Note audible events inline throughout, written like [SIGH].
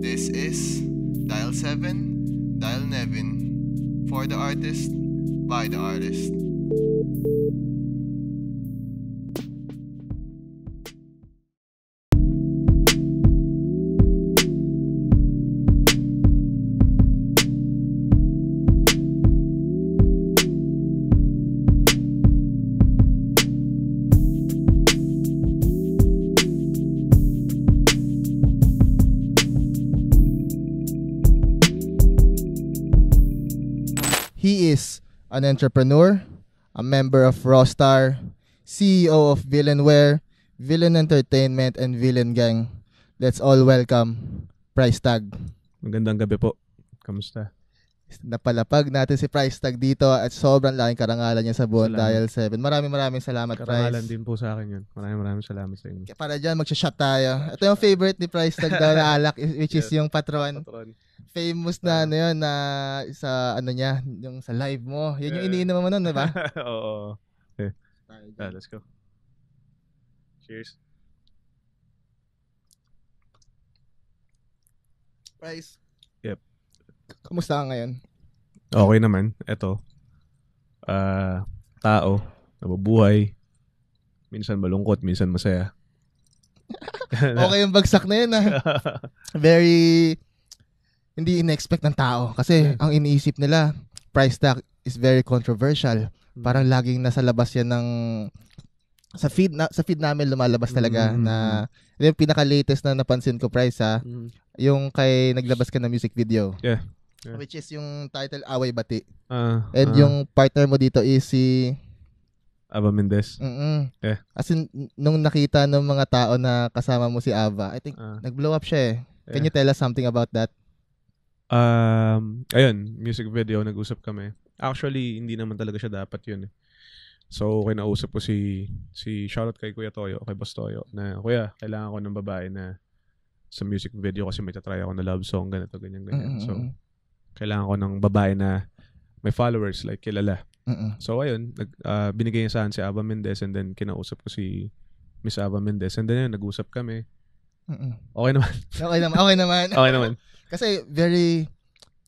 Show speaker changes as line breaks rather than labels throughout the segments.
This is Dial 7, Dial Nevin. For the artist, by the artist. an entrepreneur, a member of Rostar, CEO of Villainware, Villain Entertainment, and Villain Gang. Let's all welcome Price Tag. Magandang gabi po. Kamusta? napalapag natin si Price Tag dito at sobrang laking karangalan niya sa buong Dial 7. Maraming maraming salamat, karangalan Price. Karangalan din po sa akin yun. Maraming maraming salamat sa inyo. Kaya para dyan, magsha-shot tayo. Ito yung favorite ni Price Tag daw na alak, which is yung patron. patron. Famous na uh, ano yun, na sa ano niya, yung sa live mo. Yan yung iniinom mo nun, di ba?
[LAUGHS] Oo. Okay. Eh. Uh, ah, let's go. Cheers.
Price. Yep. Kamusta ka ngayon?
Okay naman. Ito. Uh, ah, tao. Nabubuhay. Minsan malungkot, minsan masaya. [LAUGHS] okay
yung bagsak na yun. Ha? Ah. [LAUGHS] Very hindi in-expect ng tao. Kasi ang iniisip nila, price tag is very controversial. Hmm. Parang laging nasa labas yan ng sa feed na, sa feed namin lumalabas talaga mm-hmm. na hmm. yung pinaka latest na napansin ko price ha, ah, mm-hmm. yung kay naglabas ka ng music video. Yeah. Yeah. Which is yung title Away Bati. Uh, And uh, yung partner mo dito is si... Ava Mendez. Mm yeah. As in, nung nakita ng mga tao na kasama mo si Ava, I think uh, nag-blow up siya eh. Yeah. Can eh. you tell us something about that? Um,
ayun, music video, nag-usap kami. Actually, hindi naman talaga siya dapat yun eh. So, kinausap ko si, si shoutout kay Kuya Toyo, kay Boss Toyo, na, Kuya, kailangan ko ng babae na sa music video kasi may tatry ako na love song, ganito, ganyan, ganyan. Mm-hmm. So, kailangan ko ng babae na may followers, like kilala. Mm-mm. So ayun, nag, uh, binigay niya sa akin si Ava Mendez and then kinausap ko si Miss Ava Mendez and then yun, nag-usap kami. Mm-mm. Okay naman. [LAUGHS] okay naman. Okay naman. [LAUGHS] okay naman.
Kasi very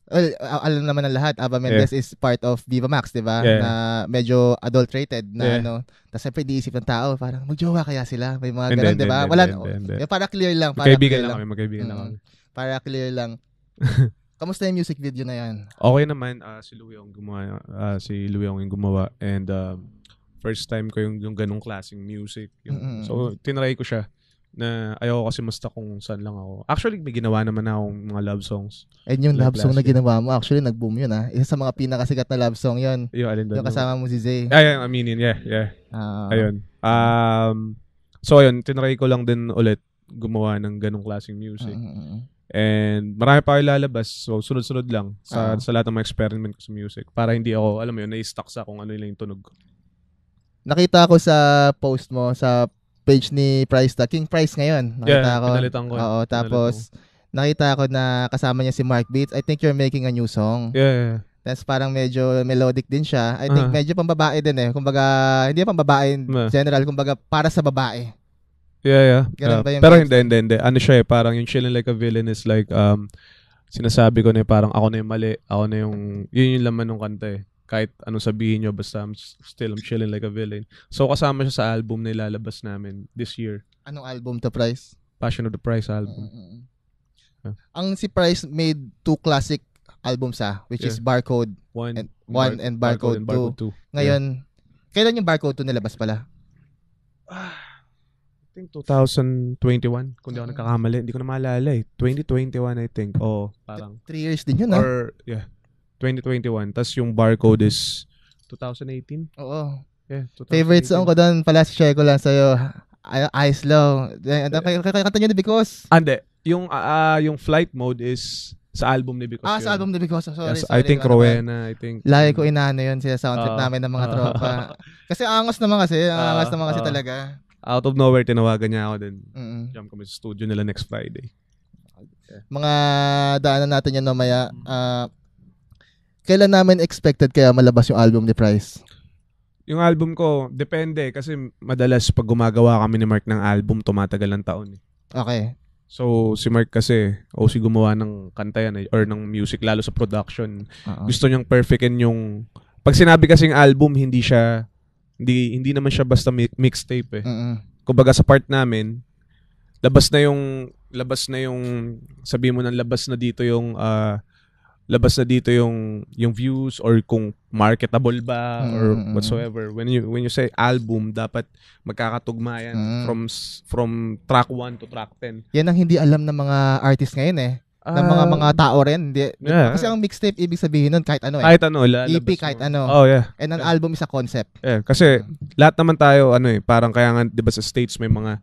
Well, alam naman ng lahat, Ava Mendez yeah. is part of Viva Max, di ba? Yeah. Na medyo adulterated na yeah. ano. Tapos siyempre diisip ng tao, parang magjowa kaya sila. May mga ganun, di ba? Wala, and, and, and, para clear lang. Para magkaibigan clear lang, lang kami, magkaibigan mm, lang kami. Para clear lang. [LAUGHS] Kamusta yung music video na yan? Okay naman. Uh, si Louie ang
gumawa. Uh, si Louie ang gumawa. And uh, first time ko yung, yung ganung klaseng music. Yung, mm-hmm. So, tinry ko siya na ayaw kasi basta kung saan lang ako. Actually, may ginawa naman ako ng mga love songs.
And yung love, song na ginawa mo, actually, nag-boom yun ha. Ah. Isa sa mga pinakasikat na love song yun. Yung alin Yung kasama mo si Zay.
Ay, I mean, yeah, yeah. Uh, ayun. Um, so, ayun, tinry ko lang din ulit gumawa ng ganong klaseng music. Uh, And marami pa ako lalabas. So, sunod-sunod lang sa, uh-huh. sa lahat ng mga experiment ko sa music. Para hindi ako, alam mo yun, na-stuck sa kung ano yung tunog ko.
Nakita ko sa post mo, sa page ni Price Tag. King Price ngayon. Nakita yeah, ko. pinalitan ko. Oo, tapos ko. nakita ko na kasama niya si Mark Beats. I think you're making a new song. Yeah, yeah. Tapos parang medyo melodic din siya. I think uh-huh. medyo pambabae din eh. Kumbaga, hindi pambabae in uh-huh. general. Kumbaga, para sa babae.
Yeah, yeah. Ganun ah, ba yung Pero hindi, hindi, hindi. Ano siya eh, parang yung chilling like a villain is like, um, sinasabi ko na eh, parang ako na yung mali, ako na yung, yun yung laman ng kanta eh. Kahit anong sabihin nyo, basta I'm still I'm chilling like a villain.
So kasama siya sa album na ilalabas namin this year. Anong album to Price? Passion of the Price album. Mm-hmm. Ang si Price made two classic albums sa ah, which yeah. is Barcode 1 and, bar- and Barcode 2. Ngayon, yeah. kailan yung Barcode 2 nilabas pala? Ah, think
2021, kung di ako mm. nagkakamali. Hindi ko na maalala eh. 2021, I think. Oo, oh,
parang. Three years din yun, ha? Ah. Or, yeah.
2021. Tapos yung barcode is
2018. Oo. Yeah, 2018. Favorite song ko doon pala si Sheko lang sa'yo. Eyes Low. Kanta niya ni Because.
Ande. Ah, yung, uh, yung flight mode is sa album ni Bicos. Ah, yun. sa album ni Bicos. Sorry, yes, sorry. I think ano Rowena, I think. Lagi ko inaano yun, sila soundtrack uh, namin ng mga uh, tropa.
[LAUGHS] kasi angos naman kasi, Angos naman kasi uh, talaga
out of nowhere, tinawagan niya ako Then, Mm-hmm. Jam kami sa studio nila next
Friday. Okay. Mga daanan natin yan mamaya. Uh, kailan namin expected kaya malabas yung album ni Price? Yung album ko, depende.
Kasi madalas pag gumagawa kami ni Mark ng album, tumatagal ng taon. Eh. Okay. So, si Mark kasi, o si gumawa ng kanta yan, eh, or ng music, lalo sa production. Uh-huh. Gusto niyang perfectin yung... Pag sinabi kasing album, hindi siya hindi, hindi naman siya basta mixtape eh. Mm-mm. Kumbaga sa part namin, labas na yung labas na yung sabi mo nang labas na dito yung uh, labas na dito yung yung views or kung marketable ba mm-hmm. or whatsoever when you when you say album dapat magkakatugma yan mm-hmm. from from track 1 to track 10
yan ang hindi alam ng mga artist ngayon eh Uh, ng mga mga um, tao rin. Di, yeah. Kasi ang mixtape, ibig sabihin nun, kahit ano eh. Kahit ano. EP, kahit mo. ano. Oh, yeah. And an yeah. album is a concept.
Yeah, kasi lahat naman tayo, ano eh, parang kaya nga, di ba sa States may mga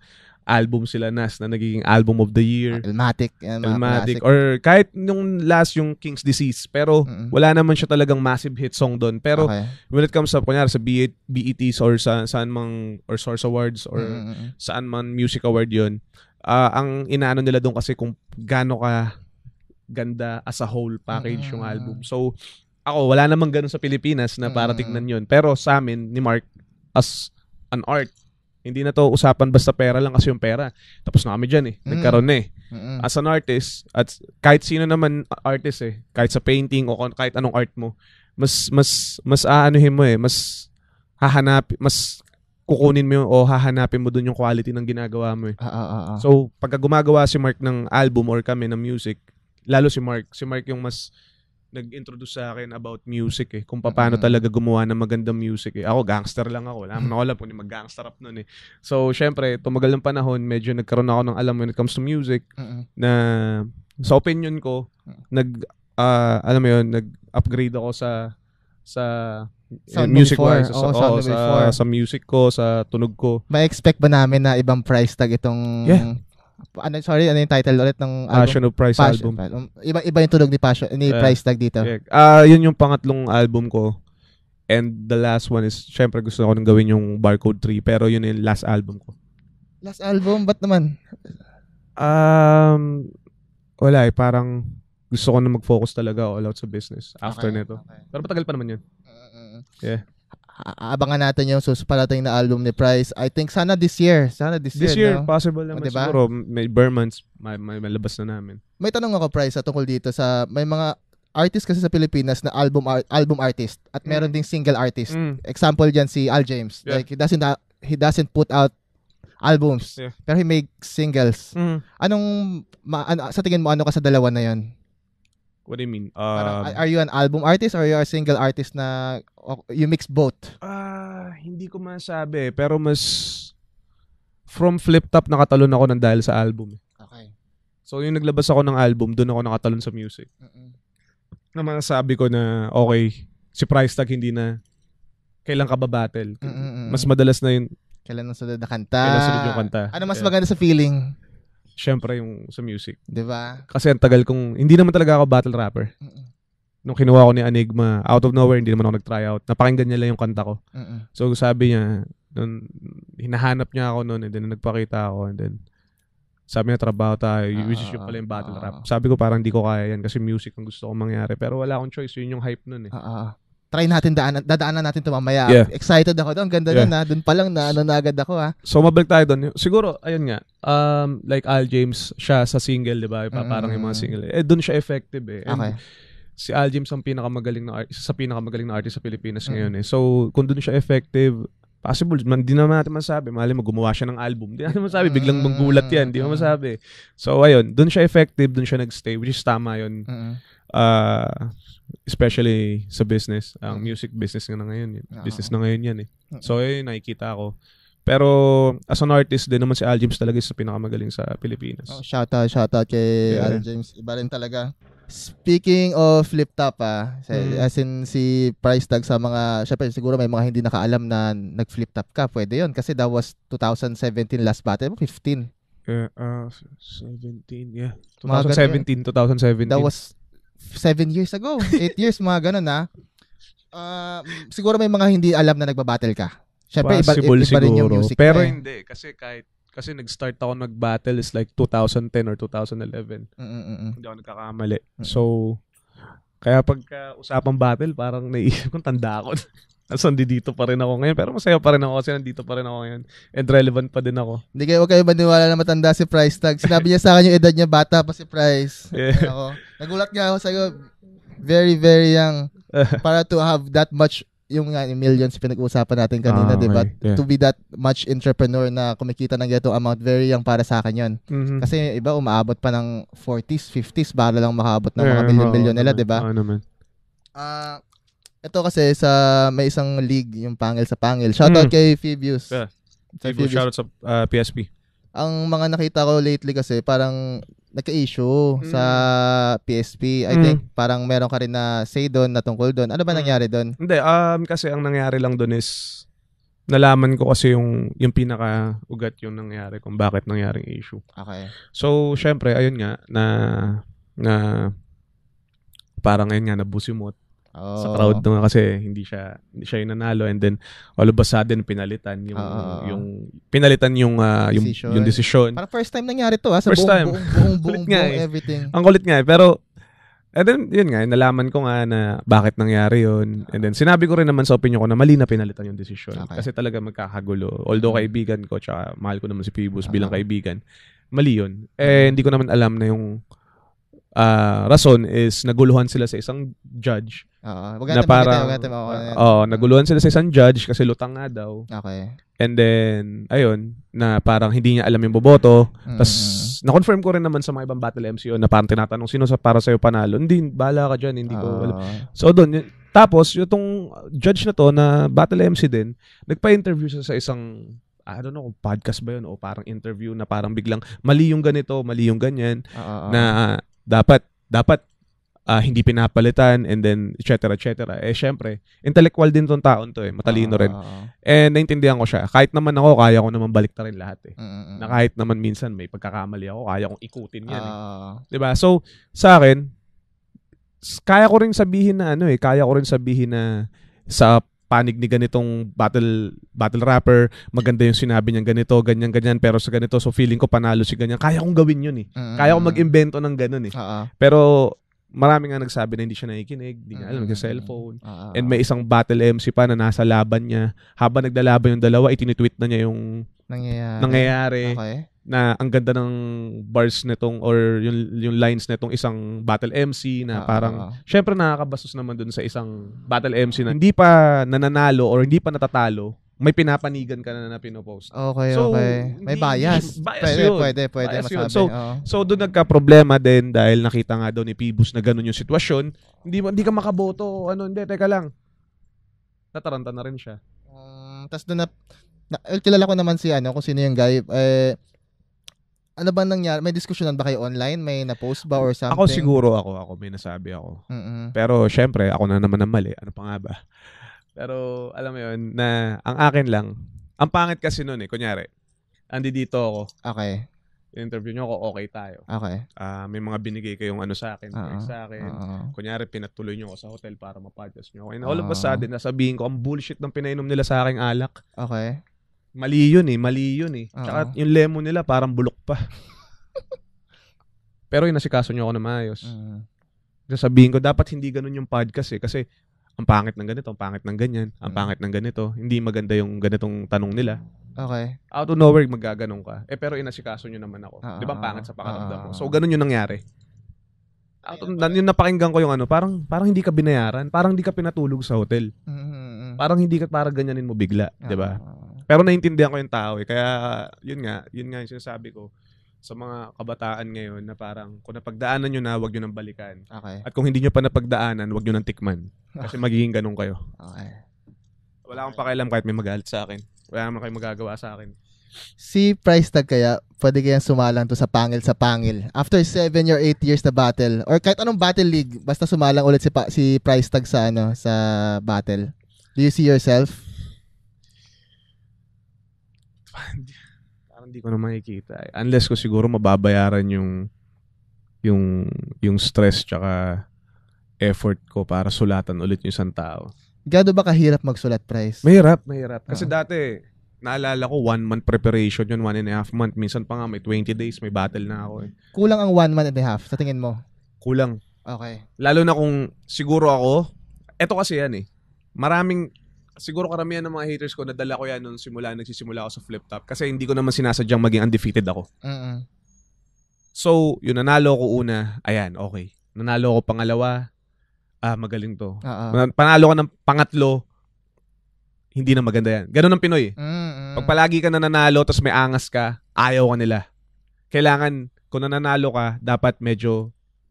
album sila nas na nagiging album of the year. Elmatic. Uh, Elmatic. Or kahit nung last yung King's Disease. Pero mm-hmm. wala naman siya talagang massive hit song doon. Pero okay. when it comes up, kunyari sa BET, BETs or sa, saan mang, or Source Awards or mm-hmm. saan man music award yon uh, ah, ang inaano nila doon kasi kung gaano ka ganda as a whole package mm. yung album. So, ako, wala namang ganun sa Pilipinas na para tignan mm. yun. Pero sa amin, ni Mark, as an art, hindi na to usapan basta pera lang kasi yung pera. Tapos na kami dyan eh. Mm. Nagkaroon na eh. Mm-mm. As an artist, at kahit sino naman artist eh, kahit sa painting o kahit anong art mo, mas, mas, mas aanuhin mo eh, mas hahanap, mas kukunin mo yung, o hahanapin mo dun yung quality ng ginagawa mo eh. Ah, ah, ah, ah. So, pagka gumagawa si Mark ng album or kami ng music, lalo si Mark. Si Mark yung mas nag-introduce sa akin about music eh. Kung paano mm-hmm. talaga gumawa ng magandang music eh. Ako, gangster lang ako. Alam na ko alam kung mag-gangster up noon eh. So, syempre, tumagal ng panahon, medyo nagkaroon ako ng alam when it comes to music mm-hmm. na sa opinion ko, mm. nag, uh, alam mo yun, nag-upgrade ako sa sa eh, sound music wise sa, oh, oh, sa, sa
music ko sa tunog ko ma-expect ba namin na ibang price tag itong yeah ano sorry ano yung title ulit ng album? Passion of Price Passion, album. album. Iba iba yung tunog ni Passion ni yeah. Price tag dito. Ah, yeah. uh,
yun yung pangatlong album ko. And the last one is syempre gusto ko nang gawin yung Barcode 3 pero yun yung last album ko.
Last album but naman um wala eh parang gusto ko na mag-focus talaga all out sa business after okay, nito. Okay.
Pero patagal pa naman yun. Uh,
uh, yeah aabangan natin yung sus parating na album ni Price. I think sana this year. Sana this, this year. This year, no? possible naman o, diba? siguro. May Burmans,
may, may malabas na namin.
May tanong ako, Price, sa tungkol dito sa, may mga artist kasi sa Pilipinas na album art, album artist at mm. meron ding single artist. Mm. Example diyan si Al James. Yeah. Like he doesn't he doesn't put out albums yeah. pero he makes singles. Mm. Anong ma, an, sa tingin mo ano ka sa dalawa na 'yon?
What do you mean? Uh, Parang, um, are
you an album artist or are you a single artist na you mix both? Ah, uh, hindi ko masabi eh. pero mas from flip
top nakatalon ako ng dahil sa album. Eh. Okay. So yung naglabas ako ng album, doon ako nakatalon sa music. Mm-mm. Na masasabi ko na okay, si Price Tag hindi na
kailan ka ba battle. Mm-mm. Mas madalas na yun. Kailan na sunod kanta. Kailan sa yung kanta. Ano mas Kaya, maganda sa feeling? syempre yung sa music. 'Di ba?
Kasi ang tagal kong hindi naman talaga ako battle rapper. Mm-mm. Nung kinuha ko ni Anigma, out of nowhere hindi naman ako nag-try out. Napakinggan niya lang yung kanta ko. Mm-mm. So sabi niya, nun, hinahanap niya ako noon and then nagpakita ako and then sabi niya trabaho tayo, uh, which is yung pala yung battle uh, rap. Ah. Sabi ko parang hindi ko kaya yan kasi music ang gusto ko mangyari. Pero wala akong choice, yun yung
hype nun eh. Uh, uh, try natin daan dadaanan natin to mamaya. Yeah. Excited ako doon. Ganda yeah. na, ah. doon pa lang na ano na agad ako ha. Ah.
So mabalik tayo doon. Siguro ayun nga. Um like Al James siya sa single, 'di ba? Mm-hmm. Parang yung mga mm. single. Eh doon siya effective eh. And okay. Si Al James ang pinakamagaling na artist, sa pinakamagaling na artist sa Pilipinas mm-hmm. ngayon eh. So kung doon siya effective, possible. Man, di naman natin masabi. Mali mo, gumawa siya ng album. Di natin masabi. Biglang mm. maggulat yan. Di mo masabi. So, ayun. Doon siya effective. Doon siya nagstay. Which is tama yun. Uh, especially sa business, ang music business nga na ngayon. Yun. Ah. Business na ngayon yan eh. So, yun, nakikita ako. Pero as an artist din naman si Al James talaga sa pinakamagaling sa Pilipinas. Oh, shout out,
shout out kay yeah. Al James. Iba rin talaga. Speaking of flip top ah, hmm. as in si price tag sa mga, syempre siguro may mga hindi nakaalam na nag-flip top ka, pwede yon Kasi that was 2017 last battle, 15.
Uh, uh, 17, yeah. 2017,
ah, 2017. That was seven years ago, eight years, mga ganun na. Uh, ah, siguro may mga hindi alam na nagbabattle ka. Siyempre, iba, iba siguro. rin yung music. Pero eh. hindi, kasi
kahit kasi nag-start ako nag-battle is like 2010 or 2011. mm mm Hindi ako nagkakamali. Mm-mm. So, kaya pagka usapang battle, parang naiisip kong tanda ako. [LAUGHS] Tapos dito pa rin ako ngayon. Pero masaya pa rin ako kasi nandito pa rin ako ngayon. And relevant pa din ako.
Hindi kayo, huwag kayo maniwala na matanda si Price Tag. Sinabi niya sa akin yung edad niya, bata pa si Price. Yeah. ako. Nagulat nga ako sa'yo. Very, very young. [LAUGHS] Para to have that much yung nga, millions pinag-uusapan natin kanina, ah, okay. 'di ba? Yeah. To be that much entrepreneur na kumikita ng ganitong amount, very young para sa akin yun. Mm-hmm. Kasi iba umaabot pa ng 40s, 50s para lang makaabot ng yeah, mga billion-billion nila, 'di ba? Ano ah, ito kasi sa may isang league, yung pangil sa pangil. Shoutout mm. kay Phoebus.
Yeah. Phoebus, Shoutout sa uh, PSP.
Ang mga nakita ko lately kasi parang nagka-issue mm. sa PSP. Hmm. I mm. think parang meron ka rin na say doon na tungkol doon. Ano ba hmm. nangyari doon? Hindi, um, kasi ang nangyari lang doon is nalaman ko kasi
yung yung pinaka ugat yung nangyari kung bakit nangyaring issue. Okay. So, syempre ayun nga na na parang ayun nga nabusimot Oh. Sa crowd nga kasi hindi siya hindi siya yung nanalo and then all of a sudden pinalitan yung oh. yung pinalitan yung uh, yung decision. yung decision.
Para first time nangyari to ha ah, sa first buong, time. buong buong, [LAUGHS] buong, buong, buong eh. everything.
Ang kulit nga eh. pero and then yun nga nalaman ko nga na bakit nangyari yun. Ah. And then sinabi ko rin naman sa opinion ko na mali na pinalitan yung decision okay. kasi talaga magkakagulo. Although mm. kaibigan ko tsaka mahal ko naman si Pibus uh-huh. bilang kaibigan. Mali yun. Eh mm. hindi ko naman alam na yung uh, rason is naguluhan sila sa isang judge. Oo. Wag na para oh, naguluhan sila sa isang judge kasi lutang nga daw. Okay. And then ayun, na parang hindi niya alam yung boboto. Mm. Tapos na-confirm ko rin naman sa mga ibang battle MCO na parang tinatanong sino sa para sa iyo panalo. Hindi bala ka diyan, hindi ko alam. So doon tapos yung judge na to na battle MC din, nagpa-interview siya sa isang I don't know, podcast ba yun o parang interview na parang biglang mali yung ganito, mali yung ganyan uh, uh, na dapat dapat uh, hindi pinapalitan and then et cetera, et cetera. Eh syempre, intellectual din tong taon to eh, matalino uh, rin. And ah, eh, naintindihan ko siya. Kahit naman ako, kaya ko naman baliktarin lahat eh. Uh, na kahit naman minsan may pagkakamali ako, kaya kong ikutin yan uh, eh. 'Di ba? So, sa akin kaya ko rin sabihin na ano eh, kaya ko rin sabihin na sa panig ni ganitong battle battle rapper, maganda yung sinabi niya ganito, ganyan ganyan pero sa ganito so feeling ko panalo si ganyan. Kaya kong gawin yun eh. Uh-huh. Kaya kong mag-imbento ng ganun eh. Uh-huh. Pero marami nga nagsabi na hindi siya nakikinig, hindi niya alam, nagsa-cellphone. Uh-huh. And may isang battle MC pa na nasa laban niya. Habang naglalaban yung dalawa, itinitweet na niya yung nangyayari. nangyayari. Okay na ang ganda ng bars nitong or yung yung lines nitong isang battle MC na ah, parang uh, uh, syempre nakakabastos naman dun sa isang battle MC na hindi pa nananalo or hindi pa natatalo may pinapanigan ka na na pinopost. Okay, so, okay. May bias. bias pwede, yun. pwede, pwede, bias masabi. So, so doon nagka-problema din dahil nakita nga daw ni Pibus na ganun yung sitwasyon. Hindi, hindi ka makaboto.
Ano, hindi, teka lang.
Nataranta na rin siya. Um,
Tapos doon na, na, kilala ko naman si ano, kung sino yung guy. Eh, ano ba nangyari? May diskusyonan ba kayo online? May na-post ba or something? Ako siguro ako.
Ako may nasabi ako. Mm-mm. Pero syempre, ako na naman ang mali. Ano pa nga ba? [LAUGHS] Pero alam mo yun, na ang akin lang, ang pangit kasi nun eh, kunyari, andi dito ako. Okay. Interview nyo ako, okay tayo. Okay. Ah, may mga binigay kayong ano sa akin, uh-huh. sa akin. Uh-huh. Kunyari, pinatuloy nyo ako sa hotel para mapadjust nyo. And all uh-huh. of a uh-huh. sudden, nasabihin ko, ang bullshit ng pinainom nila sa akin alak. Okay. Mali yun eh, mali yun eh. Oo. Tsaka yung lemon nila parang bulok pa. [LAUGHS] Pero yun, nasikaso nyo ako na maayos. Mm. Ah. Sasabihin ko, dapat hindi ganun yung podcast eh. Kasi ang pangit ng ganito, ang pangit ng ganyan, ang mm. pangit ng ganito. Hindi maganda yung ganitong tanong nila.
okay. Out of nowhere, magaganong ka.
Eh, pero inasikaso nyo naman ako. Ah, Di ba, pangit sa ah, pakiramdam ko. So, ganun yung nangyari. Out of, na- yung napakinggan ko yung ano, parang, parang hindi ka binayaran. Parang hindi ka pinatulog sa hotel. Mm, mm, Parang hindi ka, parang ganyanin mo bigla. Di ba? Ah, ah, pero naiintindihan ko yung tao eh. Kaya yun nga, yun nga yung sinasabi ko sa mga kabataan ngayon na parang kung napagdaanan nyo na, wag nyo nang balikan. Okay. At kung hindi nyo pa napagdaanan, wag nyo nang tikman. Kasi [LAUGHS] magiging ganun kayo. Okay. Wala akong pakialam kahit may magalit sa akin. Wala naman kayong magagawa sa akin.
Si price tag kaya, pwede kayang sumalang to sa pangil sa pangil. After 7 or 8 years na battle, or kahit anong battle league, basta sumalang ulit si, pa- si price tag sa, ano, sa battle. Do you see yourself
parang hindi ko na makikita. Eh. Unless ko siguro mababayaran yung yung yung stress tsaka effort ko para sulatan ulit yung isang tao.
Gado ba kahirap magsulat, Price? Mahirap, mahirap. Kasi uh-huh.
dati, naalala ko, one month preparation yun, one and a half month. Minsan pa nga, may 20 days, may battle na ako eh.
Kulang ang one month and a half, sa tingin mo? Kulang. Okay.
Lalo na kung siguro ako, eto kasi yan eh. Maraming siguro karamihan ng mga haters ko, nadala ko yan nung simula, nagsisimula ako sa flip top. Kasi hindi ko naman sinasadyang maging undefeated ako. Uh-uh. So, yun, nanalo ko una. Ayan, okay. Nanalo ko pangalawa. Ah, magaling to. Uh-uh. Panalo ko ng pangatlo. Hindi na maganda yan. Ganun ang Pinoy. Uh-uh. Pag palagi ka na nanalo, tapos may angas ka, ayaw ka nila. Kailangan, kung nananalo ka, dapat medyo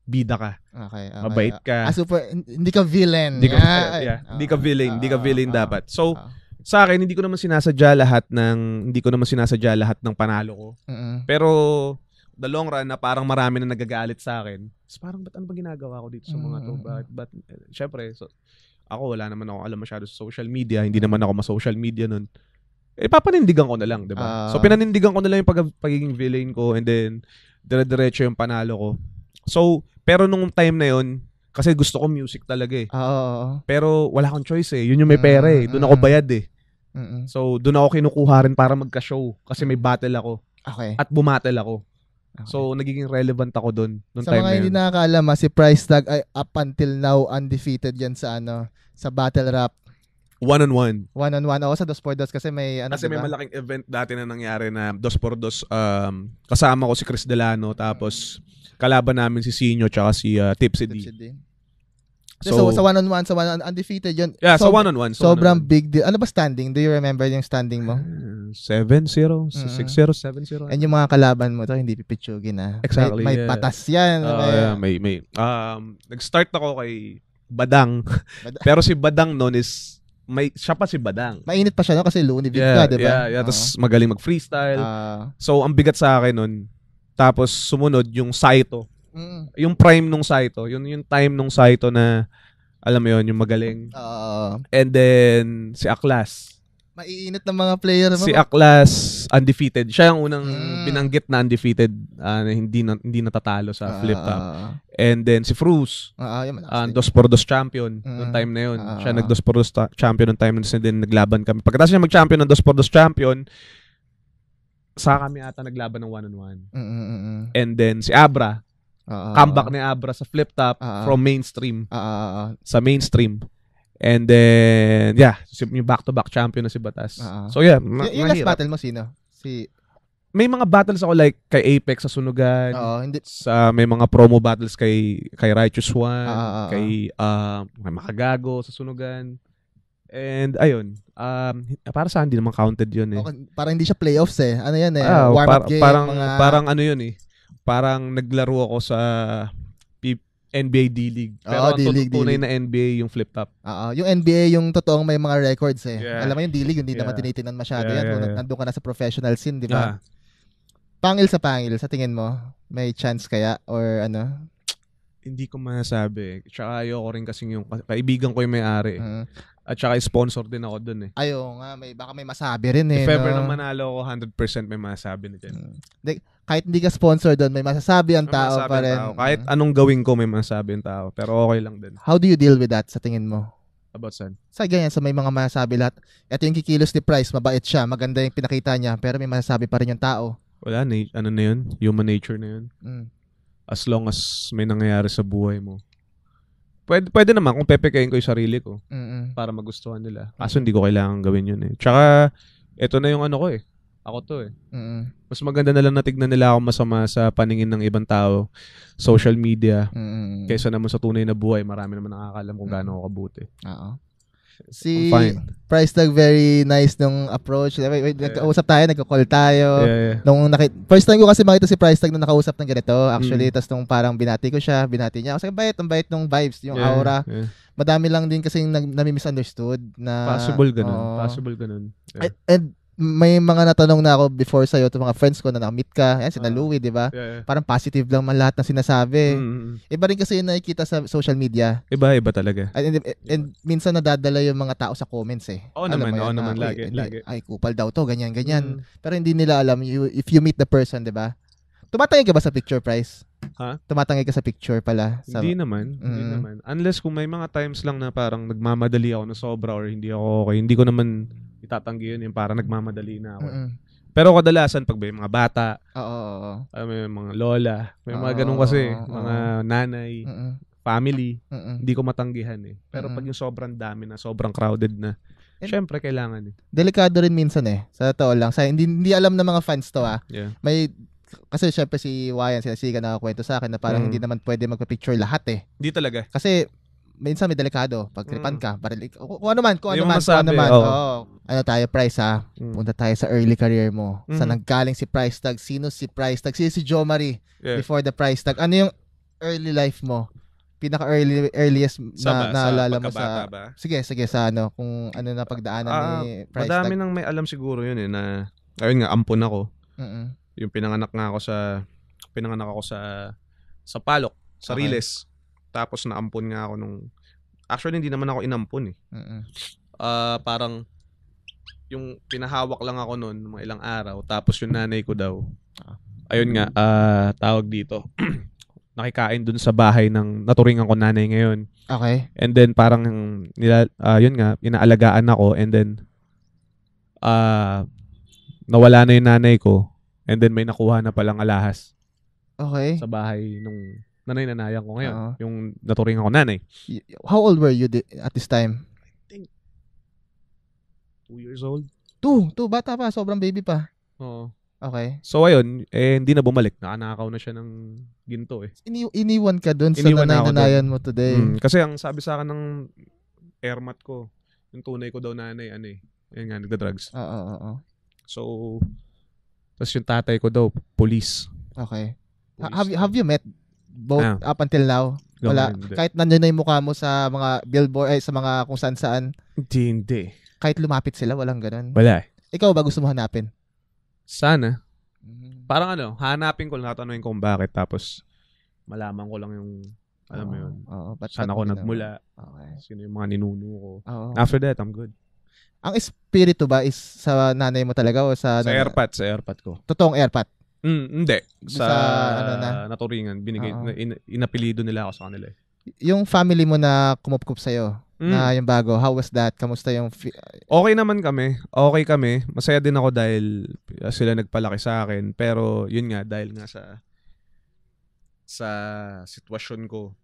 bida ka. Okay, okay. Mabait ka. Ah, super, hindi ka villain. Hindi ka, yeah. yeah. Ah. hindi ka villain. Hindi ka ah, villain ah, dapat. So, sa akin, hindi ko naman sinasadya lahat ng, hindi ko naman sinasadya lahat ng panalo ko. Mm-mm. Pero, the long run na parang marami na nagagalit sa akin. So, parang, ba't ano ba ginagawa ko dito sa mga to? But, but, eh, syempre, so, ako, wala naman ako alam masyado sa social media. Hindi naman ako ma-social media nun. Eh, papanindigan ko na lang, di ba? Uh, so, pinanindigan ko na lang yung pag- pagiging villain ko and then, dire-diretso yung panalo ko. So, pero nung time na yon kasi gusto ko music talaga eh. Ah, oo. Pero wala akong choice eh. Yun yung may mm, pera eh. Mm, doon ako mm. bayad eh. Mm-mm. So, doon ako kinukuha rin para magka-show kasi may battle ako Okay. at bumattle ako. Okay. So, nagiging relevant ako doon nung Sa time mga na hindi
yun. nakakaalam, ah, si Price Tag ay up until now undefeated yan sa ano, sa battle rap. One-on-one. One-on-one. Oo, sa Dos por Dos kasi may ano, Kasi diba? may malaking
event dati na nangyari na Dos por Dos. Um, kasama ko si Chris Delano tapos kalaban namin si Sino tsaka si uh, Tipsy, Tipsy D. D. So, so, sa
one-on-one, sa one-on-one, undefeated yun. Yeah, so, sa one-on-one. So sobrang one-on-one. big deal. Ano ba standing? Do you remember yung standing mo? 7-0, 6-0, 7-0. And yung mga kalaban mo to, hindi pipitsugin na. Ah. Exactly. May, may yeah. patas yan. Uh, may, yeah,
may, may. Um, nag-start ako kay Badang. Badang. [LAUGHS] Pero si Badang noon is may siya pa si Badang.
Mainit pa siya no kasi Looney yeah, ka, 'di ba? Yeah, yeah. Uh-huh. Tapos magaling mag-freestyle. Uh-huh.
So ang bigat sa akin noon. Tapos sumunod yung Saito. Mm. Yung prime nung Saito, yun yung time nung Saito na alam mo yun, yung magaling. Uh, And then si Aklas. Maiinit
ng mga player mo. Si
Aklas undefeated. Siya yung unang mm. binanggit na undefeated uh, na hindi na, hindi natatalo sa uh, ah, flip top. Ah, and then si Fruz, uh, yung uh, Dos por Dos champion mm. noong time na yun. Uh, siya nag Dos por Dos champion noong time na yun. And then naglaban kami. Pagkatapos niya mag-champion ng Dos por Dos champion, sa kami ata naglaban ng one-on-one. Mm, mm, mm, and then si Abra, uh, comeback ni Abra sa flip top uh, from mainstream. Uh, sa mainstream. And then, yeah, yung back-to-back champion na si Batas. Uh-huh. So yeah, ma- y- yung last
battle mo sino? Si
may mga battles ako like kay Apex sa sunugan. Oo, hindi. Sa may mga promo battles kay kay Righteous One, uh, kay uh, may um, makagago sa sunugan. And ayun, um, para sa hindi naman counted 'yun eh. Okay,
parang hindi siya playoffs eh. Ano 'yan eh, uh, warm up par- game. Parang mga... parang
ano 'yun eh. Parang naglaro ako sa NBA d league ah, Pero Oo, ang D-League, tunay D-League. na NBA yung flip-top.
Oo, ah, ah. yung NBA yung totoong may mga records eh. Yeah. Alam mo yung D-League, hindi Yeah. naman tinitinan masyado Yeah, yan. yeah, yeah. nandun ka na sa professional scene, di ba? Ah. Pangil sa pangil, sa tingin mo, may chance kaya or ano? Hindi ko masasabi.
Tsaka ayoko rin
kasing yung kaibigan ko yung
may-ari. Mm. At saka sponsor din ako doon eh. Ayo nga, may baka may
masabi rin eh. If ever no? na
manalo ako, 100% may masasabi na dyan. Hmm.
De, kahit hindi ka sponsor doon, may masasabi ang may tao masasabi pa rin. Tao.
Kahit hmm. anong gawin ko, may masasabi ang tao. Pero okay lang din. How
do you deal with that sa tingin mo? About saan? Sa ganyan, sa may mga masasabi lahat. Ito yung kikilos ni Price, mabait siya, maganda yung pinakita niya, pero may masasabi pa rin yung tao.
Wala, na, ano na yun? Human nature na yun. Mm. As long as may nangyayari sa buhay mo, Pwede, pwede naman kung pepekain ko yung sarili ko Mm-mm. para magustuhan nila. Kaso hindi ko kailangan gawin yun eh. Tsaka, eto na yung ano ko eh. Ako to eh. Mm-mm. Mas maganda na lang natignan nila ako masama sa paningin ng ibang tao, social media, Mm-mm. kaysa naman sa tunay na buhay. Marami naman nakakalam kung gaano ako kabuti. Oo. Si
Price tag very nice nung approach. Wait, wait, yeah. nagkausap tayo, nagko-call tayo. Yeah, yeah. Nung nakit first time ko kasi makita si Price tag nung nakausap ng ganito. Actually, mm. tas nung parang binati ko siya, binati niya. Kasi bait, ang bait nung vibes, yung yeah, aura. Yeah. Madami lang din kasi nag nami-misunderstood na possible ganun. Oh, possible ganun. Yeah. And, and may mga natanong na ako before sa iyo to mga friends ko na na-meet ka, Ayun si na uh, ah. di ba? Yeah, yeah. Parang positive lang man lahat ng sinasabi. Mm-hmm. Iba rin kasi yung nakikita sa social media. Iba, iba talaga. And, and, eh, and, minsan nadadala yung mga tao sa comments eh. Oo oh, naman, oo oh, naman, lagi, ay, lagi. Ay, kupal daw to, ganyan, ganyan. Mm. Pero hindi nila alam, you, if you meet the person, di ba? Tumatangay ka ba sa picture price? Ha? Tumatangay ka sa picture pala. Sa... Hindi naman. Mm. Hindi
naman. Unless kung may mga times lang na parang nagmamadali ako na sobra or hindi ako okay, hindi ko naman itatanggi yun yung para nagmamadali na ako. Mm-mm. Pero kadalasan pag may mga bata, oo, oo. Uh, may mga lola, may oo, mga ganun kasi, oo, mga nanay, Mm-mm. family, Mm-mm. hindi ko matanggihan eh. Pero Mm-mm. pag yung sobrang dami na, sobrang crowded na, And, syempre kailangan eh.
Delikado rin minsan eh. Sa totoo lang, sa hindi, hindi alam ng mga fans to ah. Yeah. May kasi syempre si Wayan sila na kwento sa akin na parang mm. hindi naman pwede magpa-picture lahat eh. Hindi talaga. Kasi minsan may delikado. Pag tripan mm. ka, baril, kung ano man, kung ano man, kung ano man. Oh. Oh. Ano tayo, Price ha? Mm. Punta tayo sa early career mo. Mm. Sa naggaling si Price Tag, sino si Price Tag, sino si Joe Marie yeah. before the Price Tag. Ano yung early life mo? pinaka early earliest na naalala mo sa ba? Sige, sige sa ano kung ano na pagdaanan uh, ni Price Madami
tag. nang may alam siguro yun eh na ayun nga ampon ako. Mm-mm. Yung pinanganak nga ako sa pinanganak ako sa sa Palok, sa okay. Riles. Tapos naampon nga ako nung... Actually, hindi naman ako inampon eh. Uh-uh. Uh, parang yung pinahawak lang ako noon mga ilang araw. Tapos yung nanay ko daw, uh-huh. ayun nga, uh, tawag dito. [CLEARS THROAT] nakikain dun sa bahay ng naturingan ko nanay ngayon. Okay. And then parang nila uh, yun nga inaalagaan ako and then uh, nawala na yung nanay ko and then may nakuha na palang alahas.
Okay. Sa bahay
nung nanay nanayang ko ngayon. Uh-huh. Yung
naturing ako nanay. How old were you at this time? I think
two years old.
Two? Two? Bata pa. Sobrang baby pa.
Oo. Okay. So, ayun. Eh, hindi na bumalik. Naanakaw na siya ng ginto eh. Ini- iniwan ka dun iniwan sa nanay-nanayan mo today. Mm, kasi ang sabi sa akin ng airmat ko, yung tunay ko daw nanay, ano eh. Ayun nga, nagda-drugs. Oo, oo, oo. So, tapos yung tatay ko daw, police. Okay.
Police. Ha- have, you, have you met both ah. up until now. Wala. Hindi. Kahit nandiyan na yung mukha mo sa mga billboard, ay, sa mga kung saan saan. Hindi, hindi. Kahit lumapit sila, walang ganun. Wala eh. Ikaw ba gusto mo hanapin? Sana.
Mm. Parang ano, hanapin ko lang, tatanungin kung bakit, tapos malaman ko lang yung, alam mo oh, yun, oh, but saan ako nagmula, okay. sino yung mga ninuno ko. Oh. After that,
I'm good. Ang espiritu ba is sa nanay mo talaga o sa... Sa nanay? airpot, sa airpot ko. Totoong airpot? Mm, hindi. Sa, sa ano na?
Naturingan. Binigay, uh in, inapelido nila ako sa kanila. Eh.
Yung family mo na kumupkup sa'yo, mm. na yung bago, how was that? Kamusta yung... Fi-
okay naman kami. Okay kami. Masaya din ako dahil uh, sila nagpalaki sa akin. Pero yun nga, dahil nga sa sa sitwasyon ko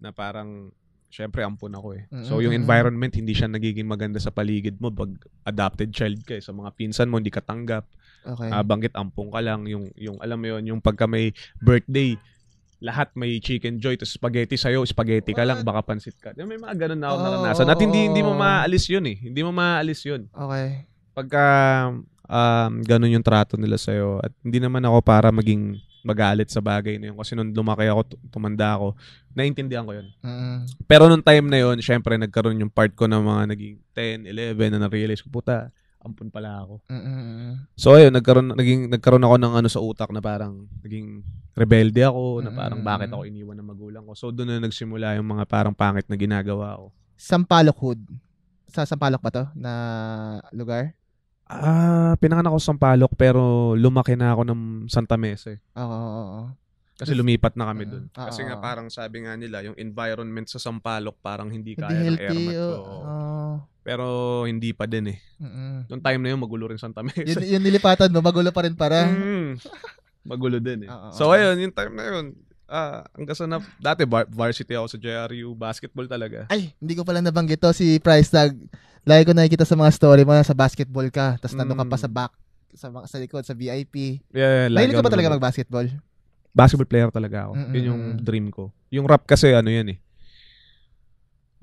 na parang syempre ampon ako eh. So yung environment hindi siya nagiging maganda sa paligid mo pag adopted child ka eh. sa mga pinsan mo hindi katanggap. Okay. Uh, banggit ampong ka lang yung yung alam mo yon yung pagka may birthday lahat may chicken joy to spaghetti sa'yo, spaghetti ka lang, baka pansit ka. May mga ganun na ako oh, naranasan. At hindi, hindi mo maalis yun eh. Hindi mo maalis yun. Okay. Pagka um, ganun yung trato nila sa'yo at hindi naman ako para maging magalit sa bagay na yun. Kasi nung lumaki ako, tumanda ako, naintindihan ko yun. uh Pero nung time na yun, syempre nagkaroon yung part ko ng mga naging 10, 11 na na-realize ko, puta, ampun pala ako. Mm-mm. So ayun, nagkaroon naging nagkaroon ako ng ano sa utak na parang naging rebelde ako Mm-mm. na parang bakit ako iniwan ng magulang ko. So doon na nagsimula yung mga parang pangit na ginagawa ko.
Sampalok Sa Sampalok ba to na lugar? Ah, uh, pinanganak
ako sa Sampalok pero lumaki na ako ng Santa Mesa. Eh.
Oo, oo, oo. Kasi lumipat
na kami doon. Ah, Kasi nga parang sabi nga nila, yung environment sa Sampalok parang hindi kaya hindi ng airmat ko. Oo. Pero hindi pa din eh. Mm-mm. Noong time na yun, magulo rin Santa Mesa. yun,
yung nilipatan mo, magulo pa rin para. Mm,
magulo din eh. Uh-oh, so ayun, yung time na yun, ah, ang kasanap, dati bar- varsity ako sa JRU, basketball talaga. Ay,
hindi ko pala nabanggit to si Price Tag. Lagi ko nakikita sa mga story mo, na sa basketball ka, tapos mm. nandun ka pa sa mm. back, sa, sa likod, sa VIP. Yeah, yeah, like, ka ba talaga mag-basketball?
Basketball player talaga ako. Mm-mm. Yun yung dream ko. Yung rap kasi ano yan eh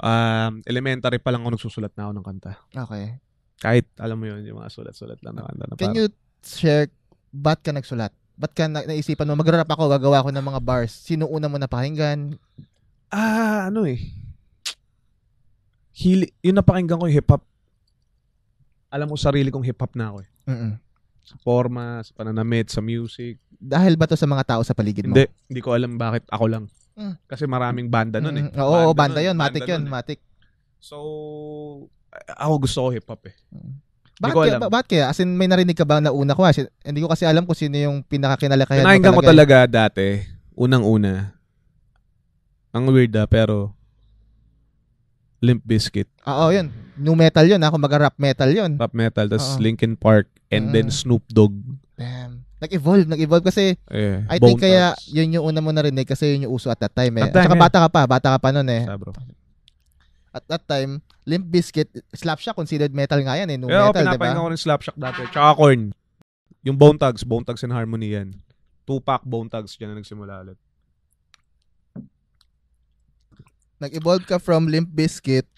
um, elementary pa lang ako nagsusulat na ako ng kanta. Okay. Kahit, alam mo yun, yung mga sulat-sulat lang ng kanta. Na Can para... you
share, ba't ka nagsulat? Ba't ka na- naisipan mo, magrarap ako, gagawa ako ng mga bars? Sino una mo napakinggan? Ah, ano eh. Hili, yung napakinggan ko yung hip-hop. Alam mo, sarili kong hip-hop na ako
eh. Mm-mm. forma, sa pananamit, sa music.
Dahil ba to sa mga tao sa paligid mo? Hindi,
hindi ko alam bakit ako lang. Mm. Kasi maraming banda nun eh. Mm. Oo, banda, banda nun, yun. Matik banda yun. Nun,
eh. Matik. So,
ako gusto ko hip-hop eh. Hmm. Bakit kaya, ba, bakit kaya? As
in, may narinig ka ba na una ko? in, hindi ko kasi alam kung sino yung pinakakinalakayan mo talaga. ko eh. talaga
dati, unang-una. Ang weird ah, pero Limp Bizkit.
Oo, yun. New metal yun, ako ah. mag rap metal yun. Rap
metal, tapos Linkin Park, and mm. then
Snoop Dogg. Damn. Nag-evolve, nag-evolve kasi yeah, I think kaya yun yung una mo na rin eh kasi yun yung uso at that time eh. At time, Saka yeah. bata ka pa, bata ka pa noon eh. Sabro. At that time, Limp Bizkit, Slapshot considered metal nga yan eh, nu yeah, metal, 'di ba? ko rin Slapshot dati.
Tsaka Korn. Yung Bone Thugs, Bone Thugs and Harmony yan. Tupac Bone Thugs diyan na nagsimula ulit.
Nag-evolve ka from Limp Bizkit,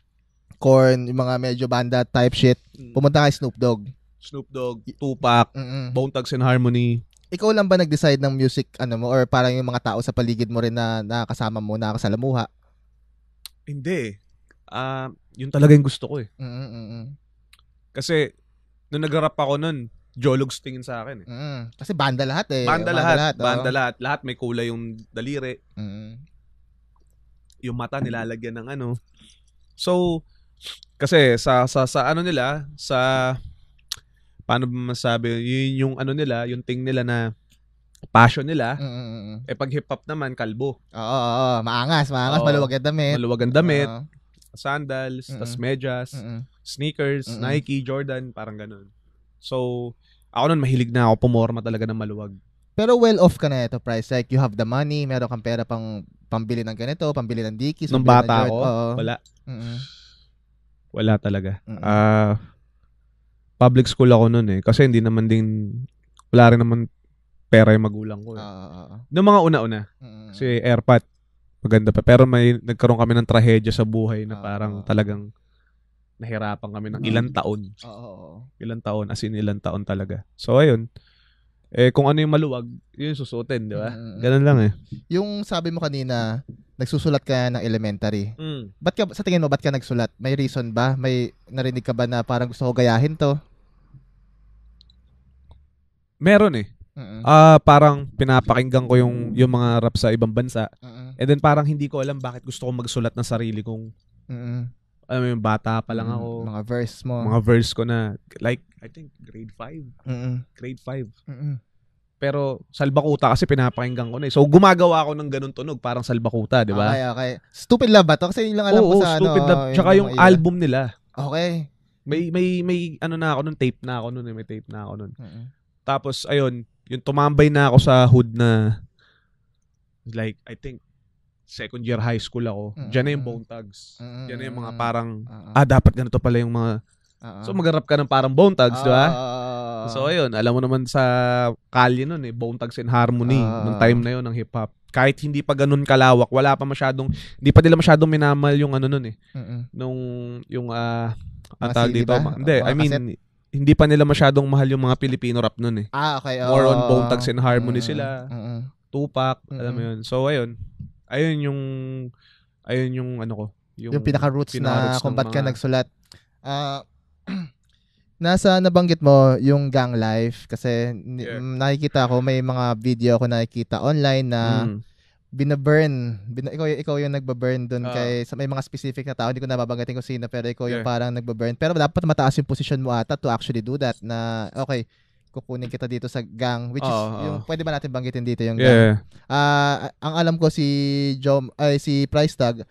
Korn, yung mga medyo banda type shit. Mm. Pumunta kay Snoop Dogg.
Snoop Dogg, Tupac,
mm-hmm. Bone Thugs and Harmony. Ikaw lang ba nag-decide ng music ano mo or parang yung mga tao sa paligid mo rin na nakasama mo, nakasalamuha?
Hindi. Uh, yun
talaga yung gusto ko eh.
mm mm Kasi nung nag-rap ako nun, Jologs tingin sa akin eh.
Mm-hmm. Kasi banda lahat eh. Banda, banda lahat. oh. Banda
lahat. Lahat may kulay yung daliri. Mm-hmm. Yung mata nilalagyan ng ano. So, kasi sa sa sa ano nila sa paano ba masabi, yun yung ano nila, yung ting nila na passion nila. Mm-hmm. Eh pag hip hop naman, kalbo. Oo, oo,
oo. maangas, maangas, oo, maluwag ang damit. Maluwag ang damit. Oo.
Sandals, mm-hmm. tas medyas, mm-hmm. sneakers, mm-hmm. Nike, Jordan, parang ganun. So, ako nun mahilig na ako pumorma talaga ng maluwag.
Pero well off ka na ito, price. Like, you have the money, meron kang pera pang pambili ng ganito, pambili ng Dickies. Nung bata ng ako, Oo. wala.
Mm-hmm. Wala talaga. Ah, public school ako noon eh. Kasi hindi naman din, wala rin naman pera yung magulang ko. Eh. Uh, ah, ah, ah, Noong mga una-una. Uh, kasi airpat, maganda pa. Pero may, nagkaroon kami ng trahedya sa buhay na parang uh, talagang nahirapan kami ng ilang mm. taon. Oo. Ilang taon, as in ilang taon talaga. So, ayun. Eh, kung ano yung maluwag, yun susutin, di ba? Ganun lang eh.
Yung sabi mo kanina, nagsusulat ka ng elementary. Mm. Ba't ka, sa tingin mo, ba't ka nagsulat? May reason ba? May narinig ka ba na parang gusto ko gayahin to?
Meron eh. Uh-uh. Uh, parang pinapakinggan ko yung yung mga rap sa ibang bansa. Uh-uh. And then parang hindi ko alam bakit gusto kong magsulat ng sarili kong uh-uh. alam mo yung bata pa lang ako. Mga verse mo. Mga verse ko na like
I think grade 5. Uh-uh. Grade 5. Uh-uh.
Pero salbakuta kasi pinapakinggan ko na eh. So gumagawa ako ng ganun tunog, parang salbakuta, di ba? Okay, okay.
Stupid Love ba to? Kasi yun lang alam oo, ko sa ano, Stupid ano. Love. Tsaka yung, yung album nila.
Okay. May may may ano na ako noon, tape na ako noon, eh. may tape na ako noon. Uh-uh. Tapos, ayun, yung tumambay na ako sa hood na like, I think, second year high school ako. Mm-hmm. Diyan na yung mm. bone tags. Mm-hmm. Diyan na yung mm, mga parang, uh-huh. ah, dapat ganito pala yung mga, uh-huh. so magarap ka ng parang bone tags, uh-huh. di ba? Ah, so, ayun, alam mo naman sa kalye nun eh, Bone tags and Harmony, uh, nung time na yun ng hip-hop. Kahit hindi pa ganun kalawak, wala pa masyadong, hindi pa nila masyadong minamal yung ano nun eh. Uh-uh. Nung, yung, ah, uh, ang tawag dito. Ba? Hindi, I mean, kaset? hindi pa nila masyadong mahal yung mga Pilipino rap noon eh. Ah, okay. Oh, More on Bone Thugs and Harmony mm, sila. Mm, Tupac, mm, alam mo yun. So, ayun. Ayun yung, ayun yung ano ko. Yung, yung pinaka-roots, pinaka-roots na kung ba't mga... ka nagsulat.
Uh, [CLEARS THROAT] nasa nabanggit mo yung gang life kasi yeah. nakikita ko may mga video ako nakikita online na mm binaburn. Bin, ikaw, ikaw yung nagbaburn doon uh, ah. kay sa may mga specific na tao, hindi ko nababanggitin kung sino, pero ikaw yung yeah. parang nagbaburn. Pero dapat mataas yung position mo ata to actually do that na okay, kukunin kita dito sa gang which uh, is uh, yung pwede ba natin banggitin dito yung yeah. gang. Uh, ang alam ko si Jom ay si Price Tag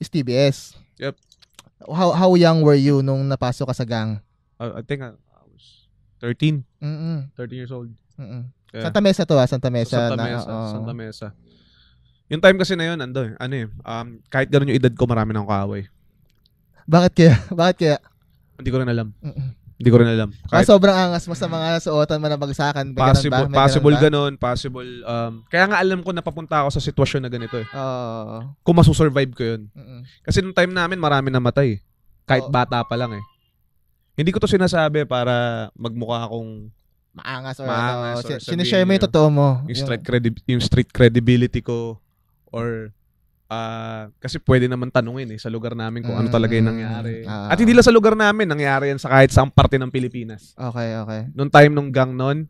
is TBS. Yep. How how young were you nung napasok ka sa gang?
Uh, I think uh, I was 13. mm 13 years old. mm Yeah. Santa Mesa to ah, Santa Mesa. Santa Mesa. Na, oh. Santa Mesa. Yung time kasi na yun, ando, eh. ano eh, um, kahit ganun yung edad ko, marami nang kaaway.
Bakit kaya? [LAUGHS] Bakit kaya? Hindi ko rin alam. mm Hindi ko rin alam. Ah, kahit, ah, sobrang angas mo sa mga suotan mo na bagsakan. May possible, ganun ba? possible ganun,
ganun. Possible. Um, kaya nga alam ko napapunta ako sa sitwasyon na ganito eh. Oo. Uh, Kung masusurvive ko yun. Mm-mm. Kasi nung time namin, marami namatay. Kahit Oo. bata pa lang eh. Hindi ko to sinasabi para magmukha akong maangas or, maangas ano, or sinishare mo yung totoo mo. Yung, yung street, credi- yung street credibility ko or uh, kasi pwede naman tanungin eh sa lugar namin kung mm, ano talaga yung mm. nangyari. Uh, At hindi lang sa lugar namin, nangyari yan sa kahit saang parte ng Pilipinas. Okay, okay. Noong time nung gang noon,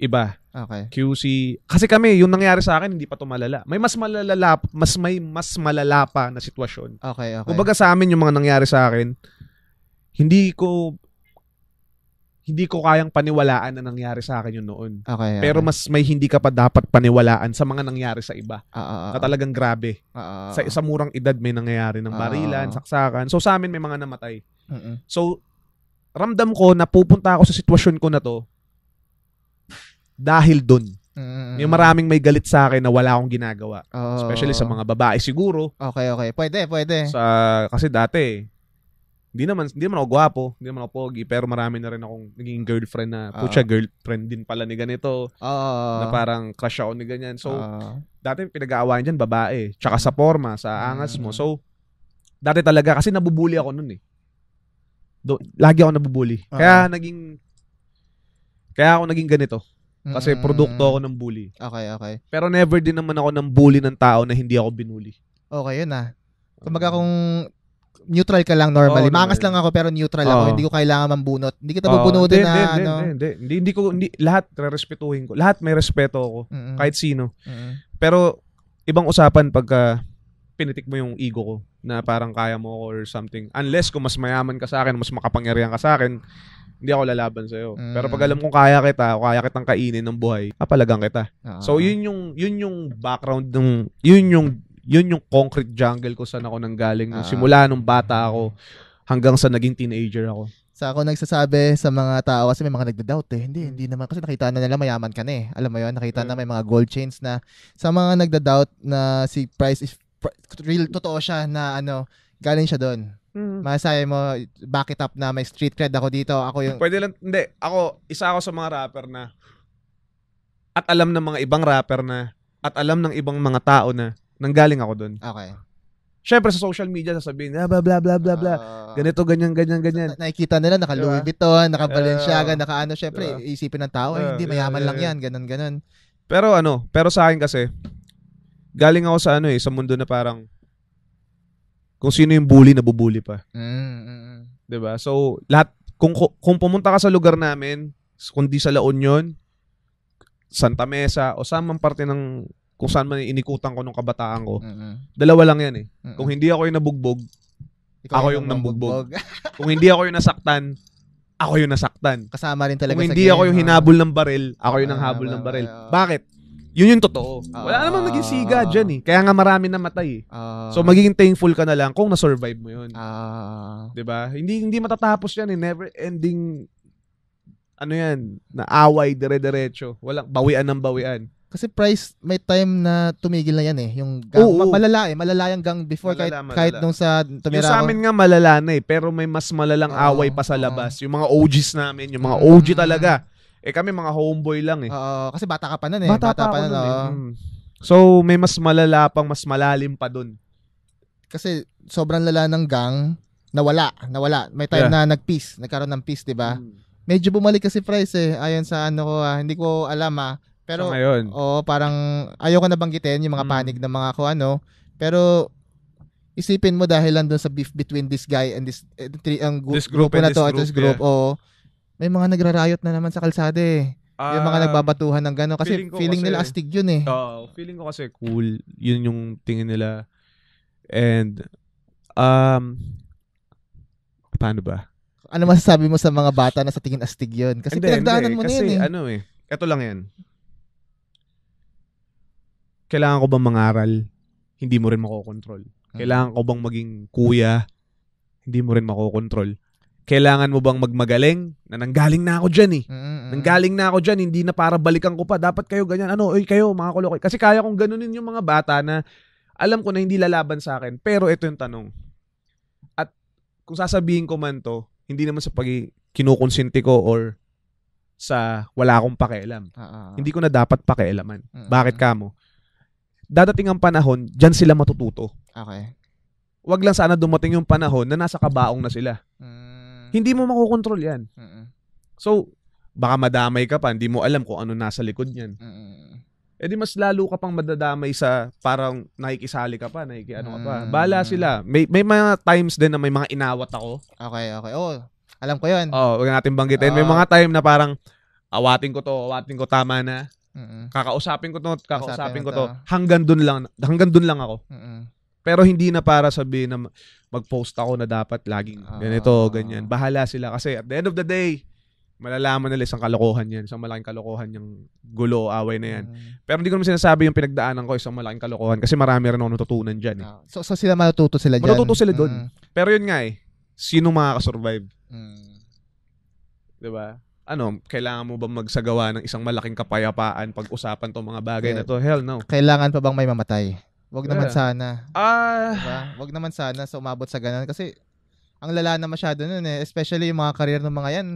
iba. Okay. QC. Kasi kami, yung nangyari sa akin, hindi pa tumalala. May mas malalala, mas may mas malala pa na sitwasyon. Okay, okay. Kumbaga sa amin yung mga nangyari sa akin, hindi ko hindi ko kayang paniwalaan na nangyari sa akin yun noon. Okay, okay. Pero mas may hindi ka pa dapat paniwalaan sa mga nangyari sa iba. Uh, uh, uh, na talagang grabe. Uh, uh, sa isang murang edad may nangyayari ng barilan, uh, uh, saksakan. So sa amin may mga namatay. Uh, uh. So ramdam ko na pupunta ako sa sitwasyon ko na to dahil doon. Mm. Yung maraming may galit sa akin na wala akong ginagawa. Oh. Especially sa mga babae
siguro. Okay, okay. Pwede, pwede.
Sa, kasi dati, hindi naman, hindi naman ako gwapo, hindi naman ako pogi, pero marami na rin akong naging girlfriend na, uh, putya, girlfriend din pala ni ganito. Uh, na parang crush ako ni ganyan. So, uh, dati pinag-aawayan dyan, babae. Tsaka sa forma, sa angas mo. So, dati talaga, kasi nabubuli ako nun eh. Do, lagi ako nabubuli. uh Kaya naging, kaya ako naging ganito. Kasi mm produkto ako ng bully. Okay, okay. Pero never din naman ako ng bully ng tao na hindi ako binuli.
Okay, yun ah. Kumaga kung neutral ka lang normally. Oh, Maangas lang ako pero neutral oh. ako. Hindi ko kailangan mambunot. Hindi kita bubunutin oh, na hindi, ano.
Hindi, hindi, hindi, ko hindi, lahat rerespetuhin ko. Lahat may respeto ako mm-hmm. kahit sino. Mm-hmm. Pero ibang usapan pagka pinitik mo yung ego ko na parang kaya mo ako or something. Unless kung mas mayaman ka sa akin, mas makapangyarihan ka sa akin, hindi ako lalaban sa iyo. Mm. Pero pag mm. alam kong kaya kita, o kaya kitang kainin ng buhay, papalagan kita. Uh-huh. So yun yung yun yung background ng yun yung yun yung concrete jungle ko saan ako nanggaling. Nung ah. simula nung bata ako hanggang sa naging teenager ako.
Sa ako nagsasabi sa mga tao kasi may mga nagda-doubt eh. Hindi, hindi naman. Kasi nakita na nila mayaman ka na eh. Alam mo yon nakita na mm. may mga gold chains na. Sa mga nagda-doubt na si Price is real, totoo siya na ano, galing siya doon. Mm. Masaya mo, bakit up na may street cred ako dito. Ako yung...
Pwede lang, hindi. Ako, isa ako sa mga rapper na
at alam ng mga ibang rapper na at alam ng ibang
mga tao na Nanggaling ako doon. Okay. Siyempre sa social media sasabihin, ah, bla bla bla bla bla.
Uh, ganito ganyan ganyan ganyan. nakikita nila naka Louis Vuitton, naka Balenciaga, uh, naka ano, syempre diba? isipin ng tao, eh, hindi mayaman lang 'yan,
ganun ganun. Pero ano, pero sa akin kasi galing ako sa ano eh, sa mundo na parang kung sino yung bully na bubuli pa. Mm, mm, mm. 'Di ba? So lahat kung kung pumunta ka sa lugar namin, kundi sa La Union, Santa Mesa o sa mang parte ng kung saan man inikutan ko nung kabataan ko. Mm-hmm. Dalawa lang yan eh. Mm-hmm. Kung hindi ako yung nabugbog, Ikaw ako yung nabugbog. [LAUGHS] kung hindi ako yung nasaktan, ako yung nasaktan. Kasama rin talaga Kung hindi game, ako yung ah. hinabol ng baril, ako yung ah, nanghabol ng baril. Bakit? Yun yung totoo. Ah. Wala namang naging siga uh, dyan eh. Kaya nga marami namatay eh. so magiging thankful ka na lang kung na-survive mo yun. Uh, ba? Diba? Hindi, hindi matatapos yan eh. Never ending ano yan, na away dire-diretso. Walang bawian ng bawian.
Kasi price, may time na tumigil na yan eh. Yung gang, oo, oo. malala eh. Malala yung gang before Malala, kahit, malala. kahit nung sa tumira Yung sa amin nga malala
na eh, pero may mas malalang Oo, away pa sa oo. labas. Yung mga OGs namin, yung mga OG Mm. Mm-hmm. talaga. Eh kami mga homeboy lang eh. Oo, kasi bata ka pa nun eh. Bata, pa, ako nun eh. Mm. So may mas
malala pang mas malalim pa dun. Kasi sobrang lala ng gang, nawala, nawala. May time Yeah. na nag-peace, nagkaroon ng peace, di ba? Mm. Medyo bumalik kasi price eh, ayon sa ano ko, ah, hindi ko alam ah, pero, so, ngayon. Oo, parang ayoko na banggitin yung mga mm. panig ng mga ko ano. Pero, isipin mo dahil lang doon sa beef between this guy and this, uh, three, ang group, this group na to at this group, yeah. oo. May mga nagrarayot na naman sa kalsada eh. Uh, yung mga ah, nagbabatuhan ng gano'n. Kasi feeling, feeling kasi, nila astig yun eh.
Oo, uh, feeling ko kasi cool. Yun yung tingin nila. And, um, paano ba?
Ano masasabi mo sa mga bata na sa tingin astig yun? Kasi hindi, pinagdaanan hindi, mo na kasi, yun eh. ano
eh, eto lang yan kailangan ko bang mangaral? Hindi mo rin makokontrol. Hmm. Kailangan ko bang maging kuya? Hindi mo rin makokontrol. Kailangan mo bang magmagaling? Na nanggaling na ako dyan eh. Mm, mm, mm. Nanggaling na ako dyan, hindi na para balikan ko pa. Dapat kayo ganyan. Ano, oy kayo, mga kulokoy. Kasi kaya kong ganunin yung mga bata na alam ko na hindi lalaban sa akin. Pero ito yung tanong. At kung sasabihin ko man to, hindi naman sa pag kinukonsinti ko or sa wala akong pakialam. Uh-uh. Hindi ko na dapat pakialaman. Uh-uh. Bakit ka mo? dadating ang panahon, diyan sila matututo. Okay. Huwag lang sana dumating yung panahon na nasa kabaong na sila. Mm. Hindi mo makokontrol 'yan. Mm-mm. So, baka madamay ka pa, hindi mo alam kung ano nasa likod niyan. Mm-mm. Eh di mas lalo ka pang madadamay sa parang nakikisali ka pa, nakikiano ka pa. Mm. Bala sila. May may mga times din na may mga inawat ako. Okay, okay. Oo, alam ko yun. Oh, wag natin banggitin. Oh. May mga time na parang awatin ko to, awatin ko tama na. Mm-mm. Kakausapin ko to, kakausapin ko to. Hanggang doon lang, hanggang doon lang ako. Mm-mm. Pero hindi na para sabihin na mag-post ako na dapat laging ah. ganito, uh, ganyan. Bahala sila kasi at the end of the day, malalaman nila isang kalokohan yan, isang malaking kalokohan yung gulo, away na yan. Mm. Pero hindi ko naman sinasabi yung pinagdaanan ko, isang malaking kalokohan kasi marami rin ako natutunan diyan Eh. Ah,
so, so sila matututo sila diyan. Matututo sila doon. Mm.
Pero yun nga eh,
sino makaka-survive? Mm.
ba? ano, kailangan mo ba magsagawa ng isang malaking kapayapaan pag-usapan tong mga bagay yeah. na to?
Hell no. Kailangan pa bang may mamatay? Huwag yeah. naman sana. Ah, uh, diba? Wag naman sana sa so umabot sa ganun kasi ang lala na masyado noon eh, especially yung mga career ng mga yan.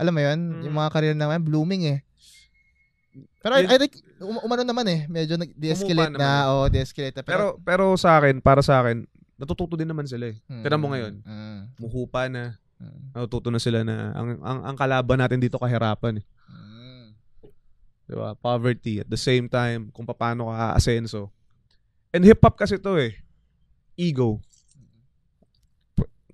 Alam mo 'yun, mm. yung mga career yan, blooming eh. Pero I, I think um, umano naman eh, medyo nag-de-escalate na, eh.
o oh, de-escalate Pero, pero pero sa akin, para sa akin, natututo din naman sila eh. Mm. Tignan mo ngayon. Mm. Muhupa na. Mm. Natututo na sila na ang, ang, ang kalaban natin dito kahirapan eh. Mm. Diba? Poverty at the same time kung paano ka aasenso. And hip-hop kasi to eh. Ego.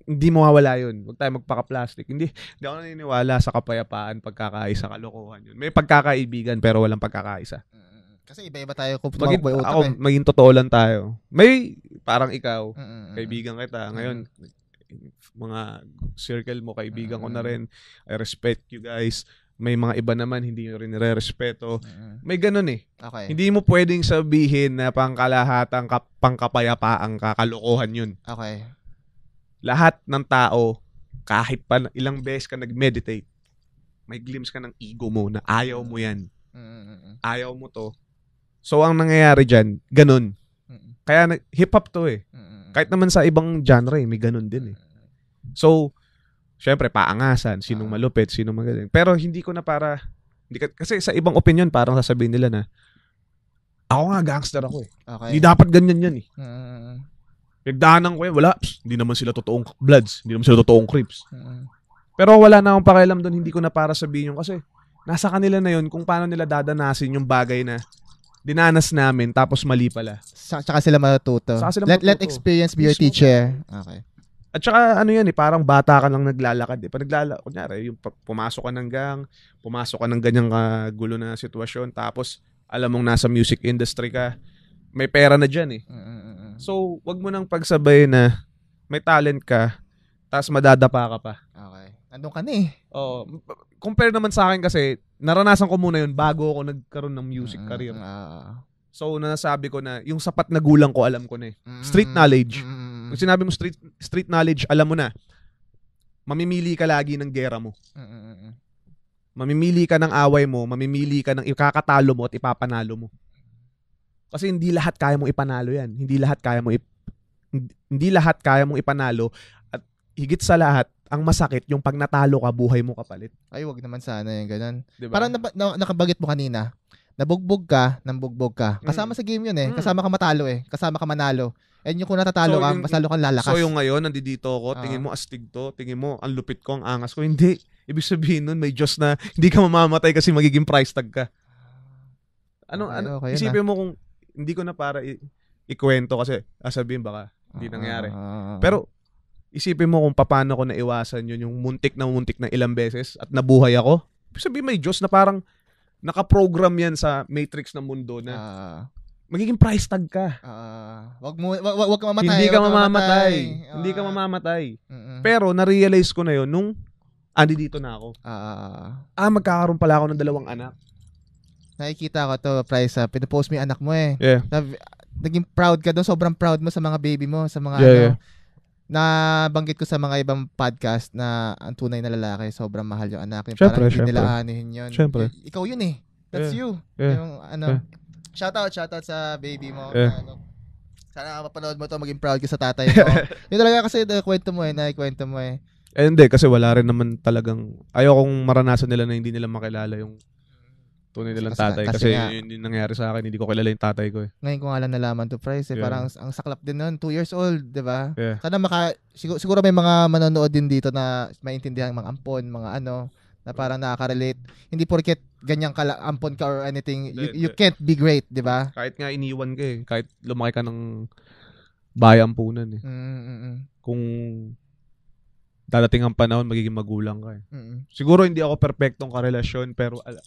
Hindi mawawala yun. Huwag tayo magpaka-plastic. Hindi, hindi ako naniniwala sa kapayapaan, pagkakaisa, kalokohan yun. May pagkakaibigan pero walang pagkakaisa.
Kasi iba-iba tayo kung maging, utak ako, eh. maging
totoo lang tayo. May, parang ikaw, mm-mm, kaibigan kita. Ngayon, mm-mm mga circle mo, kaibigan ko na ah. rin. I respect you guys. May mga iba naman, hindi nyo rin nire-respeto. May ganun eh. Okay. Hindi mo pwedeng sabihin na pangkalahatang, ka, pangkapayapaan ka, kalokohan yun. Okay. Lahat ng tao, kahit pa ilang beses ka nag-meditate, may glimpse ka ng ego mo na ayaw mo yan. Ayaw mo to. So, ang nangyayari dyan, ganun. Kaya hip-hop to eh. Kahit naman sa ibang genre, eh, may ganun din eh. So, syempre, paangasan, sinong ah. malupit, sinong magaling. Pero hindi ko na para, hindi kasi sa ibang opinion, parang sasabihin nila na, ako nga, gangster ako eh. Okay. Hindi dapat ganyan yan eh. Uh, ko yan, wala, pss, hindi naman sila totoong bloods, hindi naman sila totoong creeps. Pero wala na akong pakialam doon, hindi ko na para sabihin yun kasi nasa kanila na yun kung paano nila dadanasin yung bagay na dinanas namin tapos mali pala. Sa,
tsaka sila matututo. Saka sila let, let experience be your Mismo. teacher. Okay.
At saka ano yan eh, parang bata ka lang naglalakad eh. Pag naglalakad, kunyari, yung pumasok ka ng gang, pumasok ka ng ganyang uh, gulo na sitwasyon, tapos alam mong nasa music industry ka, may pera na dyan eh. So, wag mo nang pagsabay na may talent ka, tapos madadapa ka pa. Okay. Nandun ka na eh. Oo. Compare naman sa akin kasi, naranasan ko muna yun bago ako nagkaroon ng music mm, career. Uh, so, nasabi ko na, yung sapat na gulang ko, alam ko na eh. Mm, street knowledge. Mm, Pag mm, mm. sinabi mo street, street knowledge, alam mo na, mamimili ka lagi ng gera mo. Mm, mamimili ka ng away mo, mamimili ka ng ikakatalo mo at ipapanalo mo. Kasi hindi lahat kaya mong ipanalo yan. Hindi lahat kaya mong ip- hindi lahat kaya mong ipanalo at
higit sa lahat ang masakit yung pag natalo ka, buhay mo kapalit. Ay, wag naman sana yung ganyan. Diba? Parang na, na, nakabagit mo kanina, nabugbog ka, nambugbog ka. Mm. Kasama mm. sa game yun eh. Mm. Kasama ka matalo eh. Kasama ka manalo. And yung kung natatalo so, ka, masalo mas lalo kang lalakas. So yung
ngayon, nandito ko, ah. tingin mo astig to, tingin mo ang lupit ko, ang angas ko. Hindi. Ibig sabihin nun, may Diyos na hindi ka mamamatay kasi magiging price tag ka. Ano, okay, ano, okay, isipin na. mo kung hindi ko na para i- ikwento kasi asabihin ah, baka hindi ah, nangyari. Pero Isipin mo kung paano ko naiwasan yun, yung muntik na muntik na ilang beses at nabuhay ako. Sabi may Diyos na parang nakaprogram yan sa matrix ng mundo na uh, magiging price tag ka. Uh, wag mo wag, wag ka mamatay. Hindi ka mamamatay. Uh, Hindi ka ah. mamamatay. uh Pero na-realize ko na yun nung andi dito na ako. Uh, ah, magkakaroon pala ako ng
dalawang anak. Nakikita ko to, Price, uh, pinapost mo yung anak mo eh. Yeah. naging proud ka doon, sobrang proud mo sa mga baby mo, sa mga yeah, ano. Yeah na banggit ko sa mga ibang podcast na ang tunay na lalaki sobrang mahal yung anak niya. Siyempre, Parang hindi nila aanihin yun. Siyempre. ikaw yun eh. That's yeah. you. Yeah. Yung ano, yeah. shout out, shout out sa baby mo. Yeah. Na, ano, sana mapanood mo to maging proud ka sa tatay mo. [LAUGHS] yun talaga kasi uh, kwento mo eh, nakikwento mo eh.
Eh hindi, kasi wala rin naman talagang, ayaw kong maranasan nila na hindi nila makilala yung Tunay nilang kasi, tatay. Kasi, kasi yun yung nangyari sa akin. Hindi ko kilala yung tatay ko eh.
Ngayon ko nga lang nalaman to, Price. Eh. Yeah. Parang ang saklap din nun. Two years old, di ba? Yeah. Sana maka... Siguro, siguro may mga manonood din dito na maintindihan mga ampon, mga ano na parang nakaka-relate. Hindi porket ganyan ka ampon ka or anything, you, you can't be great, di ba?
Kahit nga iniwan ka eh. Kahit lumaki ka ng bayang punan eh. Mm-mm. Kung dadating ang panahon, magiging magulang ka eh. Mm-mm. Siguro hindi ako perfectong karelasyon, pero al-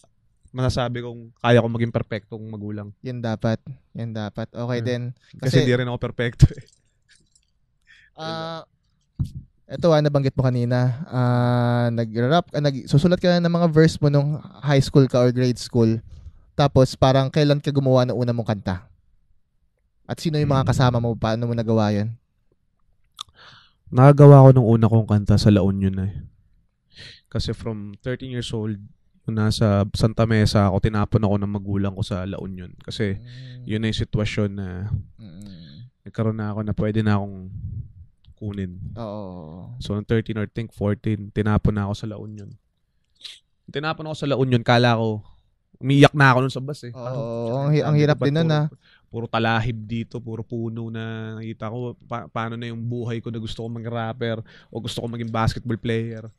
masasabi kong kaya kong maging perfectong magulang. Yan dapat. Yan dapat. Okay yeah. Hmm. din. Kasi, hindi
rin ako perfecto
eh. Uh, [LAUGHS] ah, ito ah, nabanggit mo kanina, uh, nag-rap, uh, ah, nag, susulat ka na ng mga verse mo nung high school ka or grade school. Tapos parang kailan ka gumawa ng una mong kanta? At sino yung mga hmm. kasama mo? Paano mo nagawa yun? Nakagawa ko nung una
kong kanta sa La Union na eh. Kasi from
13 years old
nasa Santa Mesa ako, tinapon ako ng magulang ko sa La Union. Kasi mm. yun na yung sitwasyon na mm. nagkaroon na ako na pwede na akong kunin. Oo. So, ng 13 or think 14, tinapon na ako sa La Union. Tinapon ako sa La Union, kala ko, umiyak na ako noon sa bus eh. Oo, oh, ang, ang hirap din nun ah puro talahib dito, puro puno na nakita ko pa- paano na yung buhay ko na gusto ko maging rapper o gusto ko maging basketball player.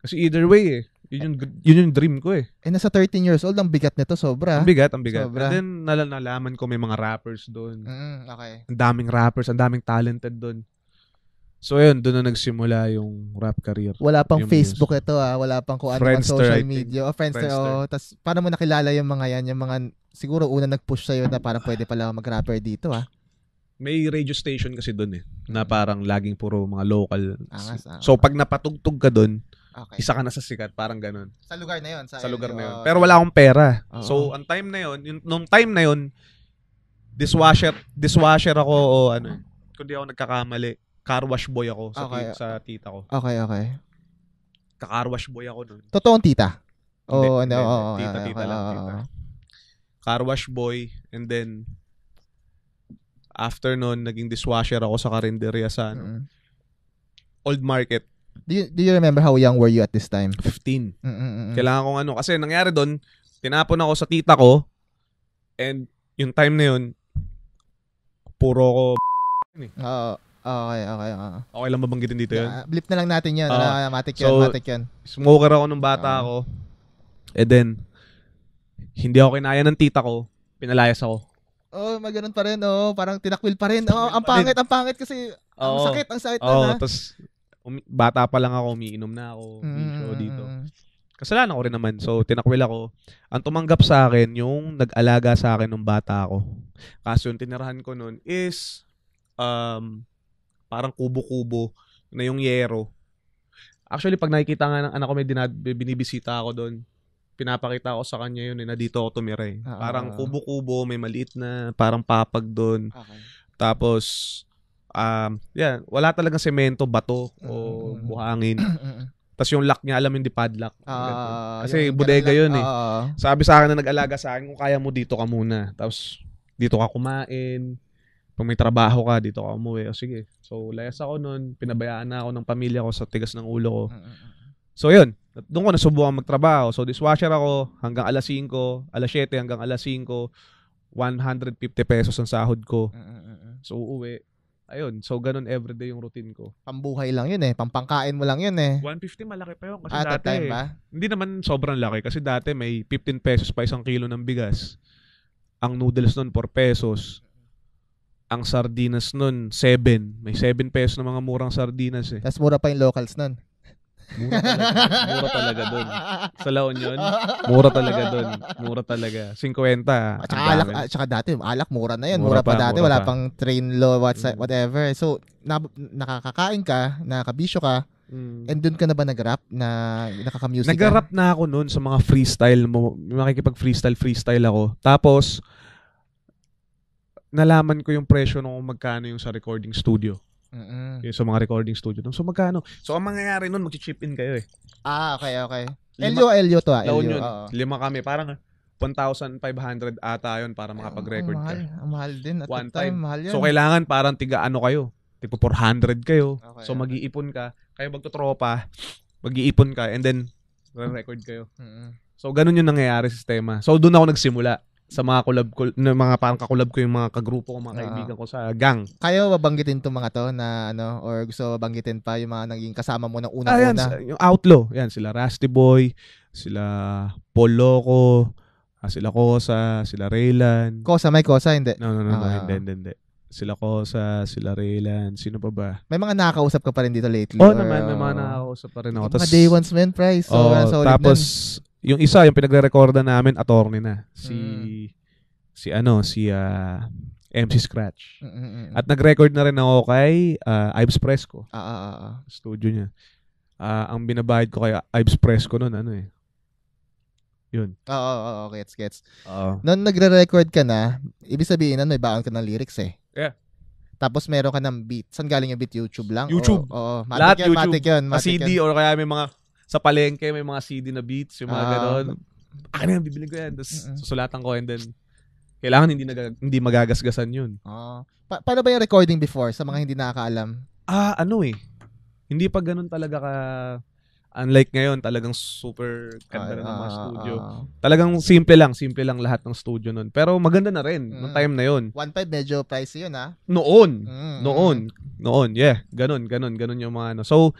Kasi either way eh. Yun yung,
yun yung dream ko eh. Eh, nasa 13 years old, ang bigat nito, sobra. Ang bigat, ang bigat. Sobra. And then,
nal- nalaman ko may mga rappers doon. Mm, okay. Ang daming rappers, ang daming talented doon. So, yun, doon na nagsimula yung
rap career.
Wala pang Facebook
ito ah, wala pang kung ano pang social media. oh, Friendster, Friendster. oh. Tapos, paano mo nakilala yung mga yan? Yung mga, siguro una nag-push sa'yo na parang pwede pala mag-rapper dito ah.
May radio station kasi doon eh, na parang laging puro mga local. Angas, ah, angas. So, pag napatugtog ka doon, Okay. Isa ka na sa sikat, parang ganun.
Sa lugar na 'yon, sa, sa lugar na 'yon. Pero wala akong pera. Uh-huh. So, ang
time na 'yon, yung nung time na 'yon, dishwasher, dishwasher ako o ano, kundi ako nagkakamali. Car wash boy ako sa, okay. tita, sa tita ko. Okay, okay. Ka-car wash boy ako noon.
Totoong tita? Ano, oo, oh, ano, oh, oh, tita, tita lang, tita.
Car wash boy and then afternoon noon naging dishwasher ako sa karinderya sa ano, mm-hmm. Old
Market. Do you, do you remember how young were you at this time? 15. Mm-mm-mm.
Kailangan kong ano. Kasi nangyari doon, tinapon ako sa tita ko. And yung time na yun, puro ko [LAUGHS] eh. Oo. Okay, okay. Uh. Okay lang mabanggitin dito yun? Uh, blip na lang natin yun. Uh, uh, matik yun, so, matik yun. Smoker ako nung bata uh. ako. And then, hindi ako kinaya ng tita ko. Pinalayas ako.
Oh, may maganon pa rin. Oh, parang tinakwil pa rin. oh, ang pangit, ang pangit kasi oh, ang sakit, ang sakit oh, na. Oh,
tapos umi- bata pa lang ako, umiinom na ako, mm. mm dito. Mm. Kasalanan ko rin naman. So, tinakwil ako. Ang tumanggap sa akin, yung nag-alaga sa akin nung bata ako. Kaso yung tinirahan ko nun is um, parang kubo-kubo na yung yero. Actually, pag nakikita nga ng anak ko, may dinad, binibisita ako doon. Pinapakita ko sa kanya yun, eh, na dito ako tumira eh. Uh-huh. Parang ah. kubo-kubo, may maliit na, parang papag doon. Okay. Tapos, um, yeah, wala talagang semento, bato, o buhangin. [CLEARS THROAT] Tapos yung lock niya, alam hindi padlock. Ah, Kasi yung bodega yun eh. Ah, Sabi sa akin na nag-alaga sa akin, kung kaya mo dito ka muna. Tapos dito ka kumain. Pag may trabaho ka, dito ka umuwi. O sige. So layas ako noon. Pinabayaan na ako ng pamilya ko sa tigas ng ulo ko. So yun. Doon ko nasubukan magtrabaho. So dishwasher ako hanggang alas 5, alas 7 hanggang alas 5. 150 pesos ang sahod ko. So uuwi. Ayun, so ganun everyday yung routine ko.
Pambuhay lang yun eh, pampangkain mo lang yun eh. 150 malaki pa yun kasi ah, At dati. Time, eh. ba?
Hindi naman sobrang laki kasi dati may 15 pesos pa isang kilo ng bigas. Ang noodles nun 4 pesos. Ang sardinas nun 7. May 7 pesos na mga murang sardinas eh. Tapos
mura pa yung locals nun. Mura talaga, doon.
Sa La Union, mura talaga doon. Mura talaga. 50.
At saka, alak, at saka dati, alak mura na yan. Mura, mura pa, pa dati, mura wala pa. pang train law, mm. whatever. So, na, nakakakain ka, nakakabisyo ka, Mm. And doon ka na ba nag-rap na nakaka-music? Nag-rap
na ako noon sa mga freestyle mo. Makikipag-freestyle, freestyle ako. Tapos, nalaman ko yung presyo nung magkano yung sa recording studio. Mm-mm. Yung sa mga recording studio. Dun. So magkano? So ang mangyayari noon magchi chip in kayo eh. Ah, okay, okay. Lima, LU, to ah. LU, yun. Oo. Lima kami. Parang 1,500 ah, ata yun para makapag-record ang mahal, Ang mahal din. At One time, time, mahal yun. So kailangan parang tiga ano kayo. Tipo 400 kayo. Okay, so okay. mag-iipon ka. Kayo magtutropa. Mag-iipon ka. And then, record kayo. Mm-mm. So ganun yung nangyayari sistema. So doon ako nagsimula sa mga collab ko, na mga parang kakulab ko yung mga kagrupo ko, mga ah. kaibigan
ko sa gang. Kayo babanggitin tong mga to na ano or gusto banggitin pa yung mga naging kasama mo nang una-una. Ah, yan, yung outlaw,
yan sila Rusty Boy, sila Polo Loco, ah, sila Cosa, sila Raylan.
Kosa, may kosa, hindi.
No, no, no, no, ah. hindi, hindi, hindi. Sila Cosa, sila Raylan, sino pa ba?
May mga nakakausap ka pa rin dito lately. Oh, or, naman, may mga uh, nakakausap pa rin ako. Yung Mga Tas- day ones men Price. So, oh, solid tapos
yung isa, yung pinagre-recorda namin, attorney na. Si, mm. si ano, si uh, ah, MC Scratch. Mm-hmm. At nag-record na rin ako kay uh, Ives Presco. Ah, ah, ah, ah. Studio niya. Uh, ang binabayad ko kay Ives Presco noon, ano eh. Yun.
Oo, oh, oo, oh, oh, gets, gets. Oh. Noon nagre-record ka na, ibig sabihin, ano, may baon ka ng lyrics eh. Yeah. Tapos meron ka ng beat. San galing yung beat? YouTube lang? YouTube. Oo, oh, oh, Lahat yun, YouTube. Matik yun, matik A CD
yun. or kaya may mga sa palengke may mga CD na beats, yung mga uh, ganon. Akin ah, na, bibili ko yan. Tapos susulatan ko and then kailangan hindi nag- hindi
magagasgasan yun. Uh, pa- paano ba yung recording before sa mga hindi nakakaalam? Ah, ano eh. Hindi pa ganun talaga ka
unlike ngayon talagang super ganda na ng mga studio. talagang simple lang, simple lang lahat ng studio nun. Pero maganda na rin mm, noong time na yon.
1.5 medyo pricey yun ha.
Noon. Mm, noon. Noon, yeah. Ganun, ganun, ganun yung mga ano. So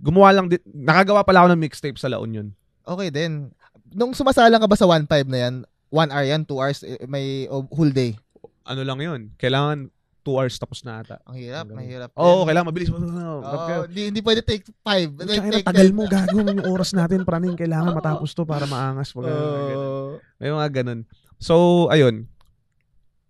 gumawa lang din, nakagawa pala ako ng mixtape sa La Union.
Okay din. Nung sumasalang ka ba sa 1.5 na yan, 1 hour yan, 2 hours, eh, may whole day?
Ano lang yun? Kailangan 2 hours tapos na ata. Ang hirap, ang mahirap. Oo, oh, kailangan mabilis. Oo, oh, hindi, hindi pwede take 5. Like, take tagal mo, gago yung oras natin, praning kailangan oh. matapos to para maangas. Pag, oh. May mga ganun. So, ayun.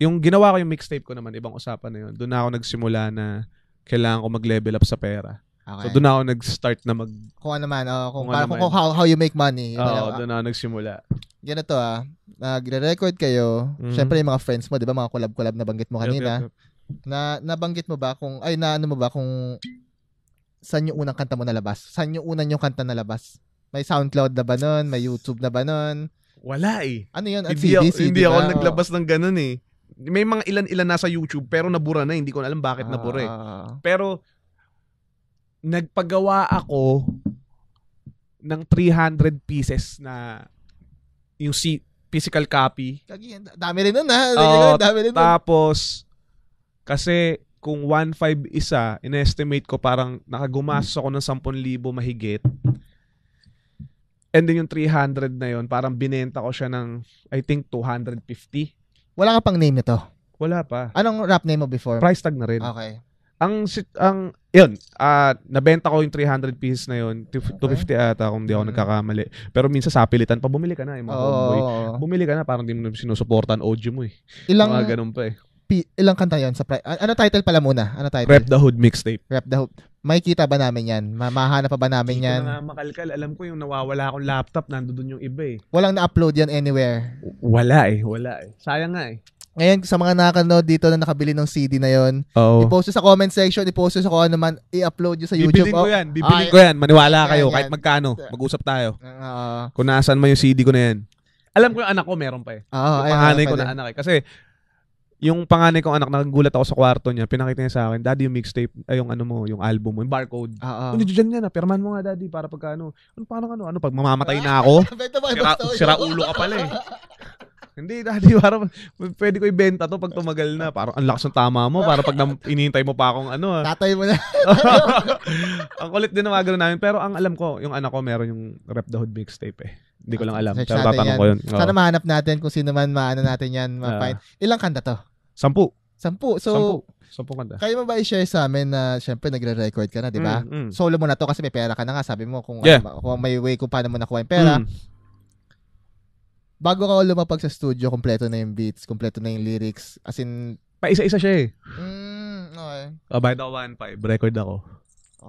Yung ginawa ko yung mixtape ko naman, ibang usapan na yun. Doon na ako nagsimula na kailangan ko mag-level up sa pera. Okay. So doon ako nag-start na mag
kung ano man, oh, kung, kung para ano kung, how, how you make money. Oo, oh, doon ako nagsimula. Ganito ah, nagre-record kayo. Mm-hmm. Syempre yung mga friends mo, 'di ba? Mga collab-collab na banggit mo kanina. Yep, yep, yep. Na nabanggit mo ba kung ay na ano mo ba kung saan yung unang kanta mo nalabas? Saan yung unang yung kanta nalabas? May SoundCloud na ba nun? May YouTube na ba nun? Wala eh. Ano yun? At ah, hindi, CD, CD hindi ba? ako naglabas
ng ganun eh. May mga ilan-ilan nasa YouTube pero nabura na. Eh. Hindi ko na alam bakit ah, nabura eh. Ah, pero nagpagawa ako ng 300 pieces na yung si physical copy. Kagi, dami rin nun ha. Oh, dami rin Tapos, kasi kung 1.5 isa, inestimate ko parang nakagumastos ako ng 10,000 mahigit. And then yung 300 na yon parang binenta ko siya ng, I think, 250. Wala ka pang name nito? Wala pa.
Anong rap name mo before? Price tag na rin. Okay
ang ang yun, uh, nabenta ko yung 300 pieces na yun, 250 ata kung di ako mm. nagkakamali. Pero minsan sapilitan pa, bumili ka na eh, mga oh. boy. Bumili ka na, parang di mo sinusuportan OG mo eh. Ilang, mga ganun pa eh.
P, ilang kanta yun? Sa pri- ano title pala muna? Ano title? Rep the Hood mixtape. Rep the Hood. Makikita ba namin yan? Mahanap pa ba namin Hindi yan? Hindi
na makalkal. Alam ko yung nawawala akong laptop, nandoon yung iba eh.
Walang na-upload yan anywhere? Wala eh,
wala eh. Sayang nga
eh. Ngayon, sa mga nakakanood dito na nakabili ng CD na yon, oh. i-post sa comment section, i-post sa kung ano man, i-upload nyo sa YouTube. Bibiling ko oh. yan, bibiling oh, ko yan. Maniwala kayo, yan, kahit
magkano. Mag-usap tayo. Uh, kung nasaan man yung CD ko na yan. Alam ko yung anak ko, meron pa eh. Oh, yung ay, panganay ko na anak eh. Kasi, yung panganay kong anak, nakagulat ako sa kwarto niya, pinakita niya sa akin, daddy, yung mixtape, ay, yung ano mo, yung album mo, yung barcode. Oo. Uh, uh. Ah, ano, dyan yan, pirman mo nga, daddy, para pagka ano, ano, paano ano, ano, pag mamamatay na ako, [LAUGHS] sira, sira ulo ka pala eh. [LAUGHS] Hindi, [LAUGHS] daddy, parang pwede ko ibenta to pag tumagal na. Parang ang lakas ng tama mo. Para pag inihintay mo pa akong ano. Ah. Tatay mo na. [LAUGHS] ang kulit din ng mga namin. Pero ang alam ko, yung anak ko meron yung Rep the Hood mixtape eh. Hindi ko lang alam. Search Pero tatanong ko yun. Oo. Sana
mahanap natin kung sino man maano natin yan. Ah. Ma-find. Ilang kanta to? Sampu. Sampu. So, Sampu.
Sampu kanta. kaya
mo ba i-share sa amin na syempre nagre-record ka na, di ba? Mm, mm. Solo mo na to kasi may pera ka na nga. Sabi mo kung, Yeah. ano kung may way kung paano mo nakuha yung pera. Mm bago ka lumapag sa studio, kompleto na yung beats, kompleto na yung lyrics. As in... Pa, isa isa siya eh.
Mm, okay. Abayad ako 1.5. Record ako.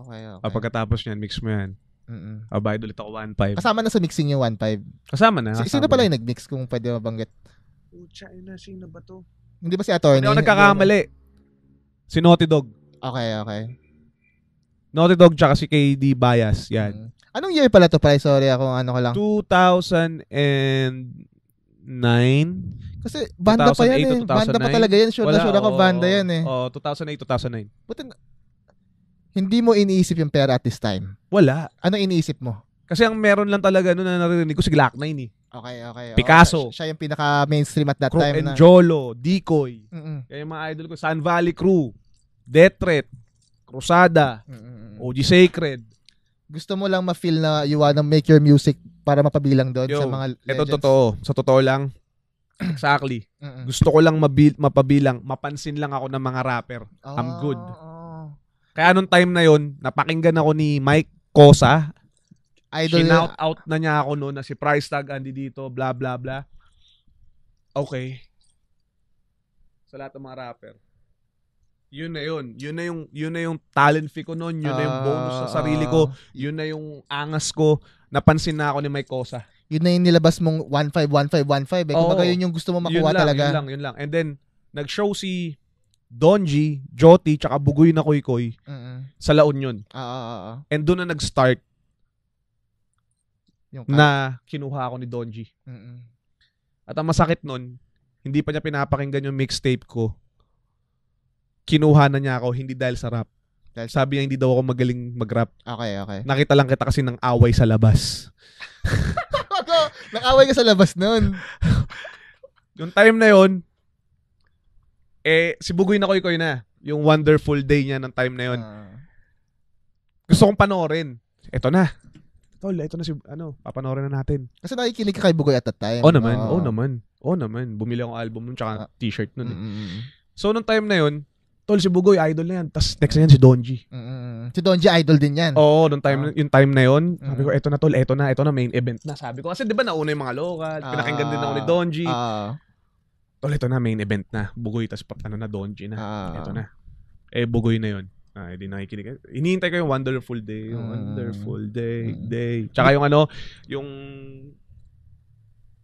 Okay, okay. Ah, pagkatapos
niyan, mix mo yan. Mm-mm. Abayad ulit ako 1.5. Kasama na sa mixing yung 1.5. Kasama na. Kasama. Sino pala yung nag-mix kung pwede mabanggit?
Pucha, na, sino ba to?
Hindi ba si attorney? Hindi ako nagkakamali. Si Naughty Dog. Okay, okay. Naughty Dog tsaka si KD
Bias, yan. Mm.
Anong year pala to, pre? Sorry ako, ano ko lang. 2009. Kasi banda pa yan eh. Banda pa talaga yan. Sure na sure ako, oo, banda yan eh.
Oo, 2008, 2009. Buti na-
hindi mo iniisip yung pera at this time. Wala. Ano iniisip mo?
Kasi ang meron lang talaga noon na naririnig ko si Glock 9 eh. Okay, okay. Picasso. Siya,
siya yung pinaka-mainstream at that Crook time and na. Jolo, Decoy.
Mm-mm. Kaya yung mga idol ko, San Valley Crew, Death Threat, Crusada, Mm-mm. OG Sacred,
gusto mo lang ma-feel na you wanna make your music para mapabilang doon Yo, sa mga legends? Ito
totoo. Sa totoo lang, exactly. Gusto ko lang mabil- mapabilang, mapansin lang ako ng mga rapper. Oh. I'm ah, good. Kaya nung time na yon napakinggan ako ni Mike Cosa. Idol Shinout out na niya ako noon na si Price Tag andi dito, bla bla bla. Okay. Sa lahat ng mga rapper yun na yun. Yun na yung, yun na yung talent fee ko noon. Yun uh, na yung bonus sa ah, sarili ko. Ah. Yun na yung angas ko. Napansin na ako ni Mike Cosa.
Yun na yung nilabas mong 151515. Eh. Oh, Kumbaga yun yung gusto mo makuha yun lang, talaga. Yun lang,
yun lang. And then, nag-show si Donji, Joti, tsaka Bugoy na Koy Koy uh-uh. sa La Union. Uh, uh, uh, uh. And doon na nag-start
yung na
kinuha ako ni Donji. Uh-uh. At ang masakit noon, hindi pa niya pinapakinggan yung mixtape ko kinuha na niya ako hindi dahil sa rap. Dahil sabi niya hindi daw ako magaling mag-rap. Okay, okay. Nakita lang kita kasi ng away sa labas. [LAUGHS] Nakaway ka sa labas noon. [LAUGHS] Yung time na yon eh, si Bugoy na koy-koy na. Yung wonderful day niya ng time na yon. Ah. Gusto kong panoorin. Ito na. Tol, ito na si, ano, papanoorin na natin. Kasi nakikinig ka kay Bugoy at that time. Oo naman, oo naman. Oo naman. Bumili akong album nung tsaka ah. t-shirt noon. Eh. Mm-mm. So, nung time na yon Tol, si Bugoy, idol na yan. Tapos next na yan si Donji. Mm-hmm. Si Donji, idol din yan. Oo, nung time, oh. yung time na yon mm Sabi ko, mm. eto na tol, eto na, eto na, main event na. Sabi ko, kasi di ba nauna yung mga local, uh, pinakinggan din ako ni Donji. Uh, tol, eto na, main event na. Bugoy, tapos ano na, Donji na. Uh, eto na. Eh, Bugoy na yon Ah, hindi nakikinig. Hinihintay ko yung wonderful day, yung mm. wonderful day, mm. day. Tsaka yung ano, yung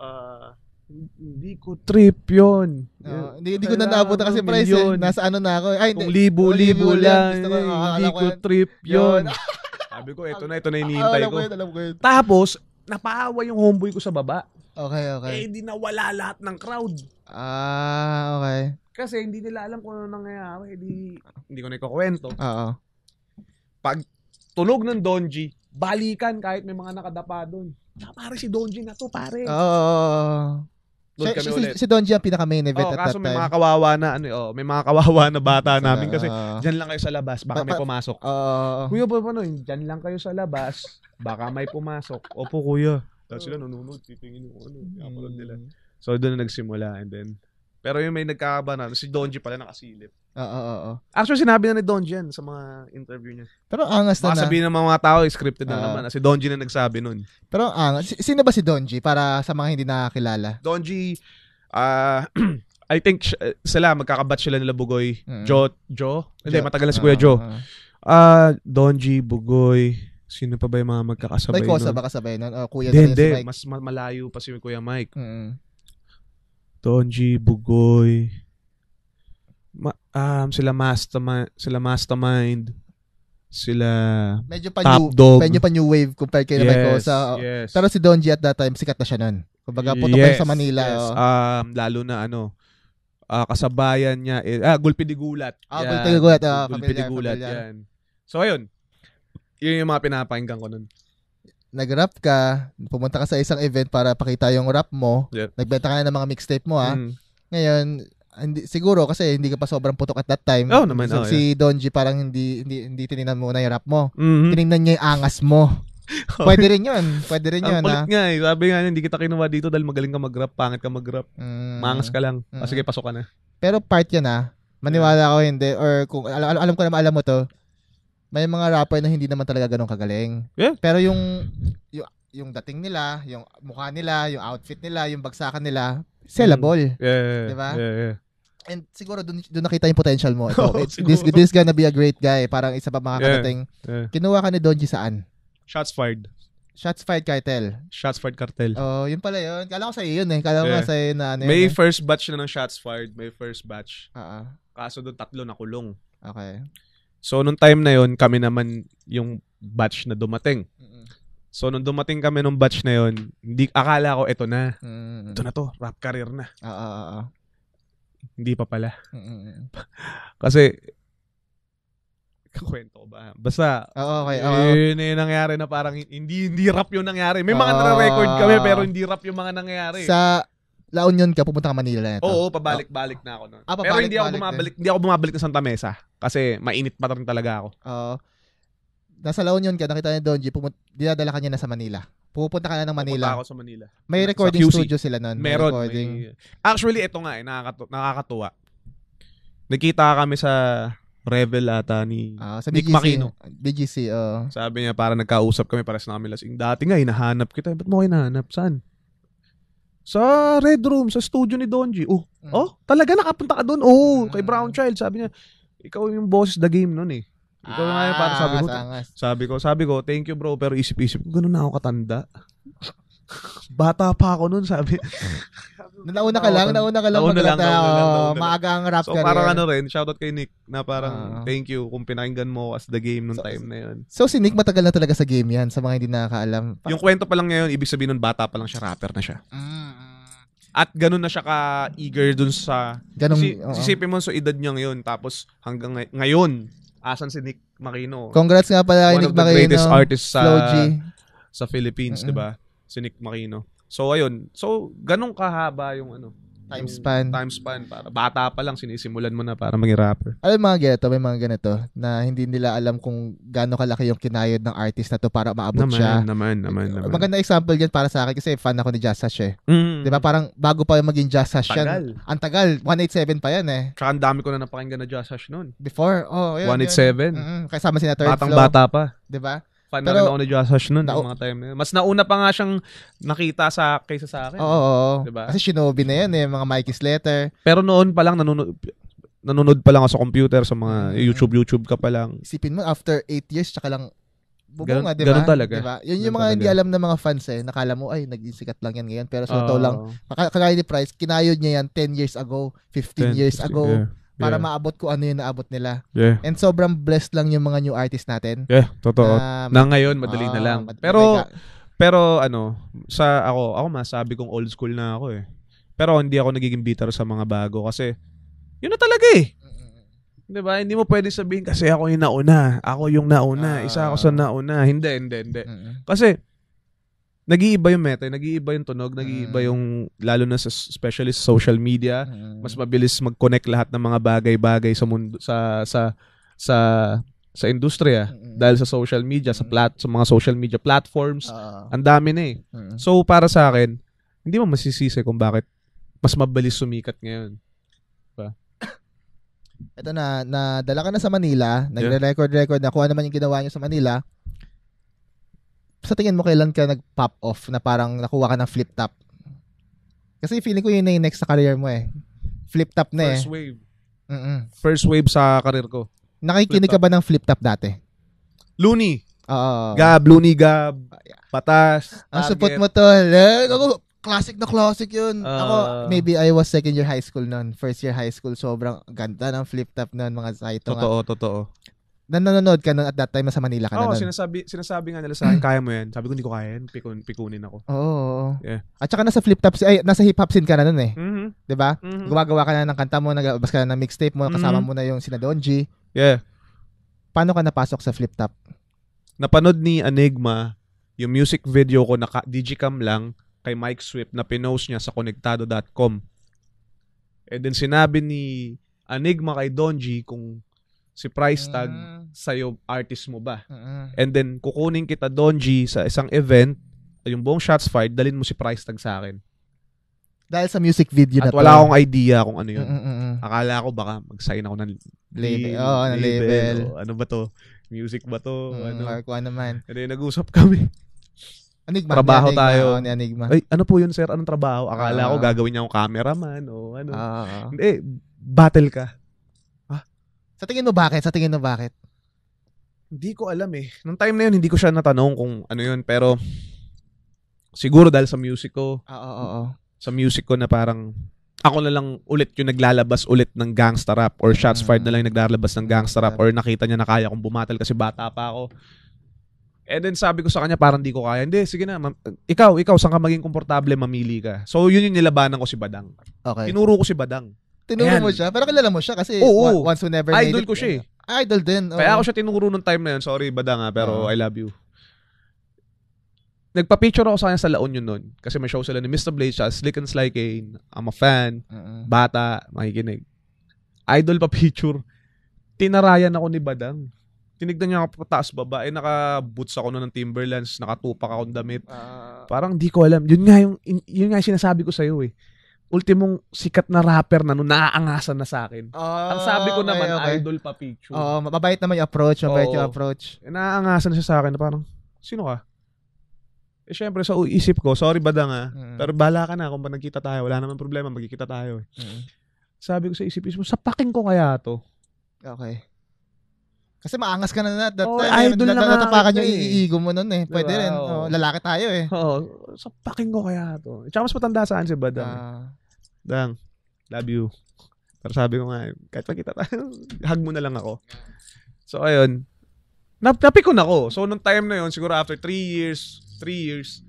uh, hindi ko trip yun. Uh, hindi, hindi ko na naabot kasi price eh. Nasa ano na ako. Ay, hindi. Kung libo-libo lang. Ko, oh, hindi ko, ko trip yun. [LAUGHS] Sabi ko, eto na, eto na ah, iniintay ko. Yun, alam ko Tapos, napaawa yung homeboy ko sa baba. Okay, okay. Eh, di nawala lahat ng crowd. Ah, okay. Kasi hindi nila alam kung ano nangyayari. Eh, di, hindi ko na ikukwento. Oo. Pag tulog ng Donji, balikan kahit may mga nakadapa doon. Na, pare si Donji na to, pare. Oo. Oh. Doon si, kami si, ulit. Si Don G ang pinaka-main event oh, at kaso that time. may mga kawawa na, ano, oh, may mga kawawa na bata so, namin kasi diyan lang kayo sa labas, baka pa, may pumasok. Uh, kuya, po ano, diyan lang kayo sa labas, baka may pumasok. Opo, kuya. Tapos sila nanonood, titingin yung ano, yung upload nila. Mm. So, doon na nagsimula and then, pero yung may nagkakaba na, si Donji pala nakasilip. Oo, oo, oo.
Actually, sinabi na ni Donji yan sa mga interview niya. Pero angas na Baka na. sabihin
ng mga tao, eh, scripted na ah. naman. Si Donji na nagsabi nun.
Pero ang si- sino ba si Donji para sa mga hindi nakakilala?
Donji, uh, [CLEARS THROAT] I think siya- eh, sila, magkakabat sila nila Bugoy. Mm. Jo, Jo? Hindi, matagal na si ah, Kuya Oo, Joe. oo. Ah, Donji, Bugoy, sino pa ba yung mga magkakasabay May kosa nun? ba kasabay nun? O kuya Hindi, hindi. Mas malayo pa si Kuya Mike. Mm. Tonji, Bugoy, ma- um, sila Mastermind, sila Mastermind, sila medyo pa top new, dog. Medyo
pa new wave compared kay yes, ko sa yes. Pero si Donji at that time sikat na siya noon. Kumbaga putok yes, sa Manila. Yes. Oh.
Um, lalo na ano uh, kasabayan niya eh, ah Gulpi di ah, Gulat. Ah, Gulpi di Gulat, uh, Gulpi di Gulat 'yan. So ayun. Yun yung mga pinapakinggan ko noon
nag-rap ka, pumunta ka sa isang event para pakita yung rap mo, yep. nagbenta ka na ng mga mixtape mo ha. Ah. Mm. Ngayon, hindi, siguro kasi hindi ka pa sobrang putok at that time. Oh, naman, so, oh, si yeah. Donji parang hindi, hindi, hindi tinignan muna yung rap mo. Mm-hmm. Tinignan niya yung angas mo. [LAUGHS] Pwede rin yun. Pwede rin yun. Ang kulit ah.
nga eh. Sabi nga, hindi kita kinuha dito dahil magaling ka mag-rap, pangit ka mag-rap. Mm. Mangas ka lang. Ah, mm. Ah, sige, pasok ka na.
Pero part yan ah. Maniwala yeah. ko hindi. Or kung, al- al- alam ko na alam mo to may mga rapper na hindi naman talaga ganun kagaling. Yeah. Pero yung, yung yung dating nila, yung mukha nila, yung outfit nila, yung bagsakan nila, hmm. sellable. Mm. Yeah, yeah, yeah. 'Di ba? Yeah, yeah. And siguro doon doon nakita yung potential mo. Ito, [LAUGHS] oh, it, this this gonna be a great guy. Parang isa pa makakarating. Yeah, yeah. Kinuha ka ni Donji saan? Shots fired. Shots fired cartel. Shots fired cartel. Oh, yun pala yun. Kala ko sa yun eh. Kala ko yeah. sa iyo na ano. May yun, eh. first
batch na ng shots fired, may first batch. Ah. Uh-huh. Kaso doon tatlo na kulong. Okay. So, nung time na yon kami naman yung batch na dumating. So, nung dumating kami nung batch na yon hindi, akala ko ito na. Mm-hmm. Ito na to, rap career na. Oo, uh, oo, oo. Hindi pa pala. Mm-hmm. [LAUGHS] Kasi, kakwento ba? Basta, oh, okay, oh, yun, yun, yun nangyari na parang hindi hindi rap yung nangyari. May mga oh, nare-record kami pero hindi rap yung mga nangyari. Sa
La Union ka, pumunta ka Manila na ito. Oo,
pabalik-balik na ako noon. Ah, Pero hindi ako bumabalik, hindi ako bumabalik ng Santa Mesa kasi mainit pa rin talaga ako. Oo.
nasa La Union ka, nakita ni Don G, pumunta, dinadala ka niya na sa Manila. Pupunta ka na ng Manila. Pupunta ako sa Manila.
May recording studio
sila noon. Meron. May recording. May,
actually, ito nga eh, nakakatu- nakakatuwa. Nakita kami sa Revel ata ni uh, sa BGC, Makino.
BGC, oo. Sabi niya, para
nagkausap kami, pares na kami lasing. Dati nga, hinahanap kita. Ba't mo ako hinahanap? Saan? Sa Red Room, sa studio ni Donji. Oh, mm. oh, talaga nakapunta ka doon? Oh, mm. kay Brown Child. Sabi niya, ikaw yung boss the game noon eh. Ikaw ah, nga yung para sabi ko, sangas. sabi ko, sabi ko, thank you bro, pero isip-isip ko, ganoon na ako katanda. Bata pa ako noon, sabi.
[LAUGHS] nauna ka lang, nauna ka lang nauna lang, nauna lang, Maaga ang rap so, career. So parang ano
rin, shoutout kay Nick na parang uh, thank you kung pinakinggan mo as the game nung so, time na yun.
So si Nick matagal na talaga sa game yan sa mga hindi nakakaalam.
Yung kwento pa lang ngayon, ibig sabihin nun bata pa lang siya, rapper na siya. Mm-hmm. At ganun na siya ka-eager dun sa... Ganun, si, oh, sisipin mo so edad niya ngayon tapos hanggang ngayon, asan si Nick Marino? Congrats nga pala kay Nick Marino. One of the greatest artists sa, sa Philippines, mm-hmm. di ba? si Nick Marino. So ayun, so ganun kahaba yung ano, time span. Time span para bata pa lang sinisimulan mo na para maging rapper.
Alam mga ganito, may mga ganito na hindi nila alam kung gaano kalaki yung kinayod ng artist na to para maabot naman, siya.
Naman, naman, naman.
Maganda example diyan para sa akin kasi fan ako ni Jazz Sash eh. Mm. 'Di ba? Parang bago pa yung maging Jazz Sash yan. Ang tagal, 187 pa yan eh.
Tsaka ang dami ko na napakinggan na Jazz Sash noon. Before, oh, yun. 187. Yun. Mm-hmm. Kasama si na Third Batang Flow. bata pa. 'Di ba?
Fan na rin ako ni Josh Hush noon, yung mga
time na yun. Mas nauna pa nga siyang nakita sa kaysa sa akin. Oo, oo. Diba? Kasi
shinobi na yan eh, mga Mikey's letter.
Pero noon pa lang, nanonood, nanonood pa lang ako sa computer, sa mga ah. YouTube, YouTube ka pa lang.
Isipin mo, after 8 years, tsaka lang bubunga, di ba? Ganun talaga. Diba? Yun yung ganun mga talaga. hindi alam ng mga fans eh. Nakala mo, ay, naging sikat lang yan ngayon. Pero sa so, lang, kagaya ni Price, kinayod niya yan 10 years ago, 15 10, years ago. Yeah para yeah. maabot ko ano yung naabot nila. Yeah. And sobrang blessed lang yung mga new artists natin. Yeah, totoo. Na, na ngayon madali uh, na ah, lang. Mad- pero
mega. pero ano, sa ako, ako masabi kong old school na ako eh. Pero hindi ako nagiging bitter sa mga bago kasi yun na talaga eh. 'Di ba? Hindi mo pwedeng sabihin kasi ako yung nauna, ako yung nauna, uh, isa ako sa ah. nauna. Hindi, hindi, hindi. Uh-uh. Kasi nag-iiba yung meta, eh. nag-iiba yung tunog, mm. nag-iiba yung, lalo na sa especially sa social media, mm. mas mabilis mag-connect lahat ng mga bagay-bagay sa mundo, sa, sa, sa, sa industriya. Mm. Dahil sa social media, sa hmm. plat, sa mga social media platforms, uh. ang dami na eh. Mm. So, para sa akin, hindi mo masisisi kung bakit mas mabilis sumikat ngayon. Diba?
Ito [COUGHS] na, nadala ka na sa Manila, nagre-record-record na kung ano man yung ginawa niyo sa Manila, sa tingin mo kailan ka nag-pop off na parang nakuha ka ng flip top? Kasi feeling ko yun na yung next sa career mo eh. Flip top na First eh. First wave. Mm-mm. First
wave sa career ko.
Nakikinig ka ba ng flip top dati?
Looney. Oo. Gab,
Looney Gab. Patas. Ang target. mo to. Eh, classic na classic yun. Uh, Ako, maybe I was second year high school noon. First year high school. Sobrang ganda ng flip top noon mga Saito. Totoo, nga. totoo na nanonood ka noon at that time sa Manila ka oh, na nun.
sinasabi, sinasabi nga
nila sa akin, kaya mo yan. Sabi ko, hindi ko kaya yan. Pikun, pikunin ako. Oo. Oh, yeah. At saka nasa flip top, ay, nasa hip hop scene ka na nun eh. Mm-hmm. ba? Mm-hmm. Gumagawa ka na ng kanta mo, nagabas ka na ng mixtape mo, kasama mm-hmm. mo na yung sina Donji. Yeah. Paano ka napasok sa flip top? Napanood ni
Enigma yung music video ko na digicam lang kay Mike Swift na pinost niya sa konektado.com. And then sinabi ni Enigma kay Donji kung si price tag uh, sa'yo, artist mo ba? Uh, And then, kukunin kita, Don G, sa isang event, yung buong shots fired, dalin mo si price tag sa akin.
Dahil sa music video At na to. At wala akong idea kung ano yun. Mm-mm.
Akala ko baka mag-sign ako ng label. Oh, label. label. Oh, ano ba to? Music ba to? Mm, ano? Mark 1 naman. Ano yung nag-usap kami. Anigma. Trabaho anigma, tayo. Oh, anigma. Ay, ano po yun, sir? Anong trabaho? Akala uh, ko ah. gagawin niya akong cameraman o ano. Uh, Hindi, battle ka.
Sa tingin mo bakit? Sa tingin mo bakit?
Hindi ko alam eh. Nung time na yun, hindi ko siya natanong kung ano yun. Pero, siguro dahil sa music ko. Oo, oo, oo. Sa music ko na parang, ako na lang ulit yung naglalabas ulit ng gangster rap or shots fired mm. na lang yung naglalabas ng gangster rap or nakita niya na kaya kong bumatal kasi bata pa ako. And eh, then sabi ko sa kanya parang di ko kaya. Hindi, sige na. Ma'am. ikaw, ikaw, saan ka maging komportable, mamili ka. So yun yung nilabanan ko si Badang. Okay. Tinuro ko si Badang.
Tinuro Ayan. mo siya, pero kilala mo siya kasi Oo. once we never made Idol ko siya eh. eh. Idol din. oo. Kaya ako
siya tinuro nung time na yun. Sorry, bada nga, pero Oo. I love you. Nagpa-picture ako sa kanya sa La Union nun. Kasi may show sila ni Mr. Blade, siya, Slick and Sly Kane. I'm a fan. Oo. Bata, makikinig. Idol pa picture. Tinarayan ako ni Badang. Tinignan niya ako pataas baba. Eh, naka-boots ako nun ng Timberlands. Nakatupak akong damit. Ah, Parang di ko alam. Yun nga yung, yun nga yung sinasabi ko sa'yo eh ultimong sikat na rapper na no, naaangasan na sa akin. Oh, Ang sabi ko naman, okay, okay. idol pa picture. Oo, oh, mababait naman yung approach, mabait oh, yung approach. Naaangasan siya sa akin na parang, sino ka? Eh, syempre, sa isip ko, sorry ba ah, mm. pero bala ka na kung ba nagkita tayo. Wala naman problema, magkikita tayo. Eh. Mm. Sabi ko sa isip-isip, sa paking ko kaya to. Okay.
Kasi maangas ka na na. That oh, time, eh, idol na nga. Natatapakan yung eh. iigo mo nun eh. Diba? Pwede diba? rin. Oh, lalaki tayo eh. Oo so paking ko kaya to.
Tsaka mas matanda saan si Badang. Uh, ah. Dang, love you. Pero sabi ko nga, kahit makita tayo, [LAUGHS] hug mo na lang ako. So, ayun. Nap napikon ako. So, nung time na yon siguro after 3 years, 3 years,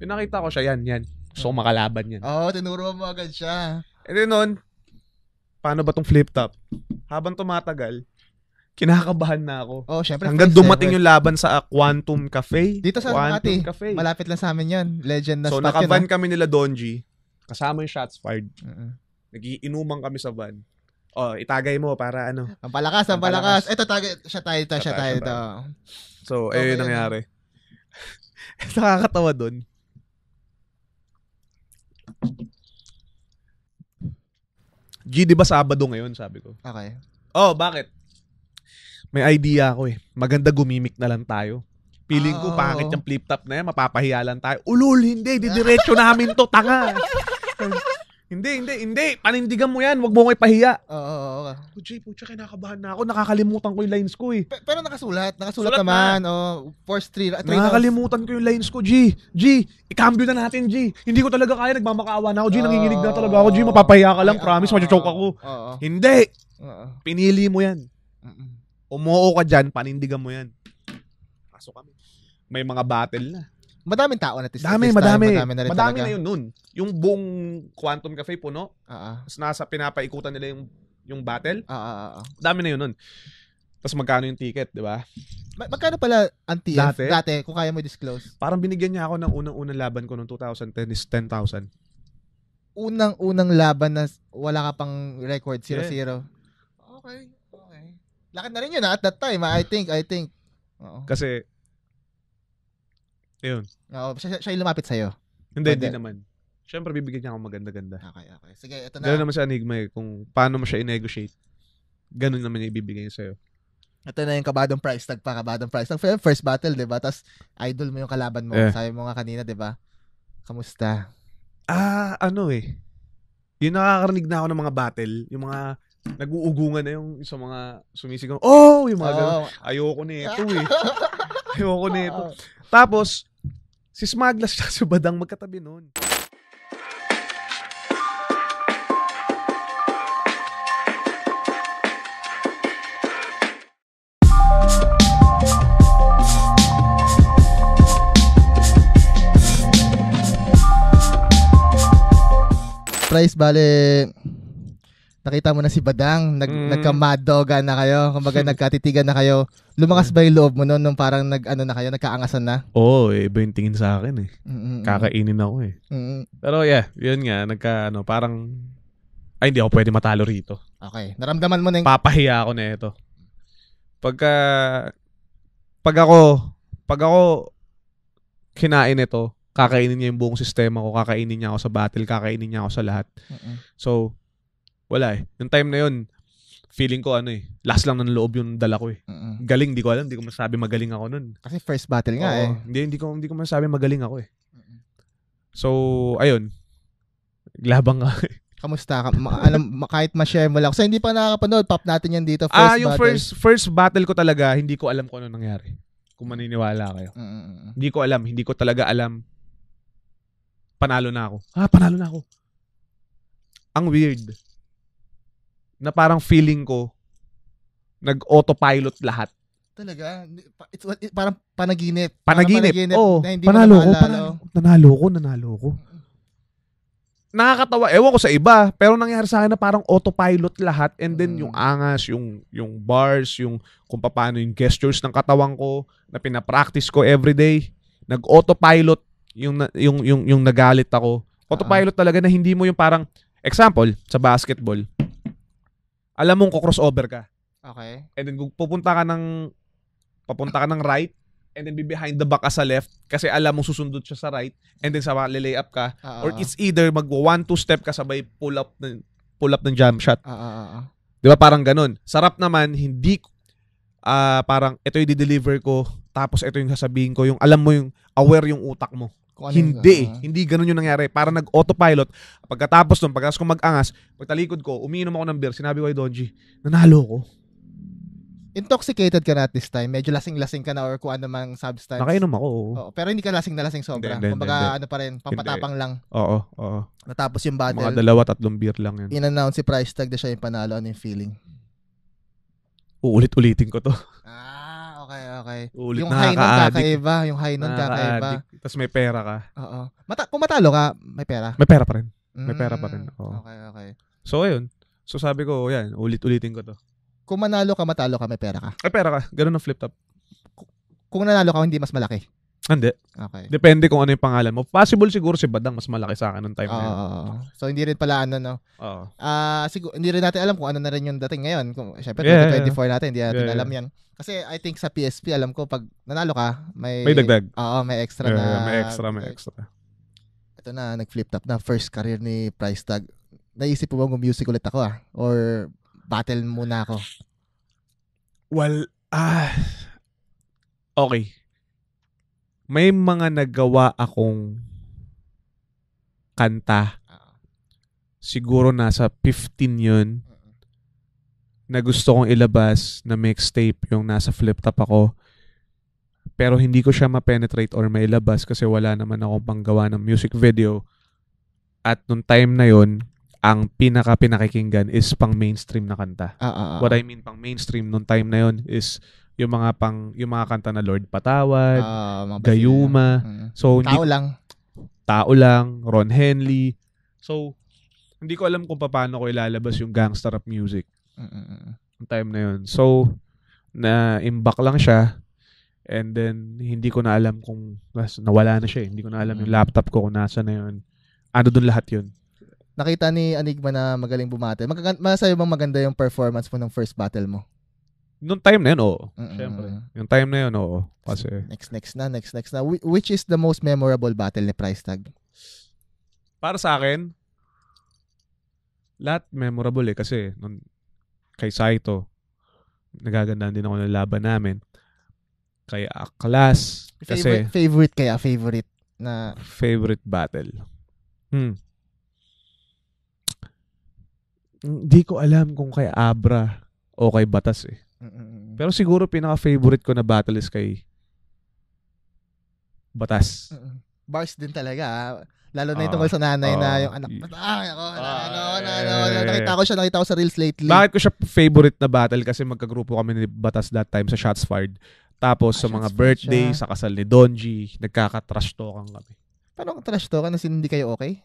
nakita ko siya, yan, yan. So, hmm. makalaban yan. Oo, oh, tinuro mo agad siya. And then nun, paano ba tong flip top? Habang
tumatagal,
kinakabahan na ako.
Oh, syempre. Hanggang dumating yung
laban sa ah, Quantum Cafe. Dito sa ano, Quantum Makati.
Cafe. Malapit lang sa amin yun. Legend na so, spot yun. So, nakavan ah.
kami nila Donji. Kasama yung shots fired. uh Nagiinuman kami sa van. Oh, itagay mo para ano.
Ang palakas, ang, ang palakas. Ito, tagay. Siya tayo ito, siya tayo ito. So, okay, ayun yun nangyari. [LAUGHS] Nakakatawa dun.
G, di ba Sabado ngayon, sabi ko? Okay. Oh, bakit? may idea ako eh. Maganda gumimik na lang tayo. Feeling ko, oh. pangit yung flip-top na yan, mapapahiya lang tayo. Ulul, hindi, didiretso namin to, tanga. [LAUGHS] Hindi, hindi, hindi. Panindigan mo yan. wag mo ko ipahiya. Oo, okay.
oo. Puchay, puchay, kinakabahan
na ako. Nakakalimutan ko yung lines ko eh. Pe- pero nakasulat. Nakasulat Sulat naman. Na. Oh, force three. Trade Nakakalimutan ko yung lines ko, G. G, ikambyo na natin, G. Hindi ko talaga kaya. Nagmamakaawa na ako, G. Oh, nanginginig na talaga ako, G. Mapapahiya ka lang. Ay, promise, uh, machochoke ako. Uh, uh, hindi. Uh, Pinili mo yan. Uh-uh. Umuo ka dyan, panindigan mo yan. Pasok kami. May mga battle na. Madaming tao na this, Dami, this time. madami. Madami na, rin madami talaga. na yun nun. Yung buong Quantum Cafe puno. Uh-uh. nasa pinapaikutan nila yung yung battle. Oo, uh, ah, uh, Dami na yun nun. Tapos magkano yung ticket, di ba?
Mag- magkano pala ang TF? Dati? Dati, kung kaya mo disclose.
Parang binigyan niya ako ng unang-unang laban ko noong 2010 is 10,000.
Unang-unang laban na wala ka pang record, 0-0. Yeah. Okay. Laki na rin yun ah, at that time, ah, I think, I think. Oo. Kasi, yun. Oo, siya, siya yung lumapit sa'yo. Hindi, hindi
naman. Siyempre, bibigyan niya ako maganda-ganda. Okay, okay. Sige, ito na. Ganun naman sa enigma eh, kung paano mo siya i-negotiate. Ganun naman niya ibibigay niya sa'yo.
Ito na yung kabadong price tag pa, kabadong price tag. First battle, di ba? Tapos, idol mo yung kalaban mo. Eh. Sabi mo nga kanina, di ba?
Kamusta? Ah, ano eh. Yung nakakarinig na ako ng mga battle, yung mga nag-uugungan na yung sa mga sumisigaw. Oh, yung mga oh. ganun. Ayoko nito eh. [LAUGHS] Ayoko nito. Tapos, si Smaglas siya [LAUGHS] si Badang magkatabi noon.
Price bale nakita mo na si Badang, nag, mm. nagka-mad na kayo, kumbaga [LAUGHS] nagkatitigan na kayo. Lumakas ba yung loob mo noon nung parang nag, ano na kayo, nagkaangasan na?
Oo, oh, iba yung tingin sa akin eh. Mm-mm. Kakainin ako eh. Mm-mm. Pero yeah, yun nga, nagka, ano, parang, ay hindi ako pwede matalo rito. Okay, naramdaman mo na yung... Papahiya ako na ito. Pagka, pag ako, pag ako kinain ito, kakainin niya yung buong sistema ko, kakainin niya ako sa battle, kakainin niya ako sa lahat. Mm-mm. So, wala eh. Yung time na yun, feeling ko ano eh, last lang ng loob yung dala ko eh. Mm-mm. Galing, di ko alam, di ko masabi magaling ako nun.
Kasi first battle nga Oo, eh.
Hindi, hindi ko, hindi ko masabi magaling ako eh. So, ayun.
Labang nga eh. [LAUGHS] Kamusta? Ka? Ma- alam, ano, kahit ma-share mo lang. Kasi hindi pa nakakapanood, pop natin yan dito. First ah, yung battle. first
first battle ko talaga, hindi ko alam kung ano nangyari. Kung maniniwala kayo. Mm-mm. Hindi ko alam, hindi ko talaga alam. Panalo na ako. Ah, panalo na ako. Ang weird na parang feeling ko, nag-autopilot lahat.
Talaga? It's, it, parang panaginip. Panaginip. panaginip Oo. Na hindi panalo ko. Panalo,
nanalo ko, nanalo ko. Nakakatawa. Ewan ko sa iba. Pero nangyari sa akin na parang autopilot lahat. And then mm. yung angas, yung, yung bars, yung kung paano yung gestures ng katawan ko na pinapractice ko everyday. Nag-autopilot yung, yung, yung, yung nagalit ako. Ah. Autopilot uh-huh. talaga na hindi mo yung parang, example, sa basketball alam mong ko-crossover ka. Okay. And then kung pupunta ka ng papunta ka ng right and then be behind the back sa left kasi alam mo susundot siya sa right and then sa lay up ka uh-huh. or ah, ah, ah. it's either mag one two step ka sabay pull up ng pull up ng jump shot. Uh-huh. 'Di ba parang ganun. Sarap naman hindi uh, parang ito yung deliver ko tapos ito yung sasabihin ko yung alam mo yung aware yung utak mo ano hindi, yung, ano, uh, hindi ganun yung nangyari. Para nag-autopilot. Pagkatapos nun, pagkatapos ko mag-angas, pagtalikod ko, umiinom ako ng beer, sinabi ko kay Donji,
nanalo ko. Intoxicated ka na at this time. Medyo lasing-lasing ka na or kung ano mang substance. Nakainom ako. Oo. oo pero hindi ka lasing na lasing sobra. Hindi, Kumbaga hindi. ano pa rin, pampatapang hindi. lang. Oo,
oo. Natapos yung battle. Mga dalawa, tatlong beer lang yan.
In-announce si Price Tag na siya yung panalo. Ano yung feeling?
Uulit-ulitin ko to. Ah.
Okay. Ulit, yung high nun kakaiba. Yung high nun kakaiba.
Tapos may pera ka. Oo. Mata
kung matalo ka, may pera. May pera pa rin. Mm, may pera pa rin. Mm, oo.
Okay, okay. So, ayun. So, sabi ko, yan, ulit-ulitin ko to.
Kung manalo ka, matalo ka, may pera ka. May pera ka. Ganun ang flip-top. Kung nanalo ka, hindi mas malaki.
Hindi. Okay. Depende kung ano yung pangalan mo. Possible siguro si Badang mas malaki sa akin noong time uh, na yun.
So hindi rin pala ano no. Oo. Uh, ah, siguro hindi rin natin alam kung ano na rin yung dating ngayon. Kung syempre yeah, 2024 yeah. natin, hindi natin yeah, alam yeah. 'yan. Kasi I think sa PSP, alam ko, pag nanalo ka, may... May dagdag. Oo, may extra yeah, na... May extra, may extra. Ito na, nag-flip top na. First career ni Price Tag. Naisip po ba music ulit ako ah? Or battle muna ako? Well, ah...
okay. May mga nagawa akong kanta. Ah. Siguro nasa 15 yun na gusto kong ilabas na mixtape yung nasa flip top ako. Pero hindi ko siya ma-penetrate or mailabas kasi wala naman akong panggawa ng music video. At nung time na yon ang pinaka pinakikinggan is pang mainstream na kanta. Ah, ah, ah. What ah. I mean pang mainstream nung time na yon is yung mga pang yung mga kanta na Lord Patawad, uh, Gayuma. Mm. So tao hindi, lang. Tao lang, Ron Henley. So hindi ko alam kung paano ko ilalabas yung gangster rap music. Mm-mm. time na yun. So, na-imbak lang siya. And then, hindi ko na alam kung nawala na siya. Eh. Hindi ko na alam yung mm. laptop ko kung nasa na yun. Ano doon lahat yun.
Nakita ni Anigma na magaling bumate. Mag- masayo bang maganda yung performance mo ng first battle mo? Noong time na yun, oo. Siyempre. Yung time na yun, oo. Kasi... Next, next na, next, next na. Which is the most memorable battle ni Price Tag? Para sa akin,
lahat memorable eh. Kasi, nung, Kay Saito, nagagandaan din ako ng laban namin. Kay Aklas, kasi... Favorite,
favorite kaya, favorite na...
Favorite battle.
Hmm. Hindi ko alam kung
kay Abra o kay Batas eh. Mm-mm. Pero siguro pinaka-favorite ko na battle is kay Batas. Mm-mm.
Bars din talaga. Ah. Lalo na yung ah, tungkol sa nanay na ah. yung anak. Ah, ako, ano, ano, ano, Nakita ko
siya, nakita ko sa reels lately. Bakit ko siya favorite na battle kasi magkagrupo kami ni Batas that time sa Shots Fired. Tapos sa ah, mga birthday, sa kasal ni Donji, nagkaka-trash talkan kami.
Paano trash talkan? Kasi hindi kayo okay?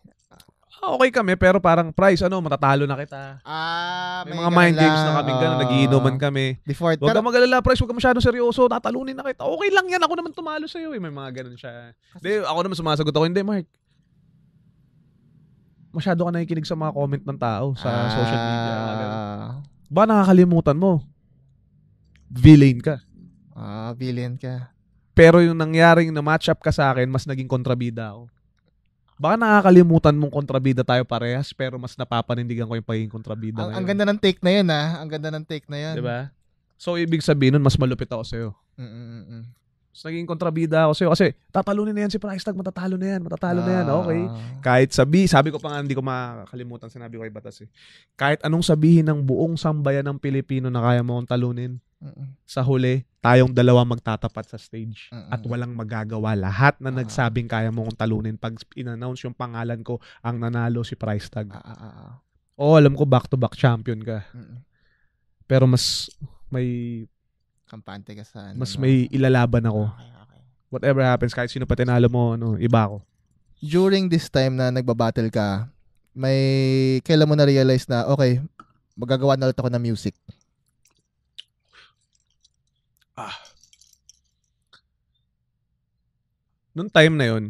okay kami
pero parang price ano matatalo na kita. Ah, may, may mga mind games na kami uh, ganun, nagiinuman kami. Before, huwag pero, magalala price, huwag ka masyadong seryoso, tatalunin na kita. Okay lang yan, ako naman tumalo sa iyo eh. May mga ganun siya. Kasi, ako naman sumasagot ako, hindi Mark masyado ka nakikinig sa mga comment ng tao sa ah. social media. Ah. Ba nakakalimutan mo? Villain ka. Ah, villain ka. Pero yung nangyaring na match up ka sa akin, mas naging kontrabida ako. Baka nakakalimutan mong kontrabida tayo parehas, pero mas napapanindigan ko yung pagiging kontrabida ang, ngayon. Ang ganda
ng take na yun, ah. Ang ganda ng take na yun. Diba?
So, ibig sabihin nun, mas malupit ako sa'yo. Mm-mm-mm.
So, naging kontrabida ako sa'yo kasi
tatalunin na yan si price tag, matatalo na yan, matatalo ah. na yan, okay? Ah. Kahit sabi, sabi ko pa nga, hindi ko makakalimutan, sinabi ko kay Batas eh. Kahit anong sabihin ng buong sambayan ng Pilipino na kaya mo akong talunin, uh-uh. sa huli, tayong dalawa magtatapat sa stage uh-uh. at walang magagawa. Lahat na uh-uh. nagsabing kaya mo akong talunin, pag in-announce yung pangalan ko, ang nanalo si price tag.
Uh-uh.
Oo, oh, alam ko back-to-back champion ka. Uh-uh. Pero mas may
kampante ka sa ano, Mas may
ilalaban ako. Okay, okay. Whatever happens, kahit sino pa tinalo mo, ano, iba ako.
During this time na nagbabattle ka, may kailan mo na realize na okay, magagawa na ulit ako ng music? Ah.
Noong time na 'yon,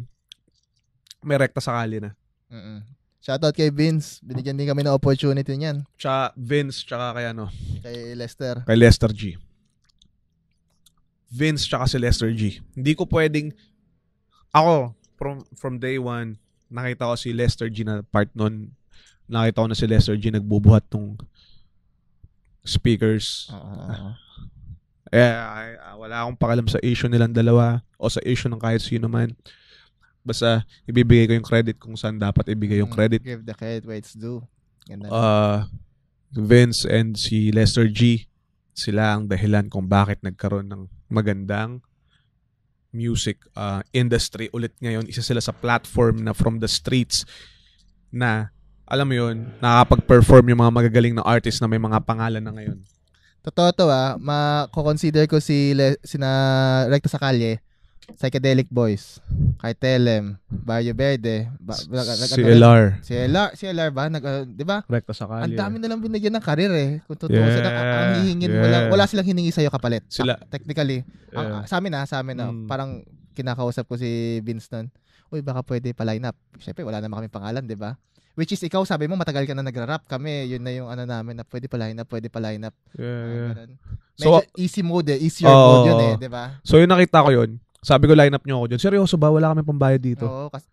may rekta sakali kali na.
Mm. Shoutout kay Vince. Binigyan din kami ng opportunity niyan.
Tsaka Vince, tsaka kay ano? Kay Lester. Kay Lester G. Vince tsaka si Lester G. Hindi ko pwedeng ako from from day one nakita ko si Lester G na part nun nakita ko na si Lester G nagbubuhat ng speakers uh, eh ah, wala akong pakalam sa issue nilang dalawa o sa issue ng kahit sino man basta ibibigay ko yung credit kung saan dapat ibigay yung mm, credit
give the credit where it's due Ganda uh,
Vince and si Lester G sila ang dahilan kung bakit nagkaroon ng magandang music uh, industry ulit ngayon. Isa sila sa platform na from the streets na alam mo yun, nakakapag-perform yung mga magagaling na artist na may mga pangalan na ngayon.
Totoo to ah. Makoconsider ko si Le- sina Recto sa Kalye Psychedelic Boys, kay Telem, Bayo Verde, ba, Si CLR. Si CLR ba? Nag, uh, di ba? Recto sakali. Ang dami nilang binigyan ng karir eh. Kung totoo yeah, sila, ang hihingin yeah. mo wala silang hiningi sa'yo kapalit. Sila. Ta- ah, technically. Ah, yeah. Ang, sa amin ah, sa amin ah, mm. parang kinakausap ko si Vince nun. Uy, baka pwede pa-line up. Siyempre, wala naman kami pangalan, di ba? Which is ikaw, sabi mo, matagal ka na nagra-rap kami. Yun na yung ano namin na pwede pa line up, pwede pa line up. Yeah, yeah. Medyo so, easy mode eh.
Easier uh, mode yun eh, di ba? So yung nakita ko yun, sabi ko, line up nyo ako dyan. Seryoso ba? Wala kami pambayad dito. Oo, kasi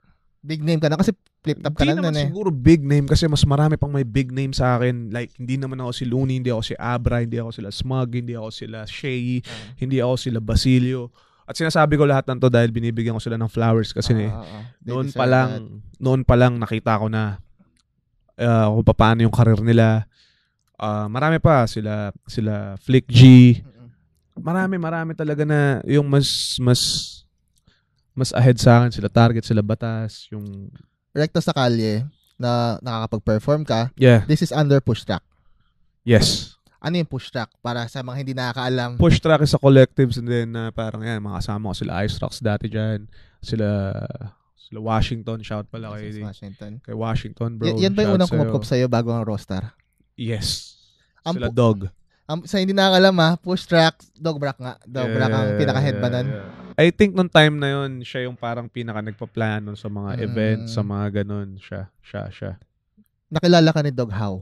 big name ka na kasi flip top ka na naman eh. siguro big name kasi mas marami pang may big name sa akin. Like, hindi naman ako si Looney, hindi ako si Abra, hindi ako sila Smug, hindi ako sila Shay, ah. hindi ako sila Basilio. At sinasabi ko lahat ng to dahil binibigyan ko sila ng flowers kasi ah, eh, Oo, ah, oo. noon deserve pa that. lang, noon pa lang nakita ko na uh, kung paano yung karir nila. Ah, marami pa sila sila Flick G, marami marami talaga na yung mas mas mas ahead sa akin sila target sila batas
yung rekto sa kalye na nakakapag-perform ka yeah. this is under push track yes ano yung push track para sa mga hindi nakakaalam
push track is sa collectives and then uh, parang yan mga kasama ko sila Ice Rocks dati dyan sila sila Washington shout pala kay Washington kay Washington bro y- yan ba yung unang kumapkop
sa'yo bago ang roster yes um, sila Dog Um, sa hindi nakakalam ha, ah, push track, dog brack nga. Dog yeah, brack ang pinaka-headbanan. Yeah,
yeah. I think nung time na yon siya yung parang pinaka nagpaplano sa mga mm. events, sa mga ganun. Siya, siya, siya.
Nakilala ka ni Dog How?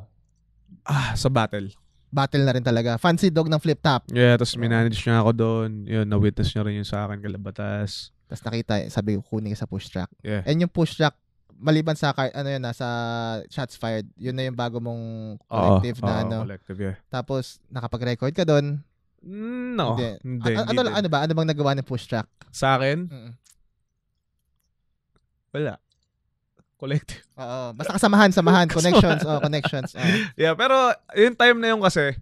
Ah, sa battle. Battle na rin talaga. Fancy dog ng flip top.
Yeah, tapos minanage niya ako doon. Yun, na-witness niya rin yung sa akin, kalabatas. Tapos nakita,
sabi ko, kunin ka sa push track. Yeah. And yung push track, maliban sa ano yun nasa ah, shots fired, yun na yung bago mong collective oo, na oo, ano. Collective, yeah. Tapos nakapag-record ka doon? Mm, no. Hindi. hindi, A- hindi ano, hindi. ano ba? Ano bang nagawa ng push track? Sa akin? Mm-mm.
Wala. Collective. [LAUGHS] Oo. Basta kasamahan, samahan. [LAUGHS] connections. oh, connections. Oh. [LAUGHS] Yeah, pero yung time na yun kasi,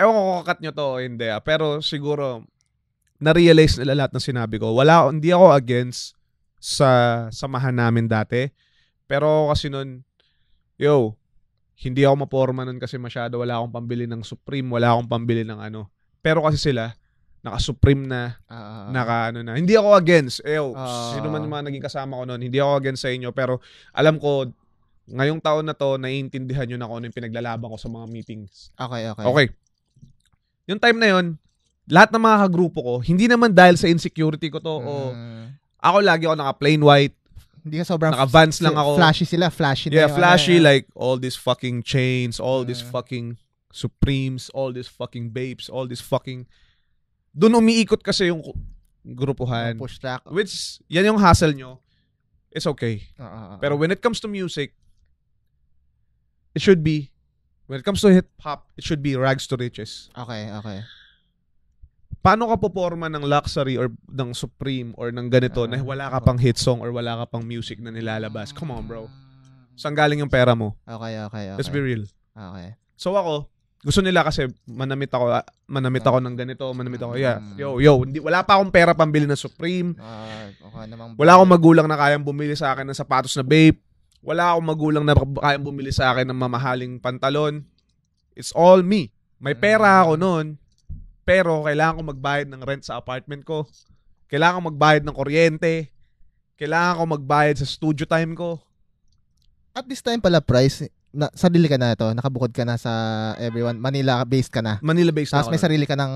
ewan ko kung nyo to hindi. Ah. Pero siguro, na-realize nila lahat ng sinabi ko. Wala, hindi ako against sa samahan namin dati. Pero kasi noon, yo, hindi ako maporma nun kasi masyado wala akong pambili ng Supreme, wala akong pambili ng ano. Pero kasi sila, naka-Supreme na, uh, naka ano na. Hindi ako against, eh, uh, sino man mga naging kasama ko noon, hindi ako against sa inyo, pero alam ko, ngayong taon na to, naiintindihan nyo na ako ano yung pinaglalaban ko sa mga meetings. Okay, okay. Okay. Yung time na yon lahat ng mga kagrupo ko, hindi naman dahil sa insecurity ko to mm. o hmm. Ako lagi ako naka plain white. Hindi ka sobrang naka Vans lang ako. Flashy sila, flashy. Yeah, flashy like all these fucking chains, all uh, these fucking Supremes, all these fucking babes, all these fucking Doon umiikot kasi yung grupuhan. Push track. Which yan yung hassle nyo. It's okay. Uh, uh, uh, Pero when it comes to music, it should be when it comes to hip hop, it should be rags to riches. Okay, okay paano ka poporma ng luxury or ng supreme or ng ganito uh, na ah, wala ka pang hit song or wala ka pang music na nilalabas? Come on, bro. Saan galing yung pera mo? Okay, okay, okay. Let's be real. Okay. So ako, gusto nila kasi manamit ako, ah, manamit ako ng ganito, manamit ako, yeah. Mm. Yo, yo, hindi, wala pa akong pera pambili ng Supreme. Uh, okay, namang wala akong magulang na kayang bumili sa akin ng sapatos na vape. Wala akong magulang na kayang bumili sa akin ng mamahaling pantalon. It's all me. May pera ako mm. noon pero kailangan ko magbayad ng rent sa apartment ko. Kailangan ko magbayad ng kuryente. Kailangan ko magbayad sa studio time ko.
At this time pala, price, na, sarili ka na to, nakabukod ka na sa everyone, Manila-based ka na. Manila-based Tapos na ako. may sarili ka ng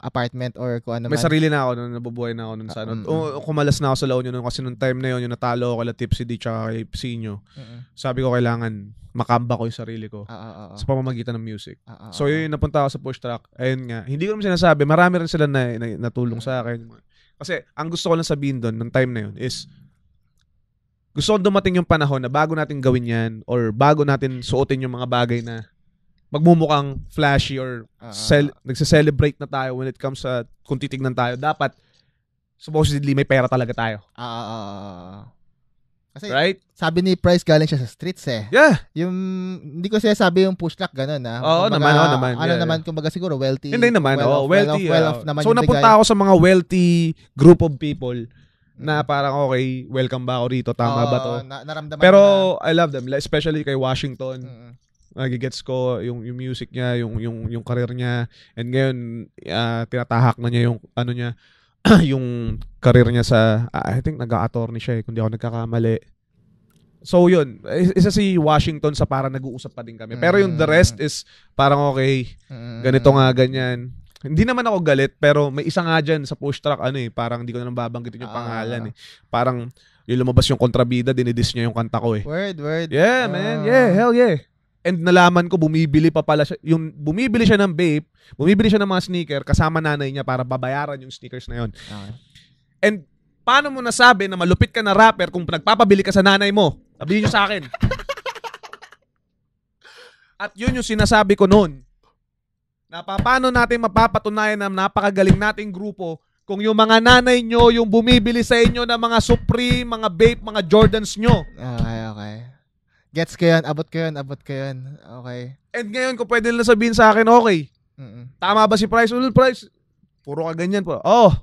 apartment or kung ano man. May sarili
na ako noon, nabubuhay na ako noon sa uh, ano. Mm-hmm. Uh, kumalas na ako sa La Union noon kasi nung time na yon yung natalo ako kala Tipsy D tsaka kay Sinyo. Mm-hmm. Sabi ko kailangan makamba ko yung sarili ko uh, uh, uh, uh. sa pamamagitan ng music. Uh, uh, uh, so yun, napunta ako sa push track. Ayun nga, hindi ko naman sinasabi, marami rin sila na, na natulong uh, sa akin. Kasi ang gusto ko lang sabihin doon, ng time na yun, is gusto ko dumating yung panahon na bago natin gawin yan or bago natin suotin yung mga bagay na magmumukhang flashy or uh, nagse-celebrate na tayo when it comes sa kung titignan tayo, dapat supposedly may pera
talaga tayo. Ah. Uh, kasi right? sabi ni Price galing siya sa streets eh. Yeah. Yung hindi ko siya sabi yung push luck ganun ah. Oo kumbaga, naman, oo naman. Ano yeah. naman kumbaga siguro wealthy. Hindi naman, well oh, off, wealthy. Well off, well off, yeah. well off naman so napunta ako sa mga
wealthy group of people na mm. parang okay, welcome ba ako rito, tama oh, ba to? Na, Pero na. I love them, especially kay Washington. Mm-hmm. Nagigets ko yung, yung music niya, yung yung yung career niya and ngayon uh, tinatahak na niya yung ano niya [CLEARS THROAT] yung career niya sa uh, I think nag-a-attorney siya eh, kung di ako nagkakamali. So yun, isa si Washington sa para nag-uusap pa din kami. Pero yung the rest is parang okay, ganito nga ganyan hindi naman ako galit pero may isa nga diyan sa post track ano eh parang hindi ko na lang babanggitin yung ah. pangalan eh parang yung lumabas yung kontrabida dinidiss niya yung kanta ko eh
word word yeah ah.
man yeah ah. hell yeah and nalaman ko bumibili pa pala siya yung bumibili siya ng vape bumibili siya ng mga sneaker kasama nanay niya para babayaran yung sneakers na yon okay. and paano mo nasabi na malupit ka na rapper kung nagpapabili ka sa nanay mo sabihin niyo sa akin [LAUGHS] at yun yung sinasabi ko noon na paano natin mapapatunayan na napakagaling nating grupo kung yung mga nanay nyo, yung bumibili sa inyo ng mga Supreme, mga Bape, mga Jordans nyo. Okay, okay. Gets ko yun, abot ko yun, abot ko yun. Okay. And ngayon, kung pwede nila sabihin sa akin, okay, Mm-mm. tama ba si Price? Well, Price, puro ka ganyan po. Oh,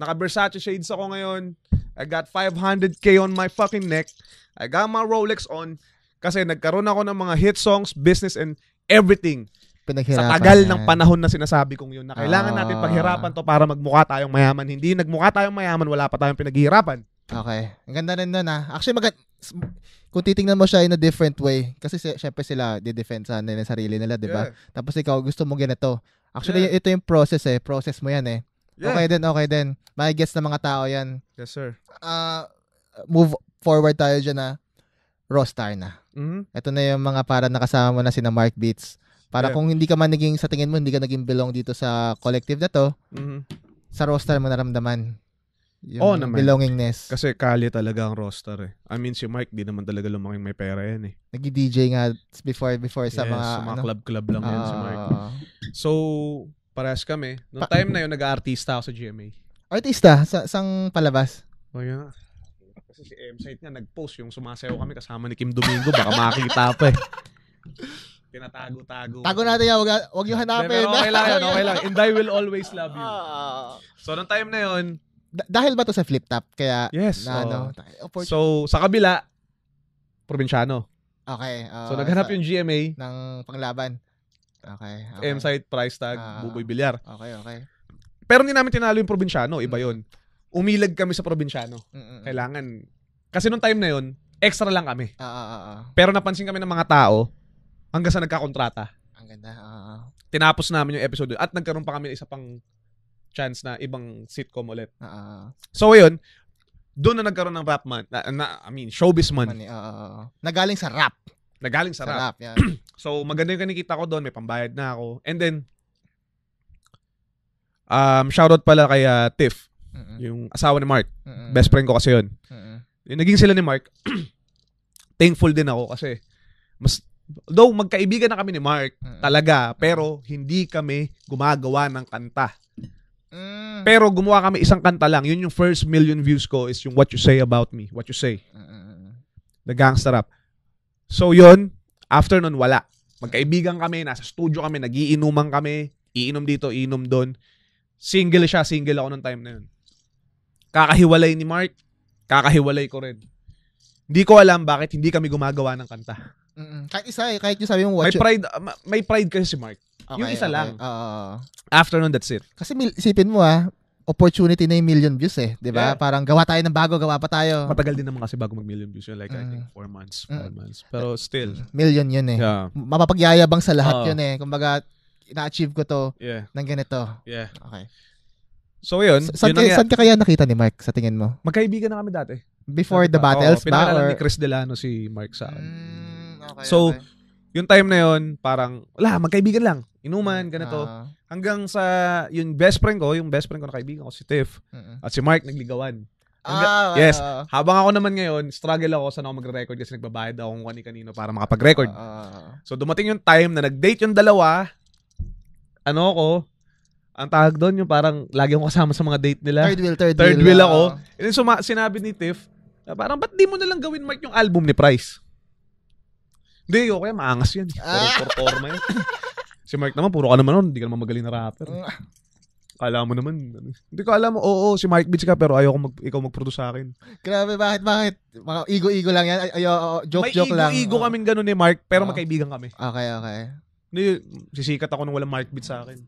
naka Versace shades ako ngayon. I got 500k on my fucking neck. I got my Rolex on. Kasi nagkaroon ako ng mga hit songs, business, and everything pinaghirapan. Sa tagal ng panahon na sinasabi kong yun na kailangan oh. natin ah. paghirapan to para magmukha tayong mayaman. Hindi nagmukha tayong mayaman, wala pa tayong
pinaghihirapan. Okay. Ang ganda rin nun ha. Ah. Actually, mag- kung titingnan mo siya in a different way, kasi syempre sila, didefend sa nila sarili nila, di ba? Yeah. Tapos ikaw, gusto mo ganito. Actually, yeah. ito yung process eh. Process mo yan eh. Yeah. Okay din, okay din. May guess na mga tao yan. Yes, sir. Uh, move forward tayo dyan na raw na. Mm-hmm. Ito na yung mga para nakasama mo na sina Mark Beats. Para yeah. kung hindi ka man naging sa tingin mo hindi ka naging belong dito sa collective na to, mm-hmm. sa roster mo naramdaman. Yung oh, naman. belongingness. Kasi kali talaga ang roster eh.
I mean si Mike di naman talaga lumaking may pera yan eh.
Nagdi-DJ nga before before yes, sa mga, sa mga ano. club-club lang uh, yan si Mike. Ah.
So, parehas kami. Noong pa- time na yun nag-aartista ako sa GMA.
Artista sa sang palabas. Oh, yun.
Kasi si M-Site nga nag-post yung sumasayaw kami kasama ni Kim Domingo. Baka makakita pa eh. [LAUGHS] pinatago tago Tago natin yan, wag, wag nyo hanapin. Pero okay lang yan, okay lang. [LAUGHS] And I will always love you. Ah. So, nung time na yun,
da- dahil ba to sa flip
top? Kaya, yes. Na, ano, uh, so, sa kabila, probinsyano.
Okay. Uh, so, naghanap sa, yung GMA. Ng panglaban. Okay. okay. M-site, price tag, uh, buboy bilyar.
Okay, okay. Pero hindi namin tinalo yung probinsyano. Iba mm. yon Umilag kami sa probinsyano. Mm-mm. Kailangan. Kasi nung time na yon extra lang kami. Uh, uh, uh, uh. Pero napansin kami ng mga tao, Hanggang sa nagkakontrata.
Ang ganda. Uh,
Tinapos namin yung episode at nagkaroon pa kami isa pang chance na ibang sitcom ulit. Uh, so, yun. Doon na nagkaroon ng rap man. Na, na, I mean, showbiz man. man uh, nagaling sa rap. Nagaling sa, sa rap. rap yeah. [CLEARS THROAT] so, maganda yung kinikita ko doon. May pambayad na ako. And then, um, shoutout pala kay uh, Tiff. Mm-mm. Yung asawa ni Mark. Mm-mm. Best friend ko kasi yun. Mm-mm. Yung naging sila ni Mark, [CLEARS THROAT] thankful din ako kasi mas Though magkaibigan na kami ni Mark, mm talaga, pero hindi kami gumagawa ng kanta. Mm. Pero gumawa kami isang kanta lang. Yun yung first million views ko is yung What You Say About Me. What You Say. mm The Gangsta Rap. So yun, after nun, wala. Magkaibigan kami, nasa studio kami, nagiinuman kami, iinom dito, iinom doon. Single siya, single ako ng time na yun. Kakahiwalay ni Mark, kakahiwalay ko rin. Hindi ko alam bakit hindi kami gumagawa ng kanta. Mm-mm. Kahit isa eh, kahit yung sabi mong watch. May pride, uh, may pride kasi si Mark. Okay, yung isa okay. lang.
Uh, After that's it. Kasi mil- isipin mo ah, opportunity na yung million views eh. Di ba? Yeah. Parang gawa tayo ng bago, gawa pa tayo. Matagal
din naman kasi bago mag-million views yun. Like, mm. I think 4 months, 5 mm. months. Pero still.
Million yun eh. Yeah. Mapapagyayabang sa lahat uh, yun eh. Kumbaga, na-achieve ko to yeah. ng ganito.
Yeah. Okay. So yun. Sa- yun saan, yun saan ka
kaya nakita ni Mark sa tingin mo?
Magkaibigan na kami dati.
Before the battles oh, ba? Or... ni
Chris Delano si Mark sa Mm. Okay, so, okay. yung time na yon parang, wala, magkaibigan lang. Inuman, mm, ganito. Uh-huh. Hanggang sa, yung best friend ko, yung best friend ko na kaibigan ko, si Tiff. Uh-huh. At si Mark, nagligawan. Ah, yes. Habang ako naman ngayon, struggle ako saan ako magre-record kasi nagbabayad ako kung kani-kanino para makapag-record. Uh, so dumating yung time na nag-date yung dalawa. Ano ako, Ang tawag doon yung parang lagi akong kasama sa mga date nila. Third wheel, third, third wheel, wheel ako. Uh, And then suma- sinabi ni Tiff, parang ba't di mo na lang gawin Mike, yung album ni Price? Hindi, okay. Maangas yan. Ah. Porma yan. si Mike naman, puro ka naman nun. Hindi ka naman magaling na rapper. Mm. Kala mo naman. Ano. Hindi ko alam. Oo, oo, si Mike Beats ka pero ayoko mag, ikaw mag-produce sa akin.
Grabe, bakit, bakit? Mga ego-ego lang yan? Ay, joke-joke lang. ego-ego Oh. kaming
ganun ni Mark pero Oo. Ah. magkaibigan kami. Okay, okay. Hindi, sisikat ako nung walang Mike Beats sa akin.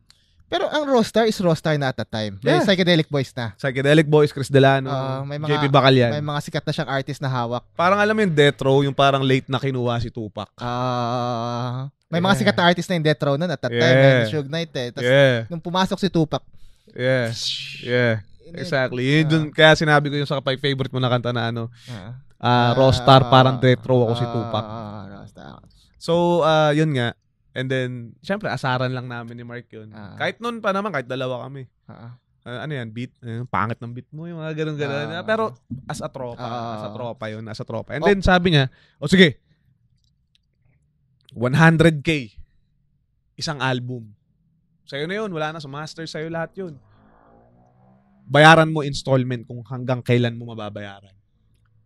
Pero ang roster is roster na at that time. May yeah. psychedelic boys na. Psychedelic boys, Chris Delano, uh, may mga, JP Bacalian. May mga sikat na siyang artist na hawak.
Parang alam mo yung Death Row, yung parang late na kinuha si Tupac. Ah... Uh,
may yeah. mga sikat na artist na yung Death Row nun at that yeah. time, eh, Suge Knight eh. Tapos yeah. nung pumasok si Tupac.
Yeah, yeah. Exactly. Yun, uh, dun, kaya sinabi ko yung sa kapag favorite mo na kanta na ano, uh, ah. uh, Rostar, uh, parang Death Row ako uh, si Tupac. Uh, Rostar. So, uh, yun nga, And then, syempre, asaran lang namin ni Mark yun. Uh-huh. Kahit noon pa naman, kahit dalawa kami. Uh-huh. Uh, ano yan, beat? Uh, pangit ng beat mo, yung mga ganun ganun. Uh-huh. Pero, as a tropa, uh-huh. as a tropa yun, as a tropa. And oh. then, sabi niya, o oh, sige, 100k, isang album. Sa'yo na yun, wala na, sa master sa'yo lahat yun. Bayaran mo installment kung hanggang kailan mo mababayaran.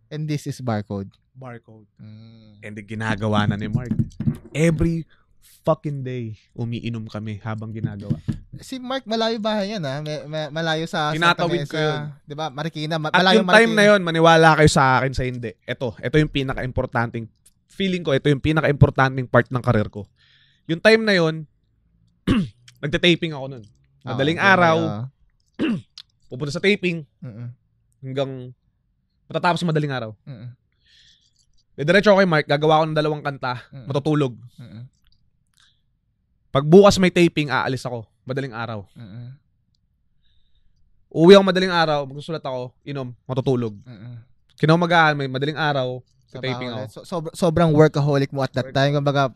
And this is barcode? Barcode.
Mm. And ginagawa na ni Mark. Every fucking day umiinom kami habang ginagawa.
Si Mark malayo bahay yan ha. Ah. May, may, malayo sa Tinatawid ko yun. 'Di ba? Marikina, ma- At malayo yung Marikina. time na
yun, maniwala kayo sa akin sa hindi. Ito, ito yung pinaka-importanting feeling ko, ito yung pinaka-importanting part ng karir ko. Yung time na yun, [CLEARS THROAT] nagte-taping ako nun. Madaling oh, okay, araw, uh... [CLEARS THROAT] pupunta sa taping, uh-uh. hanggang matatapos madaling araw. Uh-uh. Diretso ako kay Mark, gagawa ako ng dalawang kanta, uh-uh. matutulog. Uh-uh. Pag bukas may taping, aalis ako. Madaling
araw. Uh-uh.
Uwi ako madaling araw, magsusulat ako, inom,
matutulog. Uh-uh.
Kinamagahan, may madaling araw, so, taping ako.
So, sobrang workaholic mo at that time. Kumbaga,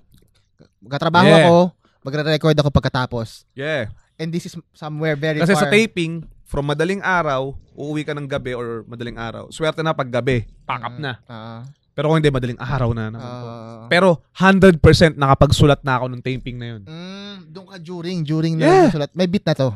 katrabaho yeah. ako, magre-record ako pagkatapos.
Yeah. And
this is somewhere very Kasi far. sa
taping, from madaling araw, uuwi ka ng gabi or madaling araw. Swerte na pag gabi, pack up uh, na. Uh, pero kung hindi, madaling araw na naman po. Uh, Pero 100% nakapagsulat na ako ng taping na yun. Mm, doon ka during, during yeah. na sulat. May beat na to.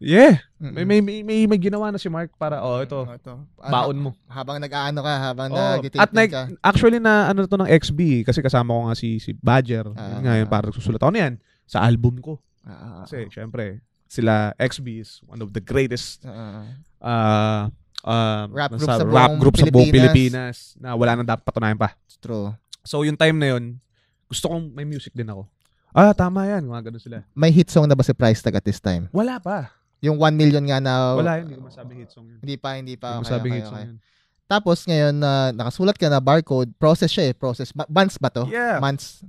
Yeah. May, may, may, may, may ginawa na si Mark para, oh, ito, oh, ito.
Ano, baon mo. Habang nag-aano ka, habang oh, nag-taping at nag,
Actually, na, ano to ng XB, kasi kasama ko nga si, si Badger. Uh, nga ah. yun, para susulat ako yan sa album ko. Uh, kasi, uh, syempre, sila XB is one of the greatest uh, uh, um, rap group sa, sa rap group sa buong Pilipinas. na wala nang dapat patunayan pa. It's true. So yung time na yun, gusto kong may music din ako. Ah,
tama yan. Mga ganun sila. May hit song na ba si Price Tag at this time? Wala pa. Yung 1 million nga na... Wala yun. Hindi ko masabing hit song yun. Hindi pa, hindi pa. Hindi okay, masabing hit song yun. Tapos ngayon, na uh, nakasulat ka na barcode. Process siya eh. Process. Ma- months ba to? Yeah. Months.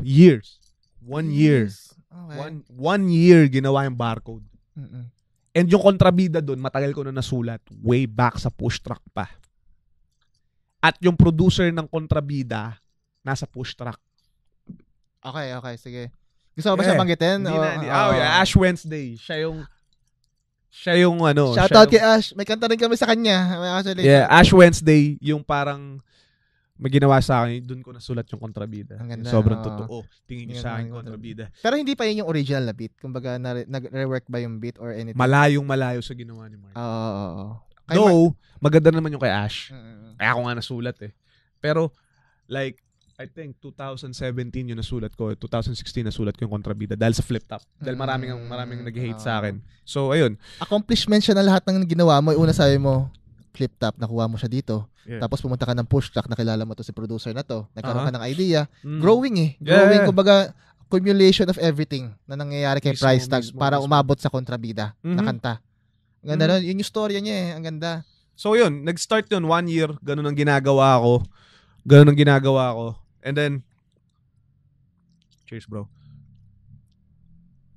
Years. One year.
Okay. One, one year ginawa yung barcode. Mm-mm. And yung kontrabida doon, matagal ko na nasulat, way back sa push truck pa. At yung producer ng kontrabida, nasa push truck.
Okay, okay, sige. Gusto mo ba yeah. siya banggitin? oh, na, hindi. Oh, oh, yeah. Ash Wednesday. Siya yung
siya yung ano. Shout Shoutout kay
Ash. May kanta rin kami sa kanya. Actually. Yeah, Ash
Wednesday. Yung parang may ginawa sa akin, doon ko nasulat yung kontrabida. Ang ganda, Sobrang oh. totoo. Tingin niyo sa akin kontrabida.
Pero hindi pa yun yung original na beat. Kung baga, nag-rework ba yung beat or anything? Malayong malayo sa ginawa ni
Mark. Oo. Oh, oh, oh. Kay Mar- maganda naman yung kay Ash. Uh, Kaya ako nga nasulat eh. Pero, like, I think 2017 yung nasulat ko, 2016 eh. nasulat ko yung kontrabida dahil sa flip top. Dahil maraming ang maraming mm, nag-hate uh, sa akin. So ayun.
Accomplishment siya na lahat ng ginawa mo. Una sabi mo, flip top, nakuha mo siya dito. Yeah. Tapos pumunta ka ng push track, nakilala mo to si producer na to. Nagkaroon uh-huh. ka ah. ng idea. Mm. Growing eh. Growing, yeah. kumbaga, accumulation of everything na nangyayari kay Price Tag mismo, para mismo. umabot sa kontrabida mm-hmm. na mhm. kanta. Ang ganda mm-hmm. nun. Yun yung storya niya eh. Ang ganda.
So yun, nag-start yun one year. Ganun ang ginagawa ko. Ganun ang ginagawa ko. And then, cheers bro.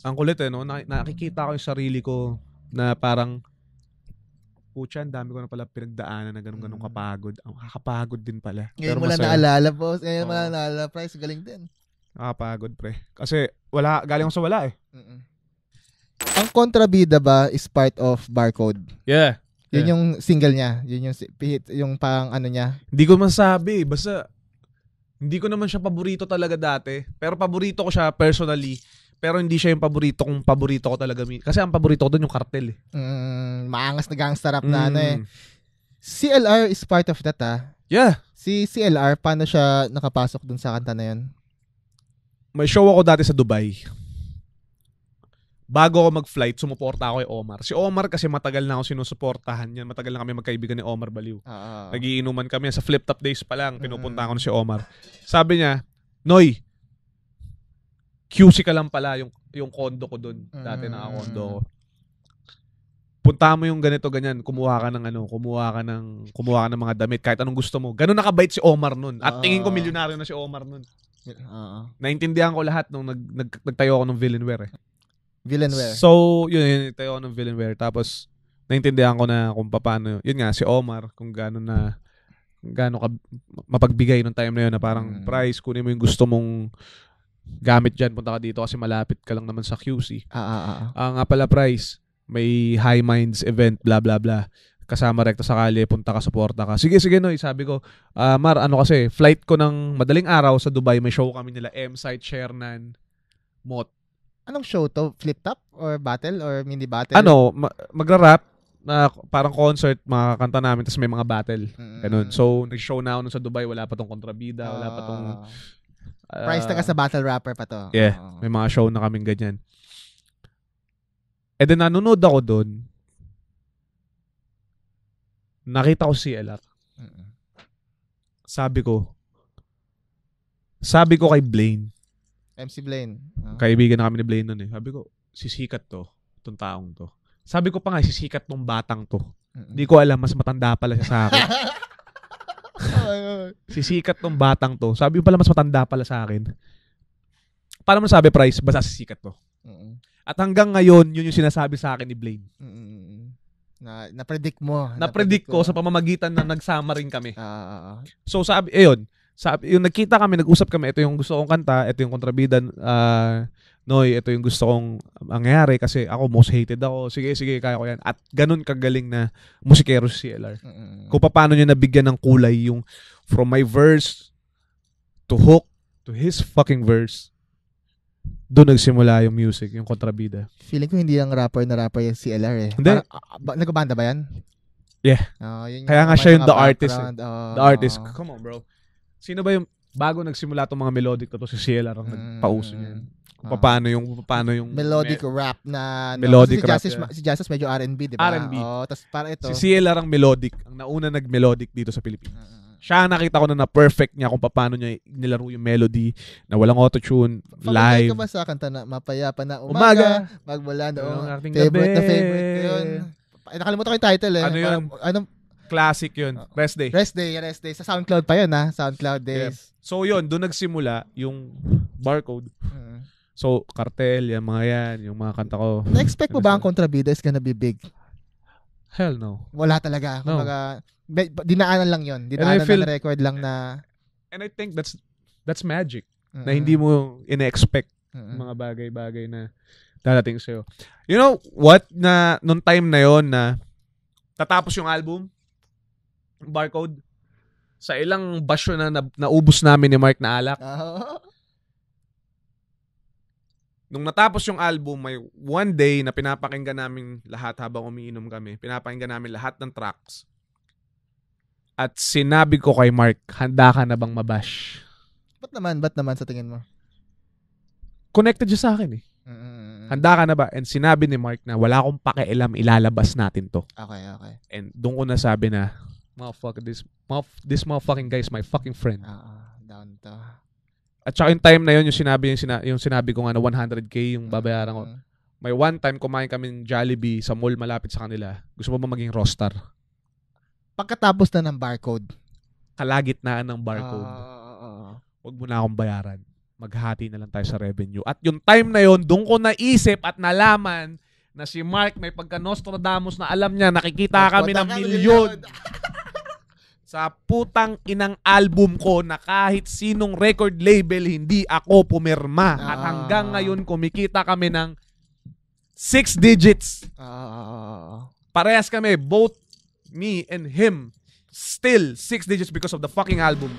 Ang kulit eh, no? nakikita ko yung sarili ko na parang pucha, ang dami ko na pala pinagdaanan na ganun-ganun mm. kapagod. Ang kakapagod din pala. Ngayon Pero mo lang naalala,
boss. Ngayon oh. mo lang naalala, price. Galing din.
Nakapagod, pre. Kasi wala, galing ko sa wala eh. Mm-mm.
Ang kontrabida ba is part of barcode? Yeah. Yun yeah. yung single niya. Yun yung, yung pang ano niya. Hindi ko masabi. Basta,
hindi ko naman siya paborito talaga dati. Pero paborito ko siya personally pero hindi siya yung paborito kong paborito ko talaga. Kasi ang paborito ko doon yung cartel eh.
Mm, maangas na gangster rap na ano eh. Mm. CLR is part of that ah. Yeah. Si CLR, paano siya nakapasok dun sa kanta na yun? May show ako dati sa Dubai.
Bago ako mag-flight, sumuporta ako kay Omar. Si Omar kasi matagal na ako sinusuportahan niya. Matagal na kami magkaibigan ni Omar Baliw. Uh, Nagiinuman kami. Sa flip-top days pa lang, pinupunta mm. ko si Omar. Sabi niya, Noy, QC ka lang pala yung yung condo ko doon. Dati mm. na condo ko. Punta mo yung ganito ganyan, kumuha ka ng ano, kumuha ka ng kumuha ka ng mga damit kahit anong gusto mo. Ganun nakabait si Omar noon. At tingin ko ah. milyonaryo na si Omar noon. Uh, ah. Naintindihan ko lahat nung nag, nag, nagtayo ako ng Villainware. Eh. Villainware. So, yun, yun, tayo ako ng Villainware. Tapos, naintindihan ko na kung paano, yun nga, si Omar, kung gaano na, gaano ka mapagbigay nung time na yun na parang mm. price, kunin mo yung gusto mong gamit dyan, punta ka dito kasi malapit ka lang naman sa QC. Ah, ah, ah, ah. ah nga pala, price, may High Minds event, bla bla bla. Kasama rekta sa kali, punta ka, suporta ka. Sige, sige, no, sabi ko, uh, Mar, ano kasi, flight ko ng madaling araw sa Dubai, may show kami nila, M-Site, Shernan, Mot. Anong show
to? Flip top?
Or battle? Or mini battle? Ano, ma- magra-rap, na parang concert, makakanta namin, tapos may mga battle. Mm. Ganun. So, nag-show na ako sa Dubai, wala pa tong kontrabida, wala pa tong... Ah. Uh, Price taga ah. sa battle
rapper pa to.
Yeah. Oh. May mga show na kaming ganyan. And then nanonood ako doon. Nakita ko si LR. uh Sabi ko, sabi ko kay Blaine.
MC Blaine. Uh-huh. Kaibigan na kami ni Blaine noon
eh. Sabi ko, sisikat to, itong taong to. Sabi ko pa nga, sisikat tong batang to. Hindi uh-uh. ko alam, mas matanda pala siya sa akin. [LAUGHS] sisikat tong batang to. Sabi ko pala, mas matanda pala sa akin. Paano mo sabi, Price? Basta sisikat to. Mm-mm. At hanggang ngayon, yun yung sinasabi sa akin ni Blaine. Mm-mm. Na, na-predict mo. Na-predict ko, ko sa pamamagitan na nagsama rin kami. Uh, so sabi, ayun, sabi, yung nagkita kami, nag-usap kami, ito yung gusto kong kanta, ito yung kontrabida, uh, Noy, ito yung gusto kong mangyari kasi ako most hated ako. Sige, sige, kaya ko yan. At ganun kagaling na musikero si CLR. Mm-hmm. Kung paano niya nabigyan ng kulay yung from my verse to hook to his fucking verse, doon nagsimula yung music, yung
kontrabida. Feeling ko hindi lang rapper na rapper yung CLR eh. Hindi. Parang, uh, ba, yan? Yeah. Uh, yun Kaya nga siya yung the artist. Eh. Uh, the artist.
Come on, bro. Sino ba yung bago nagsimula tong mga melodic na to si CLR ang mm, nagpauso niyan? Uh, paano yung paano yung melodic
me- rap na no? melodic si Justice, yeah. Si Justice medyo R&B, di ba? R&B. Oh, tapos para ito. Si
CLR ang melodic, ang nauna nag-melodic dito sa Pilipinas. Uh, siya nakita ko na na-perfect niya kung paano niya nilaro yung melody na walang auto-tune, live. Pag ka
ba sa kanta na mapayapa na umaga, umaga. magmula noong oh, favorite gabi. na favorite yun. Nakalimutan ko yung title eh. Ano yun? Parang, ano, Classic yun. Oh. Rest Day. Rest Day, Rest Day. Sa SoundCloud pa yun ha. Ah. SoundCloud Days. Yes. So
yun, doon nagsimula yung barcode. uh So, Cartel, yung mga yan, yung mga kanta ko.
Na-expect mo ba ang ano kontrabida is gonna be big? Hell no. Wala talaga. No. Kumbaga, dinaanan lang yon Dinaanan feel, na record lang na...
And I think that's that's magic. Mm-hmm. Na hindi mo in-expect mm-hmm. mga bagay-bagay na darating sa'yo. You know what? Na, noong time na yon na tatapos yung album, barcode, sa ilang basyo na, na naubos namin ni Mark na alak. [LAUGHS] Oh nung natapos yung album, may one day na pinapakinggan namin lahat habang umiinom kami. Pinapakinggan namin lahat ng tracks. At sinabi ko kay Mark, handa ka na bang mabash?
Ba't naman? Ba't naman sa tingin mo?
Connected siya sa akin eh.
Mm-hmm. Handa
ka na ba? And sinabi ni Mark na wala akong pakialam, ilalabas natin to.
Okay, okay. And doon
ko nasabi na, motherfucker, this, motherf- this motherfucking guy is my fucking friend. Ah, uh, down to. At saka yung time na yun, yung sinabi, yung, sina, yung sinabi ko nga na 100k yung mm-hmm. babayaran ko. May one time kumain kami ng Jollibee sa mall malapit sa kanila. Gusto mo ba maging roster?
Pagkatapos na ng barcode.
Kalagitnaan ng barcode. Uh-huh. Huwag mo na akong bayaran. Maghati na lang tayo sa revenue. At yung time na yun, doon ko naisip at nalaman na si Mark may pagka Nostradamus na alam niya, nakikita kami ng milyon. [LAUGHS] sa putang inang album ko na kahit sinong record label hindi ako pumirma. Ah. At hanggang ngayon kumikita kami ng
six digits. Ah.
Parehas kami, both me
and him, still six digits because of the fucking album.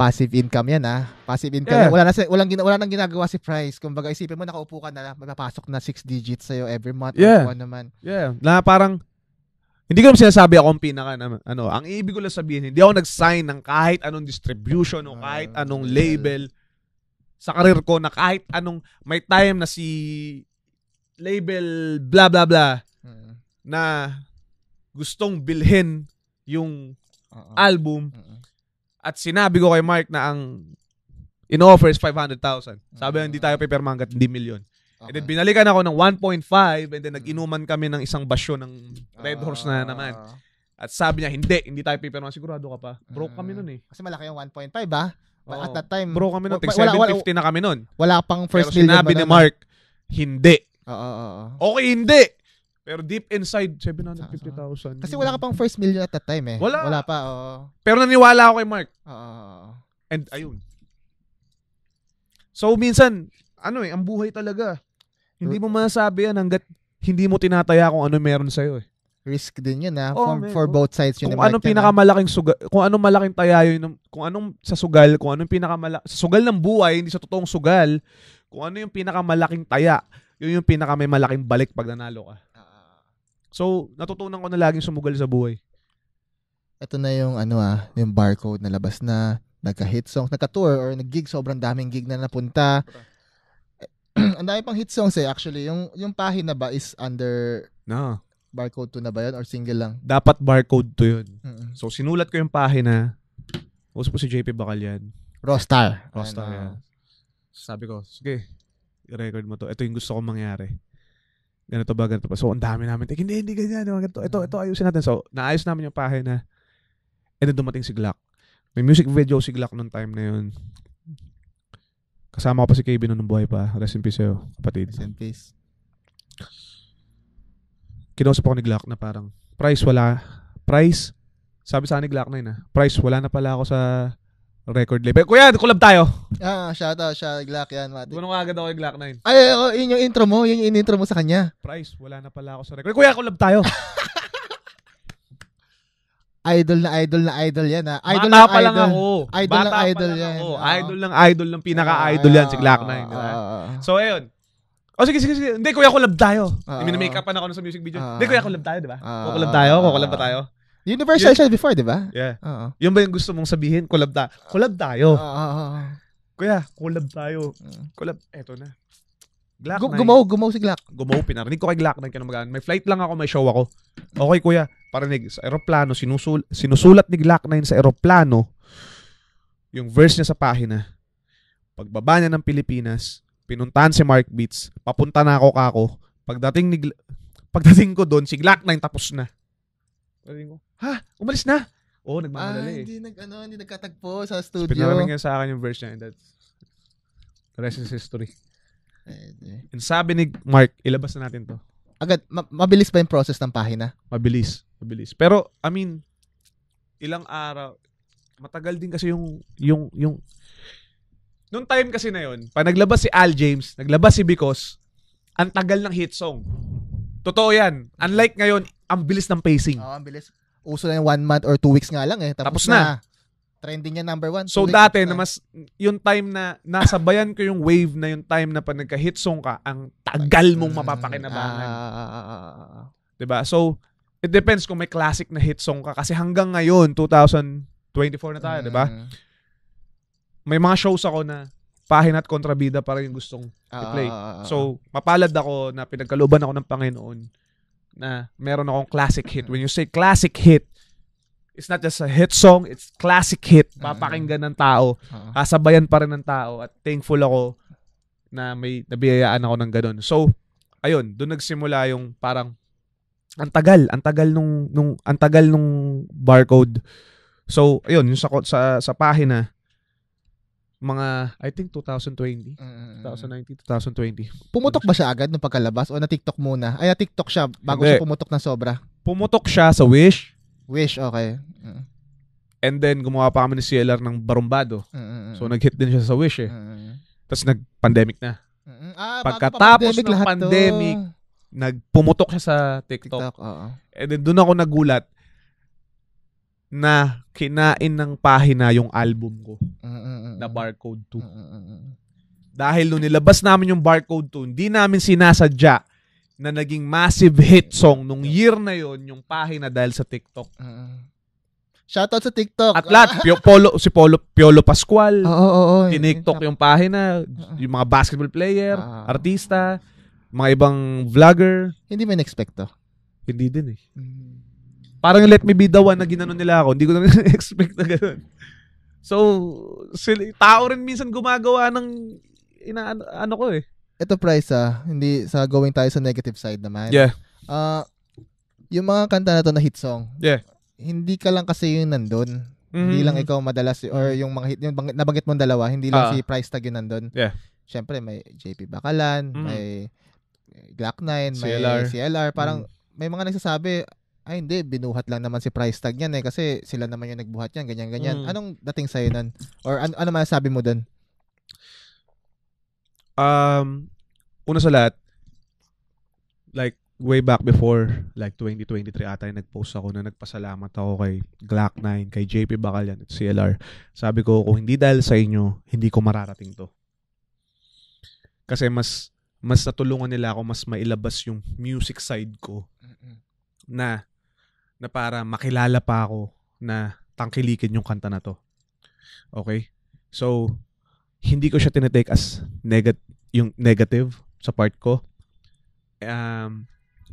Passive income yan ah. Passive income. Yeah. Yan. Wala na wala nang wala nang ginagawa si Price. Kumbaga isipin mo nakaupo ka na, magpapasok na six digits sa every month. Ano yeah. Naman. Yeah.
Na parang hindi ko naman sinasabi ako ang pinaka na, ano, ang ibig ko lang sabihin, hindi ako nag-sign ng kahit anong distribution o kahit ah, anong label sa karir ko na kahit anong may time na si label blah blah blah hmm. na gustong bilhin yung uh-huh. album uh-huh. at sinabi ko kay Mark na ang in-offer is 500,000. Sabi uh hindi tayo paper manggat, hindi milyon. Okay. And then binalikan ako ng 1.5 and then nag-inuman kami ng isang basyo ng Red ah, Horse na naman. At sabi niya, hindi, hindi tayo pipirma. Sigurado ka pa. Broke kami mm. nun eh. Kasi malaki yung 1.5 ah. ba? Oo. At that time. Bro kami nun. Tig wala- 750 na kami nun. Wala pang Pero first million sinabi ni Mark, hindi. Oo, oo, oo. Okay, hindi. Pero deep inside, 750,000. Kasi wala ka pang first million at that time eh. Wala. Wala pa, oo. Pero naniwala ako kay Mark. Oo, oo, And ayun. So minsan, ano eh, ang buhay talaga. Hindi mo masasabi yan hanggat hindi mo tinataya kung ano meron sa iyo eh. Risk din 'yun ah. Oh, for, for both
sides yun. Kung eh, anong ah.
pinakamalaking sugal, kung anong malaking taya yun, kung anong sa sugal, kung anong pinakamalaki sa sugal ng buhay, hindi sa totoong sugal, kung ano yung pinakamalaking taya, yun yung pinaka may malaking balik pag nanalo ka. Ah. So, natutunan ko na laging sumugal sa buhay.
Ito na yung ano ah, yung barcode na labas na, nagka-hit song, nagka-tour or nag-gig, sobrang daming gig na napunta. Okay [CLEARS THROAT] ang dami pang hit songs eh actually. Yung yung pahina ba is under no. Barcode 2 na ba yun or single lang?
Dapat barcode 2 yun. Mm-hmm. So sinulat ko yung pahina. Usap po si JP Bacalian. Rostar. Rostar. Ano. Yeah. Sabi ko, sige, record mo to. Ito yung gusto kong mangyari. Ganito ba, ganito ba. So, ang dami namin. Eh, hindi, hindi, ganyan. Ganito, ito, ito, ayusin natin. So, naayos namin yung pahina. And then dumating si Glock. May music video si Glock noong time na yun. Kasama ko pa si Kevin nung buhay pa. Rest in peace sa'yo, kapatid. Rest in peace. Kinausap ako ni Glock na parang, price wala. Price, sabi sa ni Glock na yun ah. Price, wala na pala ako sa record label. Kuya, collab
tayo. Ah, shout out, shout out, Glock yan, Mati. Bunong agad ako kay Glock 9. Ay, oh, yun yung intro mo, yun yung intro mo sa kanya. Price, wala na pala ako sa record. Kuya, collab tayo. [LAUGHS] idol na idol na idol yan ha. Idol Bata pa idol. lang ako. Idol Bata ng idol lang yan.
Ako. idol ng idol ng pinaka-idol uh, yan si Glock 9. Uh, uh, so ayun. Oh, sige, sige, sige. Hindi, kuya, collab tayo. Uh, make up pa na ako sa music video. Hindi, kuya, collab tayo, di ba? Uh, collab tayo, collab pa tayo. Universal yun, siya before, di ba? Yeah. Uh-oh. Yun ba yung gusto mong sabihin? Collab, ta- collab tayo. Uh-oh. Kuya, collab tayo. Collab, mm. eto na. Glock Gu- gumaw, gumaw si Glock. Gumaw, pinarinig ko kay Glock na kinamagaan. May flight lang ako, may show ako. Okay, kuya parinig sa eroplano, sinusul sinusulat ni Glock 9 sa eroplano yung verse niya sa pahina. Pagbaba niya ng Pilipinas, pinuntahan si Mark Beats, papunta na ako kako. Pagdating ni Gla pagdating ko doon, si Glock 9 tapos na.
Pagdating ko, ha? Umalis na? Oo, oh, nagmamadali. Ah, hindi, nag, ano, hindi nagkatagpo sa studio. So, Pinarating
niya sa akin yung verse niya and that's the rest is history. And sabi ni Mark, ilabas na natin to.
Agad, ma- mabilis ba yung process ng pahina? Mabilis. Mabilis. Pero, I mean,
ilang araw, matagal din kasi yung, yung, yung, noong time kasi na yon, pag naglabas si Al James, naglabas si Because, ang tagal ng hit song. Totoo yan. Unlike ngayon, ang bilis ng pacing. Oo, oh, ang bilis. Uso
na yung one month or two weeks nga lang eh. Tapos, Tapos na. na. Trending niya number one. So dati, na
mas, yung time na nasabayan ko yung wave na yung time na pa nagka-hit song ka, ang tagal mong ah, mapapakinabangan. Uh, ah. diba? So, It depends kung may classic na hit song ka. Kasi hanggang ngayon, 2024 na tayo, uh, di ba? Mm. May mga shows ako na pahin at kontrabida pa rin yung gustong uh, i-play. Ah, ah, so, mapalad ako na pinagkaluban ako ng Panginoon na meron akong classic hit. When you say classic hit, it's not just a hit song, it's classic hit. Papakinggan mm. ng tao. Kasabayan pa rin ng tao. At thankful ako na may nabiyayaan ako ng ganun. So, ayun, doon nagsimula yung parang ang tagal, ang tagal nung nung ang tagal nung barcode. So, ayun, yung sa sa sa pahina mga I think 2020, mm. 2019, 2020.
Pumutok ba siya agad nung pagkalabas o na TikTok muna? Ay na TikTok siya bago Hindi. siya pumutok ng sobra. Pumutok siya sa Wish.
Wish, okay. Mm. And then gumawa pa kami ni CLR ng Barumbado. Mm. So nag-hit din siya sa Wish eh. Mm. Tapos nag-pandemic na. Mm-hmm. Ah, Pagkatapos ng pandemic, nagpumutok siya sa TikTok. TikTok oo. And then doon ako nagulat na kinain ng pahina yung album ko uh, uh, uh, na Barcode 2. Uh, uh, Dahil nung nilabas namin yung Barcode 2, hindi namin sinasadya na naging massive hit song nung year na yon yung pahina dahil sa TikTok. Uh,
Shoutout sa TikTok. At lahat,
Pio, Polo, si Polo, Piolo Pascual. Oo, oh, oo, oh, oo. Oh, Tiniktok yung pahina, yung mga basketball player, ah. artista mga ibang vlogger. Hindi man expect to. Hindi din eh. Mm. Parang let me be the one na ginano nila ako. Hindi ko naman [LAUGHS] expect na ganun. So, sila, tao rin minsan gumagawa ng ina, ano, ko eh.
Ito price ah, hindi sa going tayo sa negative side naman. Yeah. Uh, yung mga kanta na to na hit song. Yeah. Hindi ka lang kasi yung nandun. Mm-hmm. Hindi lang mm-hmm. ikaw madalas or yung mga hit yung bang, nabanggit mong dalawa, hindi lang uh, si price tag yun nandun. Yeah. Syempre may JP Bakalan, mm-hmm. may Glock 9, may CLR, CLR parang mm. may mga nagsasabi ay hindi, binuhat lang naman si price tag niyan eh kasi sila naman yung nagbuhat niyan, ganyan ganyan. Mm. Anong dating sa'yo nun? Or an- ano masasabi mo doon? Um, una sa lahat,
like way back before, like 2023 ata yung nag-post ako na nagpasalamat ako kay Glock 9, kay JP Bacalian at CLR. Sabi ko, kung hindi dahil sa inyo, hindi ko mararating to. Kasi mas mas natulungan nila ako mas mailabas yung music side ko na na para makilala pa ako na tangkilikin yung kanta na to. Okay? So, hindi ko siya tinetake as negat yung negative sa part ko. Um,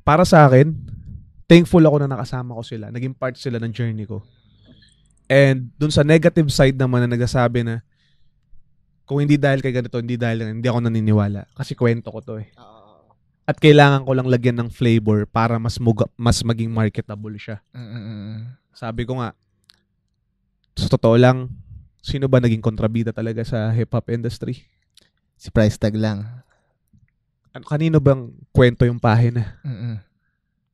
para sa akin, thankful ako na nakasama ko sila. Naging part sila ng journey ko. And dun sa negative side naman na nagsasabi na kung hindi dahil kay ganito, hindi dahil hindi ako naniniwala. Kasi kwento ko to eh. Oo. At kailangan ko lang lagyan ng flavor para mas muga, mas maging marketable siya. mm Sabi ko nga, sa totoo lang, sino ba naging kontrabida talaga sa hip-hop industry?
Si Price Tag lang.
Ano, kanino bang kwento
yung pahina?
Mm-mm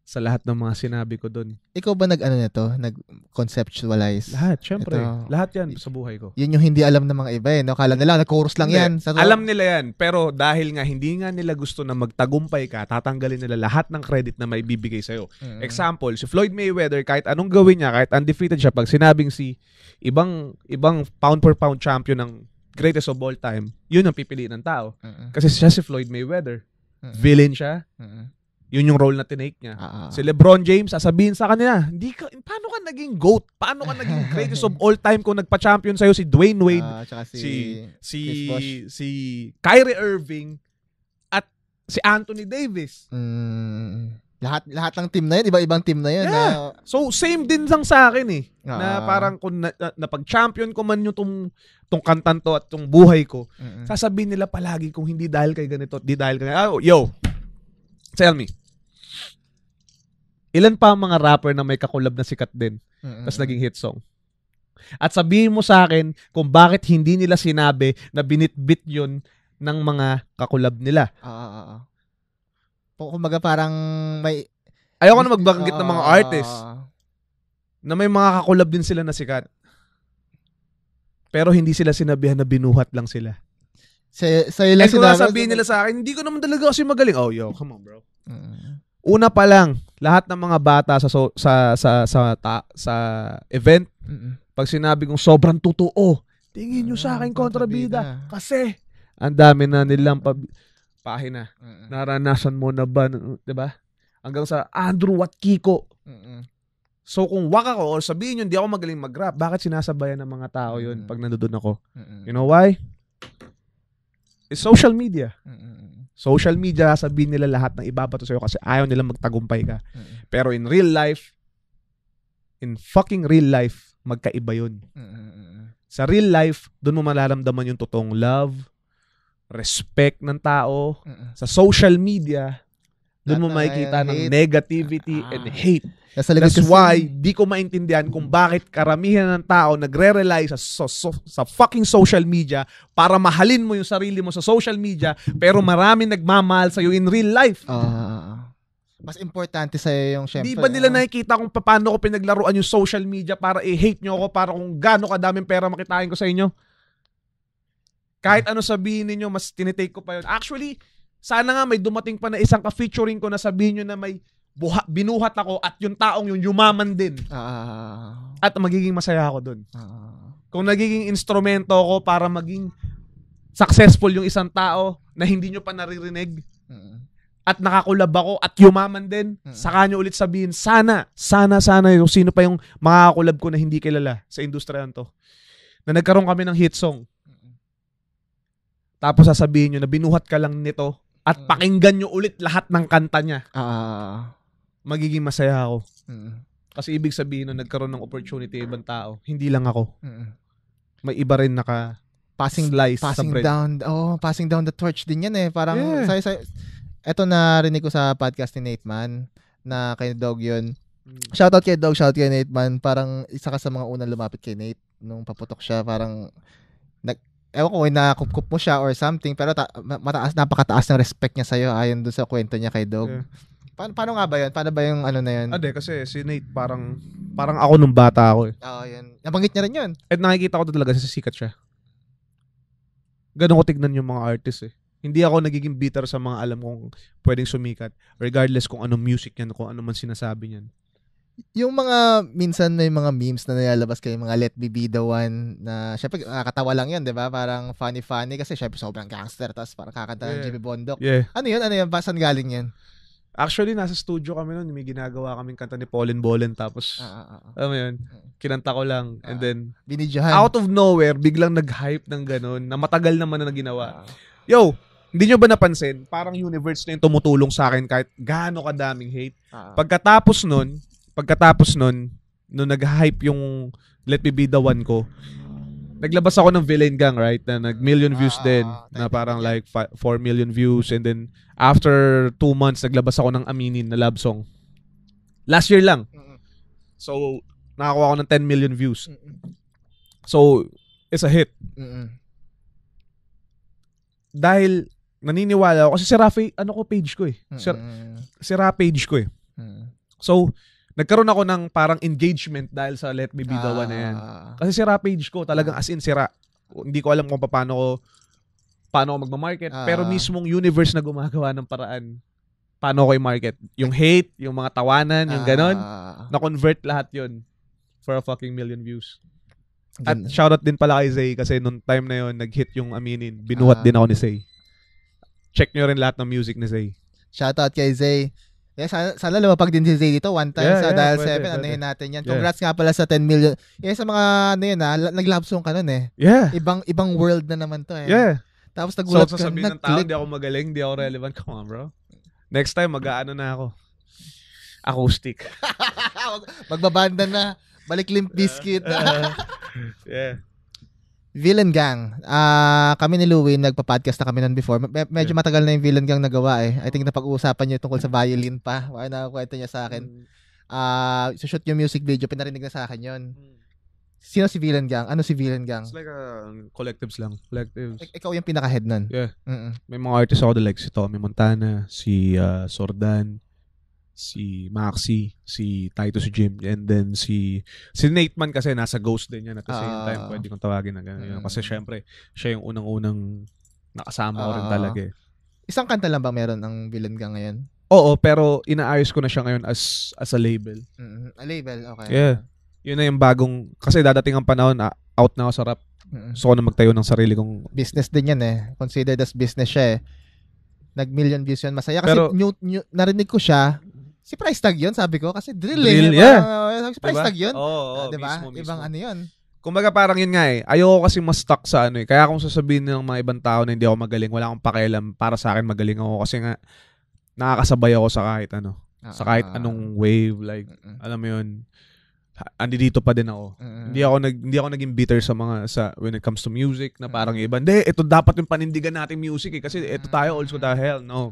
sa lahat ng mga sinabi ko doon.
Ikaw ba nag-ano nito? Nag-conceptualize? Lahat, syempre. Ito, lahat yan sa buhay ko. Yun yung hindi alam ng mga iba eh. No? Kala nila, nag-chorus lang yan. Sa alam
nila yan. Pero dahil nga hindi nga nila gusto na magtagumpay ka, tatanggalin nila lahat ng credit na may bibigay sa'yo. Mm-hmm. Example, si Floyd Mayweather, kahit anong gawin niya, kahit undefeated siya, pag sinabing si ibang, ibang pound for pound champion ng greatest of all time, yun ang pipiliin ng tao. Mm-hmm. Kasi siya si Floyd Mayweather. Mm-hmm. Villain siya. Mm-hmm yun yung role na tinake niya. Uh-huh. Si LeBron James, sasabihin sa kanila, hindi ka, paano ka naging GOAT? Paano ka naging [LAUGHS] greatest of all time kung nagpa-champion sa'yo si Dwayne Wade, uh, si, si, si, si Kyrie Irving, at si Anthony Davis.
Mm. Lahat lahat ng team na 'yan, iba-ibang team na 'yan. Yeah. Na, so same din lang
sa akin eh. Uh, na parang kung na, na, napag-champion ko man yung tong tong kantan to at tong buhay ko, uh-uh. sasabihin nila palagi kung hindi dahil kay ganito, hindi dahil kay oh, yo. Tell me. Ilan pa ang mga rapper na may kakulab na sikat din, mm-hmm. tapos naging hit song. At sabihin mo sa akin kung bakit hindi nila sinabi na binitbit yun ng mga kakulab nila.
Oo.
Uh, uh, uh. parang may... Ayoko na magbanggit uh, ng mga ah. artist na
may mga kakulab din sila na sikat. Pero hindi sila sinabihan na binuhat lang sila.
Sa, sa ilang eh, sinabi. sabihin
nila sa akin, hindi ko naman talaga kasi magaling. Oh, yo, come on, bro. Uh, Una pa lang, lahat ng mga bata sa so, sa sa sa ta, sa event mm-hmm. pag sinabi kong sobrang totoo tingin niyo sa ah, akin kontrabida kasi ang dami na nilang pab- pahina mm-hmm. naranasan mo na ba 'di ba hanggang sa Andrew at Kiko mm-hmm. so kung waka ko or sabihin niyo hindi ako magaling mag-rap bakit sinasabayan ng mga tao 'yun mm-hmm. pag nandoon ako mm-hmm. you know why it's social media mm-hmm. Social media, sabihin nila lahat ng ibabato sa'yo kasi ayaw nila magtagumpay ka. Mm-hmm. Pero in real life, in fucking real life, magkaiba yun. Mm-hmm. Sa real life, doon mo malalamdaman yung totoong love, respect ng tao. Mm-hmm. Sa social media, doon mo makikita ng negativity ah. and hate. Nasa That's kasi, why di ko maintindihan kung bakit karamihan ng tao nagre-rely sa, so, so, sa fucking social media para mahalin mo yung sarili mo sa social media pero marami nagmamahal sa'yo in real life.
Uh, mas importante sa'yo yung syempre. Di ba nila uh,
nakikita kung paano ko pinaglaruan yung social media para i-hate nyo ako para kung gaano kadaming pera makitain ko sa inyo? Kahit ano sabihin niyo mas tinitake ko pa yun. Actually, sana nga may dumating pa na isang ka-featuring ko na sabihin nyo na may buha, binuhat ako at yung taong yung yumaman din. Ah. At magiging masaya ako doon. Ah. Kung nagiging instrumento ko para maging successful yung isang tao na hindi nyo pa naririnig uh at nakakulab ako at yumaman din, uh saka nyo ulit sabihin, sana, sana, sana yung sino pa yung makakakulab ko na hindi kilala sa industriya to. Na nagkaroon kami ng hit song. uh Tapos sasabihin nyo na binuhat ka lang nito at pakinggan nyo ulit lahat ng kanta niya. Ah magiging masaya ako. Mm. Kasi ibig sabihin na nagkaroon ng opportunity ibang tao, hindi lang ako. Mm. May iba rin naka passing lies passing sa down
oh passing down the torch din yan eh parang yeah. say, say, eto na rinig ko sa podcast ni Nate man na kay Dog yun mm. shout out kay Dog shout out kay Nate man parang isa ka sa mga unang lumapit kay Nate nung paputok siya parang nag ewan ko nakupkup mo siya or something pero ta- mataas napakataas ng respect niya sa'yo ayon dun sa kwento niya kay Dog yeah pa-
paano nga ba yun? Paano ba yung ano na yun? Ade, ah, kasi si Nate parang parang ako nung bata ako eh. Oo, yun. Nabanggit niya rin yun. At nakikita ko talaga sa sikat siya. Ganun ko tignan yung mga artist eh. Hindi ako nagiging bitter sa mga alam kong pwedeng sumikat.
Regardless kung anong music yan, kung ano man sinasabi niyan. Yung mga, minsan may mga memes na nilalabas kay mga Let Me Be The One, na syempre nakakatawa lang yun, di ba? Parang funny-funny kasi syempre sobrang gangster, tapos parang kakanta ng Yeah. Jimmy Bondok. Yeah. Ano yun? Ano yun? Basan galing yan?
Actually, nasa studio kami noon, may
ginagawa kaming kanta ni Pauline Bolen tapos, ah, ah, ah. ah. alam mo yun,
kinanta ko lang. Ah, and then, binidyahan. out of nowhere, biglang nag-hype ng ganun na matagal naman na naginawa. Ah. Yo, hindi nyo ba napansin, parang universe na yung tumutulong sa akin kahit gaano kadaming hate. Ah. ah. Pagkatapos nun, pagkatapos nun, nung nag-hype yung Let Me Be The One ko, naglabas ako ng Villain Gang, right? Na nag-million views ah, din. Ah, na parang like 4 million views. And then, after 2 months, naglabas ako ng Aminin na love song. Last year lang. So, nakakuha ako ng 10 million views. So, it's a hit. Mm-mm. Dahil, naniniwala ako. Kasi si Rafi, ano ko page ko eh. Si, si Rafi page ko eh. So, nagkaroon ako ng parang engagement dahil sa Let Me Be The ah. One na yan. Ah. Kasi sira page ko, talagang as in sira. Hindi ko alam kung paano ko paano ako magma-market, ah. pero mismong universe na gumagawa ng paraan paano ko i-market. Yung hate, yung mga tawanan, yung ganon, ah. na-convert lahat yun for a fucking million views. Ganda. At shoutout din pala kay Zay kasi nung time na yon nag-hit yung Aminin, binuhat ah. din ako ni Zay. Check nyo rin lahat ng music ni Zay.
Shoutout kay Zay. Yeah, sana, sana lumapag din si Zay dito one time yeah, sa yeah, Dial pwede, 7. Ano yun natin yan. Congrats yeah. nga pala sa 10 million. Yeah, sa mga ano yun ha, ah, naglapsong ka nun eh. Yeah. Ibang, ibang world na naman to eh. Yeah. Tapos nagulat so, ka. So sasabihin ng tao, di
ako magaling, di ako relevant. Come on bro. Next time,
mag-ano na ako. Acoustic. [LAUGHS] Magbabanda na. Balik Limp Bizkit. uh, [LAUGHS] uh, yeah. Villain Gang. Uh, kami ni Louie, nagpa-podcast na kami noon before. medyo matagal na yung Villain Gang nagawa eh. I think napag-uusapan niyo tungkol sa violin pa. Wala na kwento niya sa akin. Uh, mm. ah, so shoot yung music video, pinarinig na sa akin yon. Mm. Sino si Villain Gang? Ano si Villain Gang? It's like a um, collectives lang. Collectives. Ik- ikaw yung pinaka-head nun? Yeah. Mm-mm.
May mga artists ako like si Tommy Montana, si uh, Sordan, si Maxi, si Titus Jim, and then si si Nate man kasi nasa Ghost din yan at the uh, same ah. time pwede kong tawagin na gano'n. Mm. Kasi syempre, siya yung unang-unang nakasama uh, ko rin ah. talaga eh.
Isang kanta lang ba meron ang villain ka ngayon?
Oo, pero inaayos ko na siya ngayon as as a label.
Mm-hmm. A label, okay. Yeah.
Yun na yung bagong, kasi dadating ang panahon, ah, out na ako sa rap. Mm-hmm. So, ko na magtayo ng sarili kong...
Business din yan eh. Considered as business siya eh nag-million views yun. Masaya kasi Pero, new, new, narinig ko siya si price tag 'yon sabi ko. Kasi drill, eh, drill eh. Yeah. Parang, uh, si price diba? tag yun. Oo, oh, oh, uh, diba? mismo, Ibang ano 'yon.
Kumbaga parang yun nga eh. Ayoko kasi mas stuck sa ano eh. Kaya kung sasabihin ng mga ibang tao na hindi ako magaling, wala akong pakialam. Para sa akin, magaling ako. Kasi nga, nakakasabay ako sa kahit ano. sa ah. kahit anong wave. Like, uh, alam mo yun andi dito pa din ako. Uh-huh. Hindi ako nag hindi ako naging bitter sa mga sa when it comes to music na parang uh-huh. iba. Hindi, ito dapat yung panindigan natin music eh kasi ito tayo also the hell, no.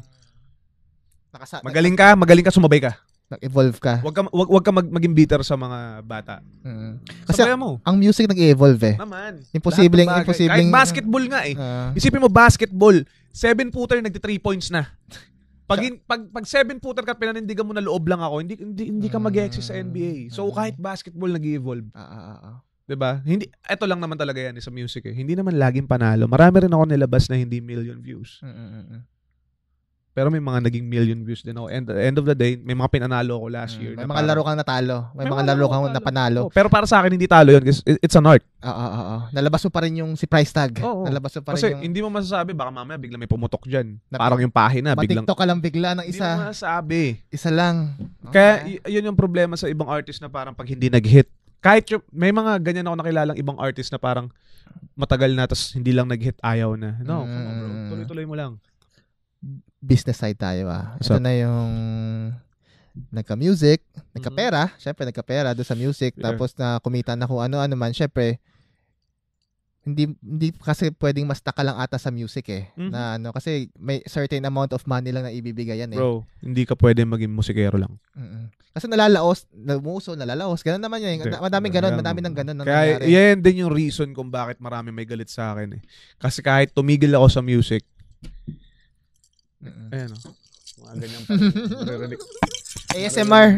Nakasa- Magaling
ka, magaling ka, sumabay ka. Nag-evolve ka. Huwag
ka, wag, wag ka mag, maging bitter sa mga bata.
Mm. Kasi mo. ang music nag-evolve eh. Naman. Imposibleng, Lahat ng imposibleng. Kahit basketball
nga eh. Ah. Isipin mo basketball, seven footer nagti 3 points na. Pag in- pag pag seven footer ka pinanindigan mo na loob lang ako, hindi hindi, hindi ka mag-exist sa NBA. So mm. kahit basketball nag-evolve, Ah, ah, ah, ah. 'di ba? Hindi eto lang naman talaga yan eh, sa music eh. Hindi naman laging panalo. Marami rin ako nilabas na hindi million views. Mm, mm, mm, mm. Pero may mga naging million views din ako. And at the end of the day, may mga pinanalo ako last mm, year. May mga parang, laro kang natalo. May, may mga laro kang natalo. napanalo. Oh,
pero para sa akin, hindi talo yun. It's, it's an art. Oo, oo, oo. Nalabas mo pa rin yung si price tag. Oo, oo. Nalabas mo pa rin Kasi
yung... hindi mo masasabi, baka mamaya bigla may pumutok dyan. Na, parang yung pahina. Biglang... Matiktok ka lang bigla ng isa. Hindi mo masasabi. Isa lang. Okay. Kaya yun yung problema sa ibang artist na parang pag hindi nag-hit, kahit yung, may mga ganyan ako nakilalang ibang artist na parang matagal na tapos hindi lang nag-hit ayaw
na. No, mm. come on
bro. Mm. Tuloy-tuloy mo lang
business side tayo ah. Ito na yung nagka-music, nagka-pera, mm-hmm. syempre nagka-pera do sa music, yeah. tapos na kumita na kung ano-ano man, syempre hindi hindi kasi pwedeng mas taka lang ata sa music eh. Mm-hmm. Na ano kasi may certain amount of money lang na ibibigay yan eh. Bro, hindi
ka pwedeng maging musikero lang. Mm-mm.
Kasi nalalaos, numuso, nalalaos. Ganun naman yan. Okay. Eh. Madaming ganun, madami ng ganun. Kaya nangyari. yan
din yung reason kung bakit marami may galit sa akin eh. Kasi kahit tumigil ako sa music, Mm-mm. Ayan o. Oh. Mga ganyan pa. [LAUGHS]
Naririnig. ASMR.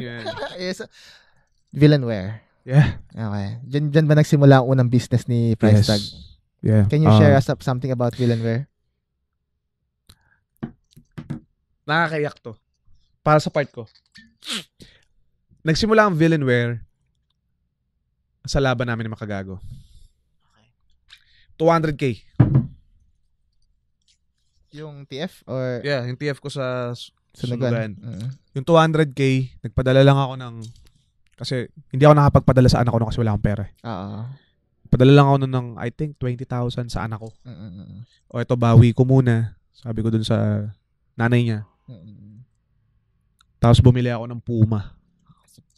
AS Villainware. Yeah. Okay. Diyan, diyan ba nagsimula ang unang business ni Price yes. Tag? Yeah. Can you uh, share us up something about Villainware?
Nakakaiyak to. Para sa part ko. Nagsimula ang Villainware sa laban namin ng Makagago. 200k. Yung TF or Yeah, yung TF ko sa sunugan. Uh-huh. Yung 200k, nagpadala lang ako ng kasi hindi ako nakapagpadala sa anak ko no, kasi wala akong pera. Oo. Uh-huh. Eh. Ah. Padala lang ako no, ng I think 20,000 sa anak ko. Uh-huh. O ito bawi ko muna. Sabi ko dun sa nanay niya. Uh-huh. Tapos bumili ako ng Puma.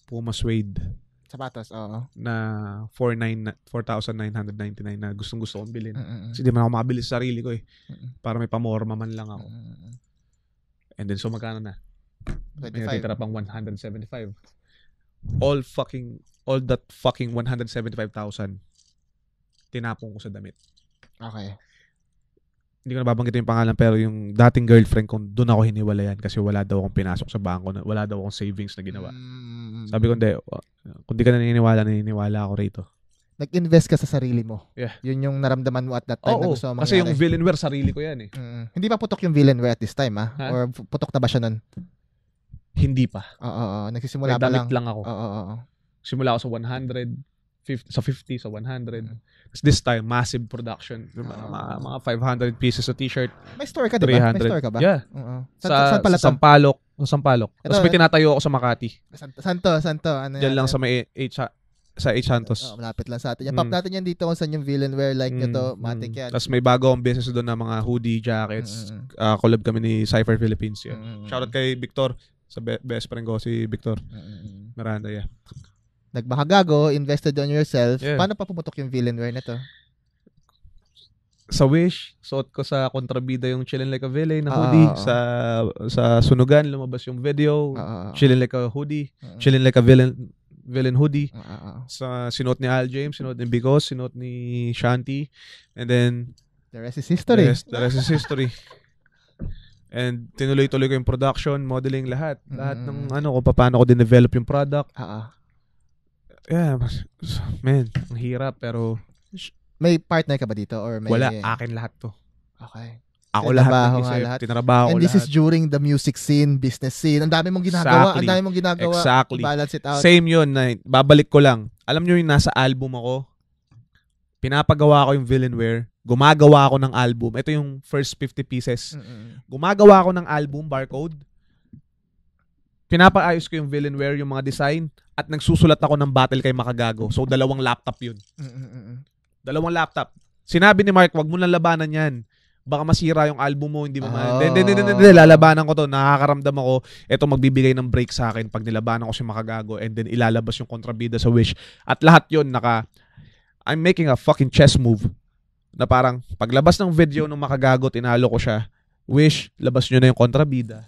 Puma suede. Sapatos, oo. Na 4,999 na gustong gusto kong bilhin. Mm-mm. Kasi di man ako makabili sa sarili ko eh. Mm-mm. Para may pamorma man lang ako. Mm-mm. And then, so magkano na? 25. May natitira pang 175. All fucking, all that fucking 175,000 tinapong ko sa damit. Okay. Hindi ko nababanggit yung pangalan pero yung dating girlfriend ko, doon ako hiniwala yan kasi wala daw akong pinasok sa bangko, wala daw akong savings na ginawa. Mm. Sabi ko, hindi. Kung di ka naniniwala, naniniwala
ako rito. Nag-invest ka sa sarili mo. Yeah. Yun yung naramdaman mo at that time oh, na gusto mo Kasi yung Villainware, sarili ko yan eh. Mm. Hindi pa putok yung Villainware at this time, ah? ha? Or putok na ba siya nun? Hindi pa. Oo, oo, oo. Nagsisimula pa lang.
lang ako. Oo, oo, oo. Simula ako sa 100, 50, sa 50, sa 100. Mm. This time, massive production. Mga, oh. mga 500 pieces sa t-shirt. May store ka, di ba? May store ka ba? Yeah. Oo. Sa, sa, sa, sa Sampalok, Nung Sampaloc. Tapos may tinatayo ako sa Makati. San, santo, santo. Ano Diyan lang sa may H, sa H. Santos. Oh,
malapit lang sa atin. Yan, mm. natin yan dito kung saan yung villain wear like mm. ito. Mm. Matik yan. Tapos
may bago akong business doon na mga hoodie, jackets. Mm. Uh, collab kami ni Cypher Philippines. Yan. Mm. Shoutout kay Victor.
Sa be- best friend ko si Victor. Mm. Miranda, yeah. Nagbahagago, invested on yourself. Yeah. Paano pa pumutok yung villain wear na to?
sa Wish, suot ko sa kontrabida yung Chillin' Like a Villain na hoodie. Uh, sa sa sunugan, lumabas yung video, uh, Chillin' Like a Hoodie, uh, Chillin' Like a Villain villain hoodie. Uh, sa sinuot ni Al James, sinuot ni Bigos, sinuot ni Shanti. And then... The rest is history. The rest, the rest is history. And tinuloy-tuloy ko yung production, modeling, lahat. Mm. Lahat ng mm. ano, kung paano ko dinevelop yung product. Uh, uh. Yeah, man,
ang hirap pero may partner ka ba dito? Or may... Wala, akin lahat to.
Okay. Ako lahat ng isa, lahat. tinrabaho And this lahat. is
during the music scene, business scene. Ang dami mong ginagawa, exactly. ang dami mong ginagawa. Exactly. Balance it out.
Same yun, na, babalik ko lang. Alam niyo yung nasa album ako, pinapagawa ko yung Villainware, gumagawa ako ng album. Ito yung first 50 pieces. Mm-mm. Gumagawa ako ng album, barcode. Pinapaayos ko yung Villainware, yung mga design, at nagsusulat ako ng battle kay Makagago. So, dalawang laptop yun. Mm-mm. Dalawang laptop. Sinabi ni Mark, wag mo nang labanan yan. Baka masira yung album mo, hindi mo man. Then, then, then, then, lalabanan ko to. Nakakaramdam ako, eto magbibigay ng break sa akin pag nilabanan ko si makagago and then ilalabas yung kontrabida sa Wish. At lahat yon naka, I'm making a fucking chess move na parang paglabas ng video ng makagago, tinalo ko siya. Wish, labas nyo na yung kontrabida.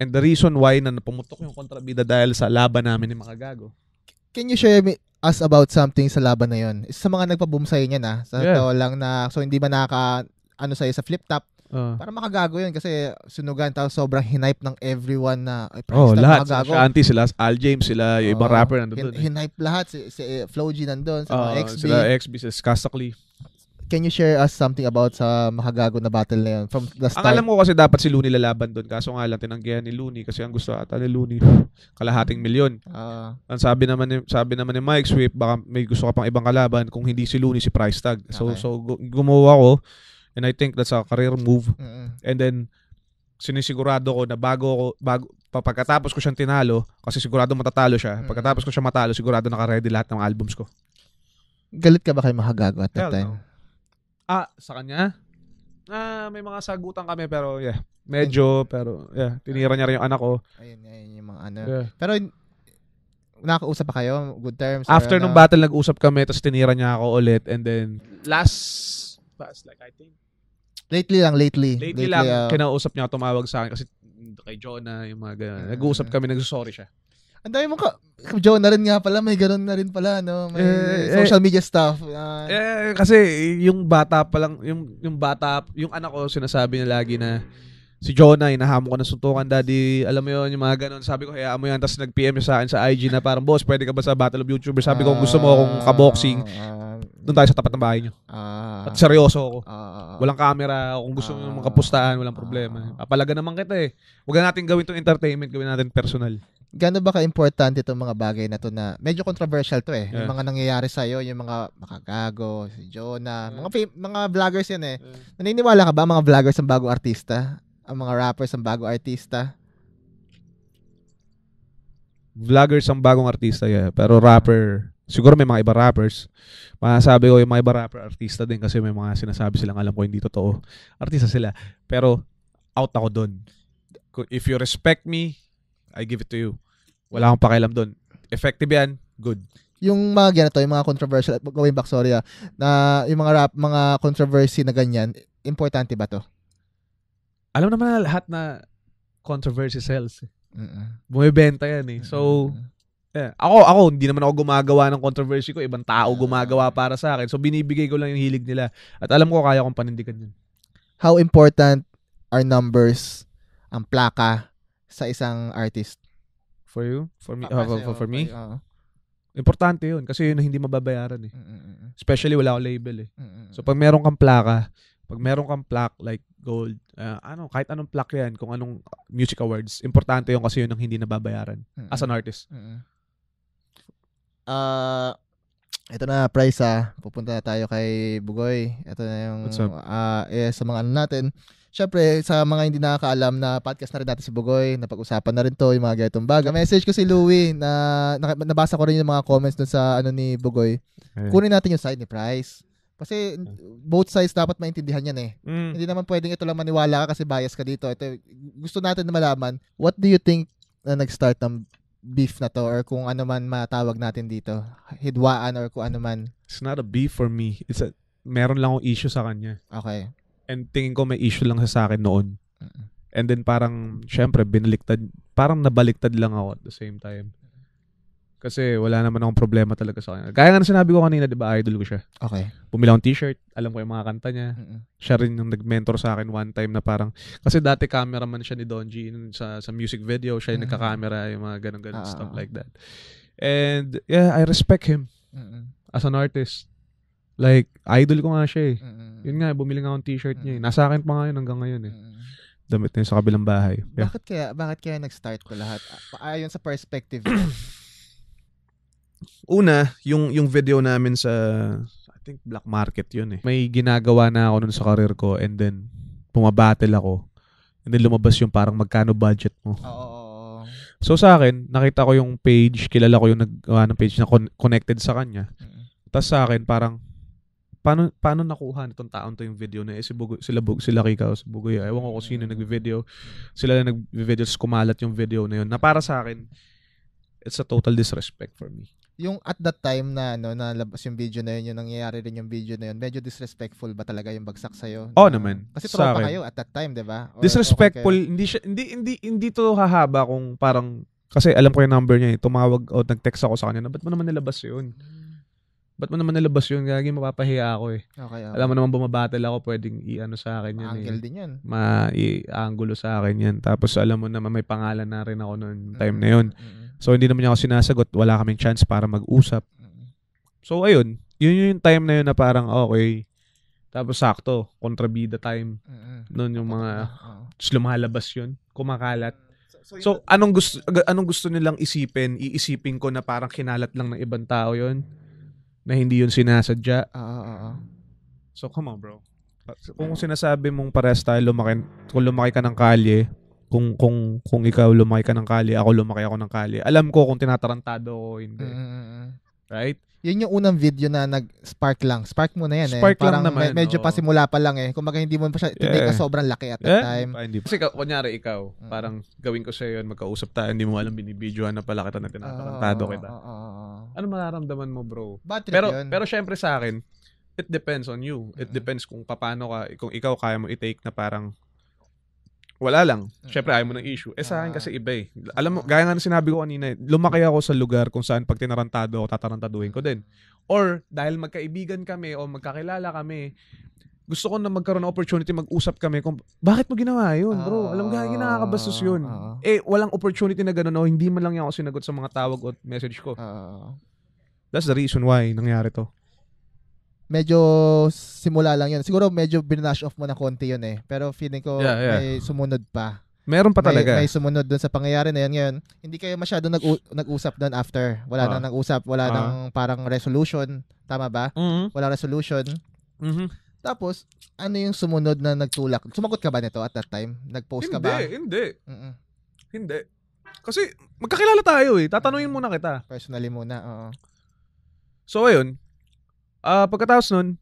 And the reason why na pumutok yung kontrabida dahil sa laban namin ni Makagago.
Can you share me us about something sa laban na yon. Isa sa mga nagpa-boom sa inyo na ah, sa yeah. tao lang na so hindi man naka ano sa'yo sa flip top Uh, para makagago yun kasi sunugan tao sobrang hinype ng everyone na ay, oh, lahat. Makagago. Si Auntie
sila, Al James sila, yung uh, ibang rapper nandoon.
Hin- eh. lahat. Si, si Flo G nandoon, sa uh, ah, XB. Sila XB, si Skasakli can you share us something about sa makagago na battle na yun from the start? Ang alam ko kasi
dapat si Looney lalaban doon. Kaso nga lang tinanggihan ni Looney kasi ang gusto ata ni Looney [LAUGHS] kalahating milyon. Uh, ang sabi naman ni, sabi naman ni Mike Swift baka may gusto ka pang ibang kalaban kung hindi si Looney si price tag. So okay. so gumawa ko and I think that's a career move. Mm-hmm. And then sinisigurado ko na bago ko bago pagkatapos ko siyang tinalo kasi sigurado matatalo siya. Pagkatapos ko siya matalo sigurado naka-ready lahat ng albums ko. Galit
ka ba kay Mahagago at that time?
No. Ah, sa kanya? Ah, may mga sagutan kami pero yeah. Medyo, pero yeah, tinira niya rin yung anak ko. Ayun, ayun
yung mga ano. Yeah. Pero nakausap pa kayo? Good terms? After or, ano? nung ano?
battle, nag-usap kami, tapos tinira niya ako ulit. And then,
last, last like, I think, Lately lang, lately. Lately, lately lang, uh,
kinausap niya, tumawag sa akin kasi kay Jonah, yung mga ganyan. Nag-uusap kami, nag-sorry siya.
Ang dami mo ka... Joe na rin nga pala, may ganun na rin pala, no? May eh, eh social eh, media stuff.
Uh, eh, kasi yung bata pa lang, yung, yung bata, yung anak ko, sinasabi niya lagi na, si Jonah, hinahamon ko ng suntukan, daddy, alam mo yun, yung mga ganun. Sabi ko, hayaan mo yan. Tapos nag-PM sa akin sa IG na parang, boss, pwede ka ba sa Battle of YouTubers? Sabi ko, gusto mo akong ah, kaboxing, uh, uh, ah. doon tayo sa tapat ng bahay niyo. Uh, At seryoso ako. Walang camera. Kung gusto mo mong kapustahan, walang problema. Papalaga naman kita eh. Huwag na natin gawin itong
entertainment, gawin natin personal gaano ba ka-importante itong mga bagay na to na medyo controversial to eh. Yeah. Yung mga nangyayari sa iyo, yung mga makagago, si Jonah, yeah. mga fam- mga vloggers yan eh. Yeah. Naniniwala ka ba mga vloggers ang bago artista? Ang mga rappers ang bago artista?
Vloggers ang bagong artista, yeah. Pero rapper, siguro may mga iba rappers. Masasabi ko yung mga iba rapper artista din kasi may mga sinasabi silang alam ko hindi totoo. Artista sila. Pero out ako doon. If you respect me, I give it to you. Wala akong pakialam doon. Effective yan, good.
Yung mga ganito, yung mga controversial, going back, sorry ah, na yung mga rap, mga controversy na ganyan, importante ba to?
Alam naman na lahat na controversy sells. mm uh Bumibenta yan eh. So, yeah. ako, ako, hindi naman ako gumagawa ng controversy ko. Ibang tao ah. gumagawa para sa akin. So, binibigay ko lang yung hilig nila. At alam ko, kaya kong
panindigan yun. How important are numbers, ang plaka, sa isang artist? For you? For me? Ah, ah kasi, for, for oh, me? Uh, Importante
yun kasi yun hindi mababayaran eh. Mm, mm, mm. Especially wala akong label eh. So pag meron kang plaka, pag meron kang plaque like gold, uh, ano, kahit anong plaque yan, kung anong music awards, importante yun kasi yun ang hindi nababayaran Mm-mm. as an artist.
Mm-mm. Uh, ito na, price ah. Pupunta na tayo kay Bugoy. Ito na yung What's Uh, eh, sa mga ano natin syempre sa mga hindi nakakaalam na podcast na rin natin si Bugoy, napag-usapan na rin to, yung mga ganitong bagay. Message ko si Louie na, na nabasa ko rin yung mga comments dun sa ano ni Bugoy. Kunin natin yung side ni Price. Kasi both sides dapat maintindihan yan eh. Mm. Hindi naman pwedeng ito lang maniwala ka kasi bias ka dito. Ito, gusto natin na malaman, what do you think na nag-start ng beef na to or kung ano man matawag natin dito, hidwaan or kung ano man. It's not a
beef for me. It's a meron lang akong issue sa kanya. Okay. And tingin ko may issue lang sa akin noon. And then parang, syempre, binaliktad, parang nabaliktad lang ako at the same time. Kasi wala naman akong problema talaga sa kanya. Kaya nga sinabi ko kanina, di ba, idol ko siya. Okay. Pumili akong t-shirt, alam ko yung mga kanta niya. Mm-hmm. Siya rin yung nag-mentor sa akin one time na parang, kasi dati cameraman siya ni Don G sa, sa music video, siya yung mm-hmm. nagka-camera, yung mga ganun-ganun, uh-huh. stuff ah, ah. like that. And yeah, I respect him mm-hmm. as an artist. Like, idol ko nga siya eh. Mm-hmm. Yun nga, bumili nga akong t-shirt niya eh. Nasa akin pa nga yun hanggang ngayon eh. Mm-hmm. Damit niya sa kabilang bahay. Yeah.
Bakit kaya, bakit kaya nag-start ko lahat? Ayon sa perspective niya. [CLEARS THROAT]
Una, yung yung video namin sa I think black market yun eh. May ginagawa na ako nun sa career ko and then pumabattle ako. And then lumabas yung parang magkano budget mo. Oo. So sa akin, nakita ko yung page, kilala ko yung nag uh, ah, ng page na con- connected sa kanya. Mm-hmm. Tapos sa akin, parang paano paano nakuha nitong taon to yung video na eh, si Bugo, sila Bug, sila Rika o si Bugoy. Ah. Ewan ko kung sino nagbi-video. Sila na nagbi-video kumalat yung video na yun. Na para sa akin it's a total disrespect for me.
Yung at that time na ano na labas yung video na yun, yung nangyayari rin yung video na yun, medyo disrespectful ba talaga yung bagsak sa iyo? Oo oh, naman. Kasi tropa akin. kayo at that time, 'di ba? Disrespectful, okay
hindi siya, hindi hindi hindi to hahaba kung parang kasi alam ko yung number niya, eh. tumawag o nag-text ako sa kanya na ba't mo naman nilabas yun? Hmm ba't mo naman nalabas yun? Gagi, mapapahiya ako eh. Okay, okay. Alam mo naman bumabattle ako, pwedeng i-ano sa akin yan Ma-angle eh. din yan. Ma-i-angulo sa akin yan. Tapos alam mo naman may pangalan na rin ako noon mm, time mm-hmm. na yun. Mm-hmm. So hindi naman niya ako sinasagot. Wala kaming chance para mag-usap. Mm-hmm. So ayun, yun yung time na yun na parang okay. Tapos sakto, kontrabida time. Mm-hmm. Noon yung mga, oh. lumalabas yun, kumakalat. So, so anong gusto anong gusto nilang isipin? Iisipin ko na parang kinalat lang ng ibang tao 'yon na hindi yun sinasadya. Ah, ah, ah. so, come on, bro. Kung sinasabi mong parehas tayo lumaki, kung lumaki ka ng kalye, kung kung kung ikaw lumaki ka ng kalye, ako lumaki ako ng kalye. Alam ko kung tinatarantado o hindi. Uh,
right? Yun yung unang video na nag-spark lang. Spark mo na yan eh. Spark eh. Parang lang naman, medyo oo. pasimula pa lang eh. Kumbaga hindi mo pa siya, yeah. ka sobrang laki at that time.
Ah, hindi. Kasi kunyari ikaw, mm. parang gawin ko sa'yo yun, magkausap tayo, hindi mo alam binibidyohan na pala kita na tinatantado kita. Oo, oo, oo. Ano mararamdaman mo bro? Bad pero, yun. Pero syempre sa akin, it depends on you. It depends kung paano ka, kung ikaw kaya mo i-take na parang wala lang. Mm. Siyempre, ayaw mo ng issue. Eh, sa akin ah. kasi iba eh. Alam mo, gaya nga na sinabi ko kanina, eh, lumaki ako sa lugar kung saan pag tinarantado ako, tatarantaduhin ko din. Or, dahil magkaibigan kami o magkakilala kami, gusto ko na magkaroon ng opportunity mag-usap kami kung bakit mo ginawa yun, bro? Ah. Alam mo, gagawin nakakabastos yun. Ah. Eh, walang opportunity na gano'n. No? Hindi man lang niya ako sinagot sa mga tawag o message ko. That's
the reason why nangyari to medyo simula lang yun. Siguro medyo binash off mo na konti yun eh. Pero feeling ko yeah, yeah. may sumunod pa. Meron pa talaga. May, may sumunod dun sa pangyayari na yan ngayon. Hindi kayo masyado nag nag-usap dun after. Wala uh-huh. nang nag-usap, wala uh-huh. nang parang resolution. Tama ba? Mm-hmm. Wala resolution. Mm-hmm. Tapos, ano yung sumunod na nagtulak? Sumagot ka ba nito at that time? Nag-post hindi, ka ba? Hindi,
hindi. Hindi. Kasi,
magkakilala tayo eh. Tatanungin muna kita. Personally muna, oo.
So, ayun. Uh, pagkatapos nun,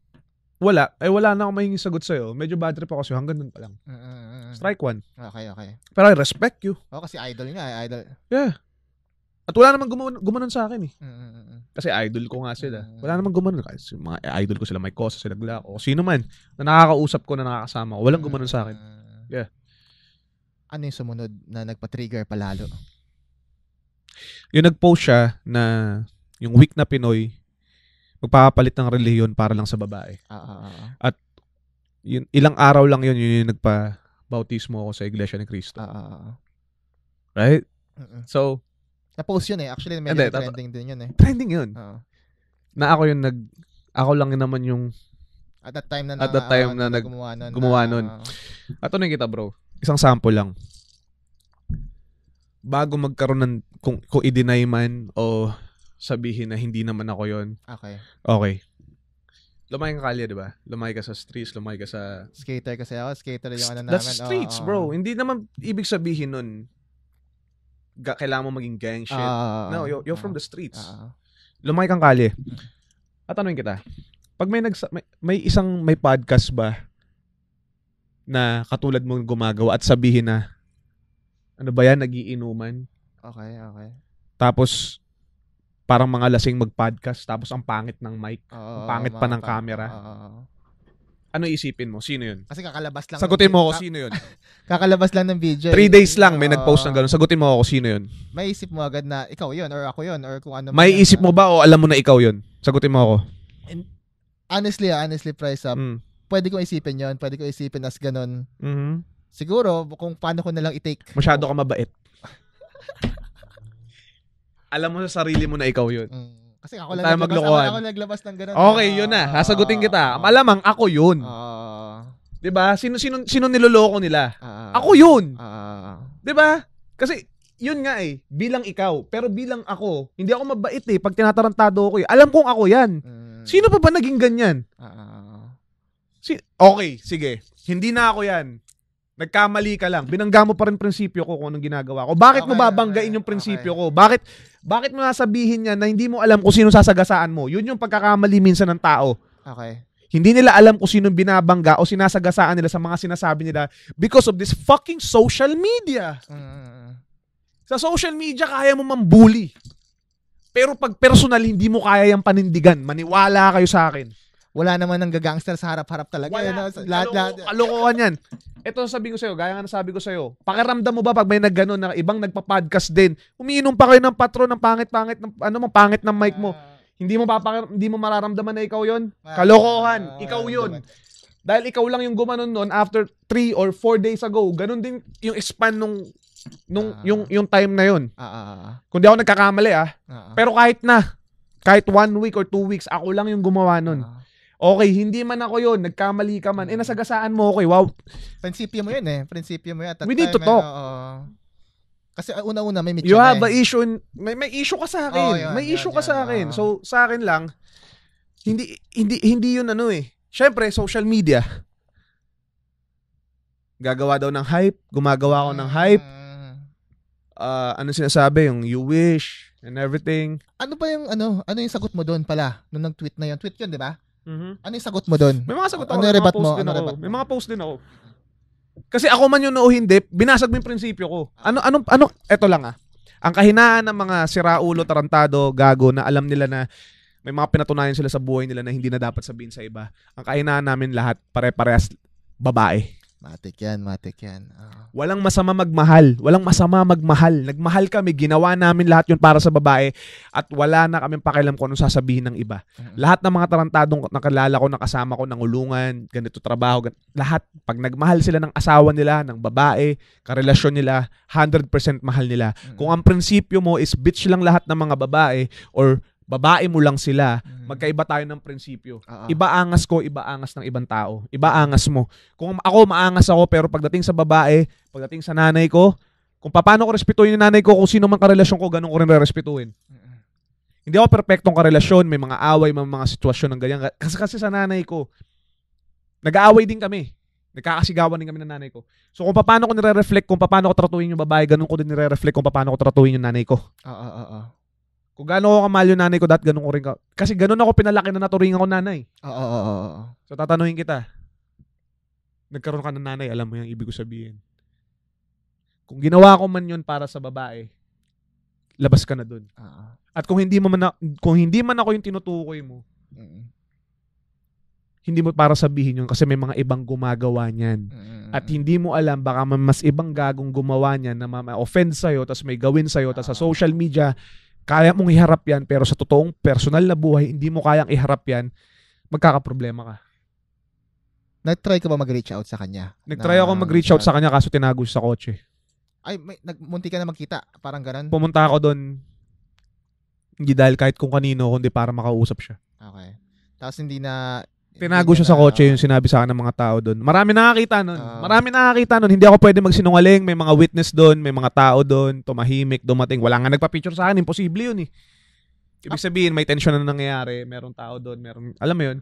wala. Eh, wala na ako may sagot sa'yo. Medyo bad trip ako sa'yo. Hanggang nun pa lang. Mm, mm, mm, mm. Strike one.
Okay, okay. Pero I respect you. Oh, kasi idol nga. Eh, idol.
Yeah. At wala namang gumanon, gumanon sa akin eh. Mm,
mm, kasi idol ko nga sila.
Wala namang gumanon. Kasi mga idol ko sila, may kosa sila, gla o sino man na nakakausap ko
na nakakasama ko. Walang gumanon sa akin. Yeah. Ano yung sumunod na nagpa-trigger palalo?
Yung nag-post siya na yung week na Pinoy, magpapalit ng reliyon para lang sa babae. Ah ah, ah, ah, At yun, ilang araw lang yun, yun yung nagpa-bautismo ako sa Iglesia ni Cristo. Ah, ah, ah Right? Uh-uh. So,
na-post yun eh. Actually, medyo hindi, trending din yun eh. Trending yun. Uh-huh.
Na ako yung nag, ako lang yun naman yung
at that time na, na at that time uh, na, na gumawa nun. Gumawa nun. Uh,
at ano kita bro? Isang sample lang. Bago magkaroon ng kung, kung i-deny man o sabihin na hindi naman ako yon. Okay. Okay. Lumaki ka kalye, di ba? Lumaki ka sa streets, lumaki ka sa...
Skater kasi ako, skater yung ano namin. That's streets, oh, bro. Oh.
Hindi naman ibig sabihin nun, ga- kailangan mo maging gang shit. Uh, no, ah. you're, you're uh, from the streets. Uh, lumaki kang kalye. At tanongin kita, pag may, nagsa- may, may isang may podcast ba na katulad mong gumagawa at sabihin na ano ba yan, nagiinuman? Okay, okay. Tapos parang mga lasing mag-podcast tapos ang pangit ng mic, uh, ang pangit pa ng camera. Uh, ano isipin mo? Sino
yun? Kasi kakalabas lang. Sagutin mo ako, sino yun? [LAUGHS] kakalabas lang ng video. Eh. Three days lang may uh, nag-post ng ganun.
Sagutin mo ako, sino yun?
May isip mo agad na ikaw yun or ako yun or kung ano. May
isip mo ba o alam mo na ikaw yun? Sagutin mo ako.
And, honestly, ah, honestly, price up. Mm. Pwede kong isipin yun. Pwede kong isipin as ganun. Mm-hmm. Siguro, kung paano ko nalang i-take. Masyado ka mabait. [LAUGHS]
alam mo sa sarili mo na ikaw yun. Mm. Kasi ako lang, naglabas, maglukuhan. ako, ako naglabas ng ganun. Okay, yun na. Ah. Sasagutin kita. Uh, Malamang ako yun. Uh, ah. 'Di ba? Sino sino sino niloloko nila? Uh, ako yun. Uh, 'Di ba? Kasi yun nga eh, bilang ikaw, pero bilang ako, hindi ako mabait eh pag tinatarantado ako eh. Alam kong ako 'yan. Uh, Sino pa ba naging ganyan? Uh, si okay, sige. Hindi na ako 'yan. Nagkamali ka lang. Binangga mo pa rin prinsipyo ko kung anong ginagawa ko. Bakit okay, mo babanggain okay, yung prinsipyo okay. ko? Bakit bakit mo nasabihin niya na hindi mo alam kung sino sasagasaan mo? Yun yung pagkakamali minsan ng tao. Okay. Hindi nila alam kung sino binabangga o sinasagasaan nila sa mga sinasabi nila because of this fucking social media. Mm. Sa social media, kaya mo mambuli. Pero pag personal, hindi mo kaya yung panindigan. Maniwala kayo sa akin wala naman ng gagangster sa harap-harap talaga. Wala. Ano, sa, lahat, lahat. Kalokohan yan. Ito sabi ko sa'yo, gaya nga nasabi ko sa'yo, pakiramdam mo ba pag may nagganon na ibang nagpa-podcast din, umiinom pa kayo ng patro ng pangit-pangit, ng, ano mang pangit ng mic mo. Uh, hindi mo papakir- hindi mo mararamdaman na ikaw yon. Uh, ah. kalokohan. Uh, ikaw yon Dahil ikaw lang yung gumanon noon after 3 or 4 days ago. Ganun din yung expand nung nung uh, yung yung time na yon. Uh, uh, uh, ako nagkakamali ah. Uh, uh, Pero kahit na kahit one week or two weeks, ako lang yung gumawa noon. Uh, Okay, hindi man ako yon nagkamali ka man. Eh, mm. nasagasaan mo okay, eh.
Wow. Prinsipyo mo yun eh. Prinsipyo mo yun. At that We time, need to eh, talk. Eh, Kasi ah, una-una may You have eh. a issue. May, may issue ka sa akin. Oh, yun, may issue yun, ka yun, sa akin. Oh. So, sa akin
lang, hindi, hindi, hindi yun ano eh. Siyempre, social media. Gagawa daw ng hype. Gumagawa ako ng hype. Uh, ano sinasabi? Yung you wish and everything.
Ano ba yung ano? Ano yung sagot mo doon pala? Nung nag-tweet na yun? Tweet yun, di ba? Mm-hmm. Ano yung sagot mo doon? May mga sagot ako. Ano yung rebat mo? Ano ako. Rebat?
May mga post din ako. Kasi ako man yun o hindi, binasag mo yung prinsipyo ko. Ano, anong, ano, eto lang ah. Ang kahinaan ng mga siraulo, tarantado, gago na alam nila na may mga pinatunayan sila sa buhay nila na hindi na dapat sabihin sa iba. Ang kahinaan namin lahat, pare-parehas
babae. Matik yan, matik yan.
Uh. Walang masama magmahal. Walang masama magmahal. Nagmahal kami, ginawa namin lahat yun para sa babae at wala na kami pakialam kung anong sasabihin ng iba. Uh-huh. Lahat ng mga tarantadong nakalala ko, nakasama ko, nangulungan, ganito trabaho, gan- lahat. Pag nagmahal sila ng asawa nila, ng babae, karelasyon nila, 100% mahal nila. Uh-huh. Kung ang prinsipyo mo is bitch lang lahat ng mga babae or babae mo lang sila, mm-hmm. magkaiba tayo ng prinsipyo. Uh-huh. Iba angas ko, iba angas ng ibang tao. Iba angas mo. Kung ako, maangas ako, pero pagdating sa babae, pagdating sa nanay ko, kung paano ko respetuhin yung nanay ko, kung sino man karelasyon ko, ganun ko rin re-respetuhin. Uh-huh. Hindi ako perfectong karelasyon, may mga away, may mga sitwasyon ng ganyan. Kasi, kasi sa nanay ko, nag-aaway din kami. Nagkakasigawan din kami ng nanay ko. So kung paano ko nire-reflect, kung paano ko tratuhin yung babae, ganun ko din nire-reflect kung paano ko tratuhin yung nanay ko. Oo, oo, oo. Kung gaano ako kamahal yung nanay ko, dahil ganun ko rin ka. Kasi ganun ako pinalaki na naturing ako nanay. Oo, oo, oo. So tatanungin kita, nagkaroon ka ng nanay, alam mo yung ibig ko sabihin. Kung ginawa ko man yun para sa babae, labas ka na dun. Oo. At kung hindi man kung hindi man ako yung tinutukoy mo, mm-hmm. hindi mo para sabihin yun kasi may mga ibang gumagawa niyan. Mm-hmm. At hindi mo alam baka mas ibang gagong gumawa niyan na ma-offend sa tapos may gawin sa iyo tapos sa social media kaya mong iharap yan, pero sa totoong personal na buhay, hindi mo kayang iharap yan, magkakaproblema ka. Nag-try ka ba mag-reach
out sa kanya? Nag-try na, ako mag-reach out sa
kanya kaso tinago sa kotse.
Ay, may, nagmunti ka na magkita? Parang ganun? Pumunta
ako doon, hindi dahil kahit kung kanino, kundi para makausap siya.
Okay. Tapos hindi na
Tinago siya sa kotse yung sinabi sa akin ng mga tao doon. Marami nakakita noon. Ah. Marami nakakita noon. Hindi ako pwede magsinungaling. May mga witness doon, may mga tao doon, tumahimik, dumating. Wala nga nagpa-picture sa akin. Imposible yun eh. Ibig sabihin, may tension na nangyayari.
Merong tao doon, merong...
Alam mo yun?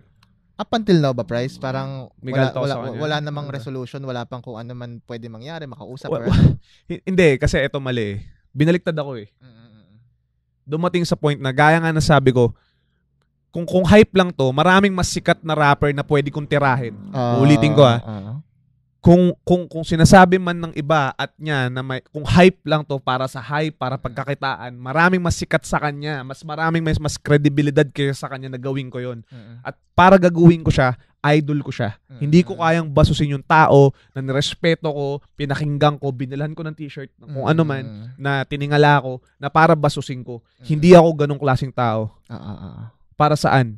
Up until now ba, Price? Parang wala, wala, wala, wala
namang resolution, wala pang kung ano man pwede mangyari, makausap. Well, [LAUGHS]
hindi, kasi ito mali eh. Binaliktad ako eh. Mm, mm, mm. Dumating sa point na, gaya nga nasabi ko, kung kung hype lang to, maraming mas sikat na rapper na pwede kong tirahin. Uh, ah, Ulitin ko ah. Uh, kung kung kung sinasabi man ng iba at niya na may, kung hype lang to para sa hype, para pagkakitaan, maraming mas sikat sa kanya, mas maraming mas mas kredibilidad kaysa sa kanya na gawin ko 'yon. uh At para gagawin ko siya, idol ko siya. uh Hindi ko kayang basusin yung tao na nirespeto ko, pinakinggan ko, binilhan ko ng t-shirt, kung uh ano man na tiningala ko na para basusin ko. uh Hindi ako ganong klasing tao. Uh-huh para saan.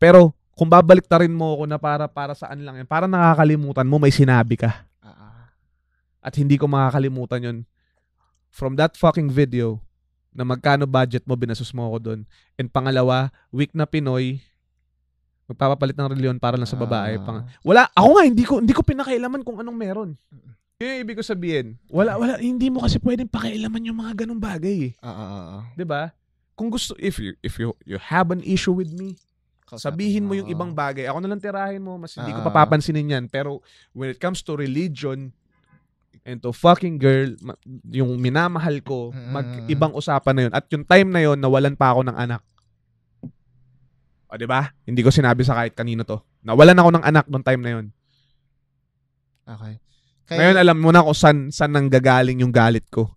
Pero kung babalik ta rin mo ako na para para saan lang yan, para nakakalimutan mo may sinabi ka. Ah, ah. At hindi ko makakalimutan yon From that fucking video, na magkano budget mo, binasos mo ako doon. And pangalawa, weak na Pinoy, magpapapalit ng reliyon para lang sa babae. Ah. Pang, wala, ako nga, hindi ko, hindi ko pinakailaman kung anong meron. Yun yung ibig ko sabihin. Wala, wala, hindi mo kasi pwedeng pakialaman yung mga ganong bagay. Ah, ah, ah. ba? Diba? kung gusto if you if you you have an issue with me, sabihin mo yung ibang bagay. Ako na lang tirahin mo, mas hindi ko ah. papapansinin 'yan. Pero when it comes to religion and to fucking girl, yung minamahal ko, mag mm. ibang usapan na 'yon. At yung time na 'yon, nawalan pa ako ng anak. O, di ba? Hindi ko sinabi sa kahit kanino to. Nawalan ako ng anak noong time na 'yon. Okay. Kaya, Ngayon, alam mo na kung saan, saan nanggagaling yung galit ko.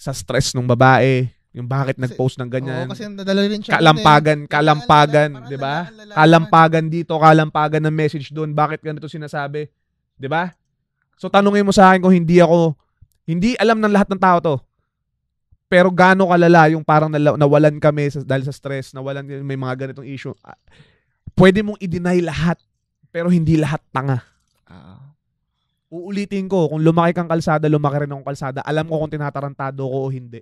Sa stress ng babae, yung bakit nag-post ng ganyan. Oo, kasi nadala rin siya. Kalampagan, natin. kalampagan, di ba? Kalampagan dito, kalampagan ng message doon. Bakit ganito sinasabi? Di ba? So tanongin mo sa akin kung hindi ako, hindi alam ng lahat ng tao to. Pero gaano kalala yung parang nawalan kami sa, dahil sa stress, nawalan may mga ganitong issue. Ah, pwede mong i-deny lahat, pero hindi lahat tanga. Uh, uulitin ko, kung lumaki kang kalsada, lumaki rin akong kalsada. Alam ko kung tinatarantado ko o hindi.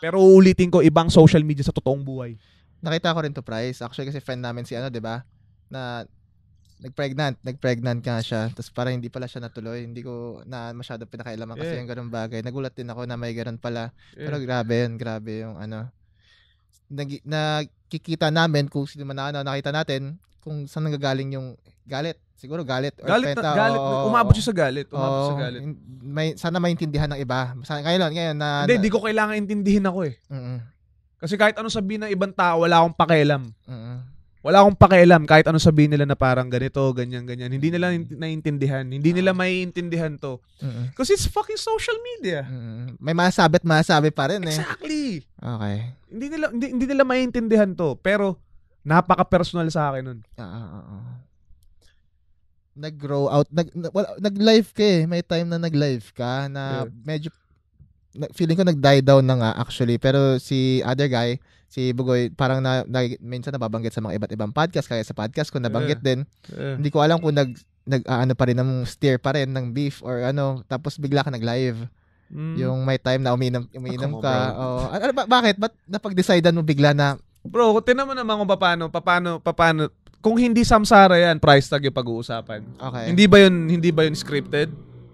Pero ulitin ko, ibang social media sa totoong buhay.
Nakita ko rin to, Price. Actually, kasi friend namin si ano, di ba? Na nagpregnant, nagpregnant nga siya. Tapos parang hindi pala siya natuloy. Hindi ko na masyado pinakailaman kasi yeah. yung ganung bagay. Nagulat din ako na may ganun pala. Yeah. Pero grabe yun, grabe yung ano. Nag, nakikita namin kung sino man na ano, nakita natin kung saan nanggagaling yung galit Siguro galit or galit, peta. galit, o, umabot siya sa galit. Umabot o, sa galit. May, sana maintindihan ng iba. Sana, ngayon, ngayon na... Hindi, na,
di ko kailangan intindihin ako eh. Mm-mm. Kasi kahit ano sabihin ng ibang tao, wala akong pakialam. Mm-mm. Wala akong pakialam kahit ano sabihin nila na parang ganito, ganyan, ganyan. Hindi nila naiintindihan. Hindi nila maiintindihan to. Mm-mm. Kasi it's fucking social media. Mm-mm.
May masabi at masabi pa rin eh.
Exactly. Okay. Hindi nila, hindi, hindi nila maiintindihan
to. Pero, napaka-personal sa akin nun. Oo, uh, Uh, nag-grow out, nag, well, nag-live ka eh. May time na nag-live ka na yeah. medyo, feeling ko nag-die down na nga actually. Pero si other guy, si Bugoy, parang na, na minsan nababanggit sa mga iba't ibang podcast. Kaya sa podcast ko nabanggit yeah. din. Yeah. Hindi ko alam kung nag, nag ano pa rin ng steer pa rin ng beef or ano. Tapos bigla ka nag-live. Mm. Yung may time na uminom, uminom ka. Oh, ano, ba, bakit? Ba't napag-decidean mo bigla na
Bro, tingnan mo naman kung paano, paano, paano, kung hindi samsara yan, price tag yung pag-uusapan. Okay. Hindi ba yun, hindi ba yun scripted?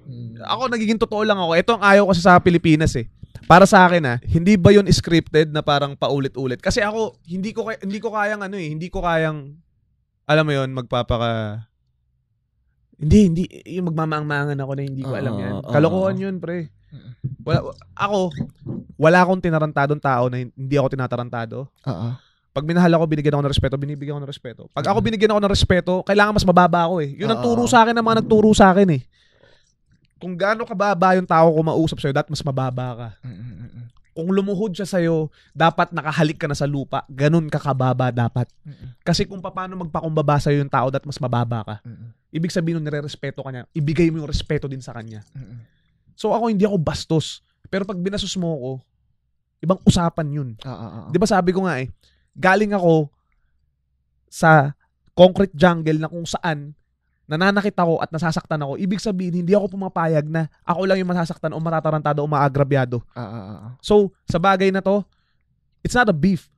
Hmm. Ako, nagiging totoo lang ako. Ito ang ayaw ko sa Pilipinas eh. Para sa akin ah, hindi ba yun scripted na parang paulit-ulit? Kasi ako, hindi ko, kaya, hindi ko kayang ano eh, hindi ko kayang, alam mo yun, magpapaka, hindi, hindi, yung magmamaangmangan ako na hindi ko alam yan. Kalokohan yun, pre. Wala, ako, wala akong tinarantadong tao na hindi ako tinatarantado. Oo. Uh-uh. Pag minahal ako, binigyan ako ng respeto, binibigyan ako ng respeto. Pag ako binigyan ako ng respeto, kailangan mas mababa ako eh. Yun ang turo sa akin ng mga nagturo sa akin eh. Kung gaano kababa yung tao ko mausap sa'yo, dapat mas mababa ka. Kung lumuhod siya sa'yo, dapat nakahalik ka na sa lupa. Ganun ka kababa dapat. Kasi kung paano magpakumbaba sa'yo yung tao, dapat mas mababa ka. Ibig sabihin nun, nire-respeto ka niya. Ibigay mo yung respeto din sa kanya. So ako, hindi ako bastos. Pero pag binasos mo ako, ibang usapan yun. Di ba sabi ko nga eh, galing ako sa concrete jungle na kung saan nananakit ako at nasasaktan ako, ibig sabihin, hindi ako pumapayag na ako lang yung masasaktan o matatarantado o maagrabyado. Uh, uh, uh. So, sa bagay na to, it's not a beef.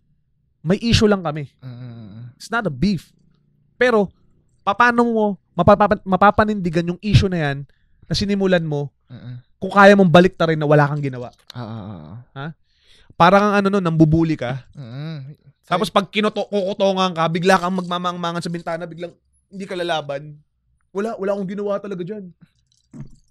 May issue lang kami. Uh, it's not a beef. Pero, paano mo mapapanindigan yung issue na yan na sinimulan mo uh, uh. kung kaya mong balik ta rin na wala kang ginawa? Uh, uh, Ha? Para kang ano no, nambubuli ka. Uh, uh. Tapos pag kinukutongan ka, bigla kang magmamangmangan sa bintana, biglang hindi ka lalaban. Wala, wala akong ginawa talaga dyan.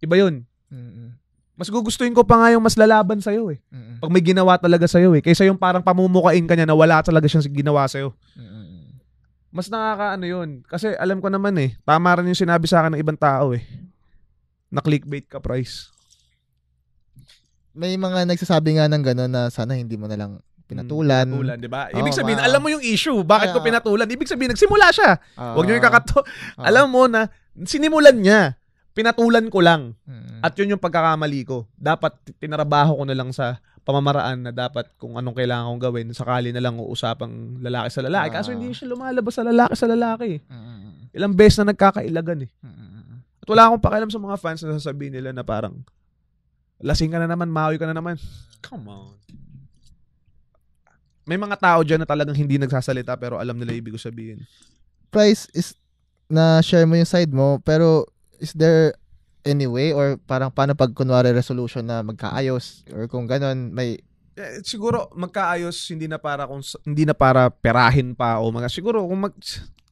Iba yun. Mm-mm. Mas gugustuhin ko pa nga yung mas lalaban sa'yo eh. Mm-mm. Pag may ginawa talaga sa'yo eh. Kaysa yung parang pamumukain ka niya na wala talaga siyang ginawa sa'yo. Mm-mm. Mas nakakaano ano yun. Kasi alam ko naman eh, tama rin yung sinabi
sa akin ng ibang tao eh. Na clickbait ka price. May mga nagsasabi nga ng gano'n na sana hindi mo na lang pinatulan. Pinatulan, di ba? Ibig oh, sabihin, ma- alam
mo yung issue. Bakit uh, ko pinatulan? Ibig sabihin, nagsimula siya. Uh, Huwag niyo ikakato. Uh, alam mo na, sinimulan niya. Pinatulan ko lang. Uh, At yun yung pagkakamali ko. Dapat tinarabaho ko na lang sa pamamaraan na dapat kung anong kailangan kong gawin, sakali na lang uusapang lalaki sa lalaki. Uh, Kaso ah. hindi siya lumalabas sa lalaki sa lalaki. Uh, Ilang beses na nagkakailagan eh. Uh, At wala akong pakialam sa mga fans na sasabihin nila na parang, lasing ka na naman, maoy ka na naman. Come on. May mga tao dyan na talagang hindi nagsasalita pero alam nila ibig ko sabihin.
Price is na share mo yung side mo pero is there any way or parang paano pag kunwari resolution na magkaayos or kung ganun may
eh, siguro magkaayos hindi na para kung
hindi na para
perahin pa o mga siguro kung mag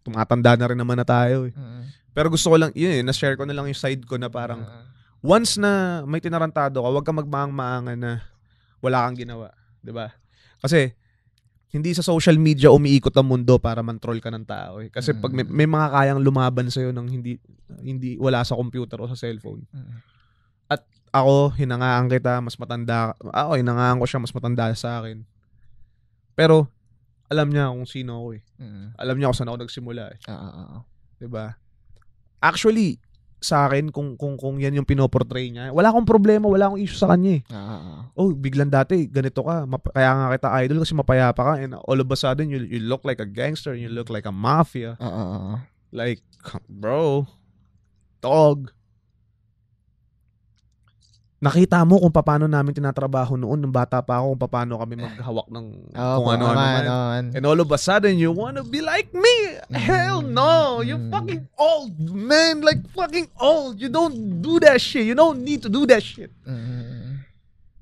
tumatanda na rin naman na tayo eh. Uh-huh. Pero gusto ko lang yun eh, na share ko na lang yung side ko na parang uh-huh. once na may tinarantado ka, huwag kang magmaang-maangan na wala kang ginawa, 'di ba? Kasi hindi sa social media umiikot ang mundo para man-troll ka ng tao eh. Kasi pag may, mm. may mga kayang lumaban sa iyo nang hindi hindi wala sa computer o sa cellphone. Mm. At ako, hinangaan kita, mas matanda. Ako, hinangaan ko siya, mas matanda sa akin. Pero alam niya kung sino ako eh. Mm. Alam niya kung saan ako nagsimula eh. Oo, oo, 'Di ba? Actually, sa akin kung kung kung yan yung pinoportray niya. Wala akong problema, wala akong issue sa kanya eh. Ah. ah, ah. Oh, biglang dati ganito ka, map- kaya nga kita idol kasi mapayapa ka and all of a sudden you you look like a gangster, you look like a mafia. Ah. ah like, bro, dog nakita mo kung paano namin tinatrabaho noon nung bata pa ako kung paano kami eh. maghawak ng oh, kung ano-ano man. man. And all of a sudden, you wanna be like me. Mm. Hell no! You mm. fucking old, man. Like fucking old. You don't do that shit. You don't need to do that shit. Mm.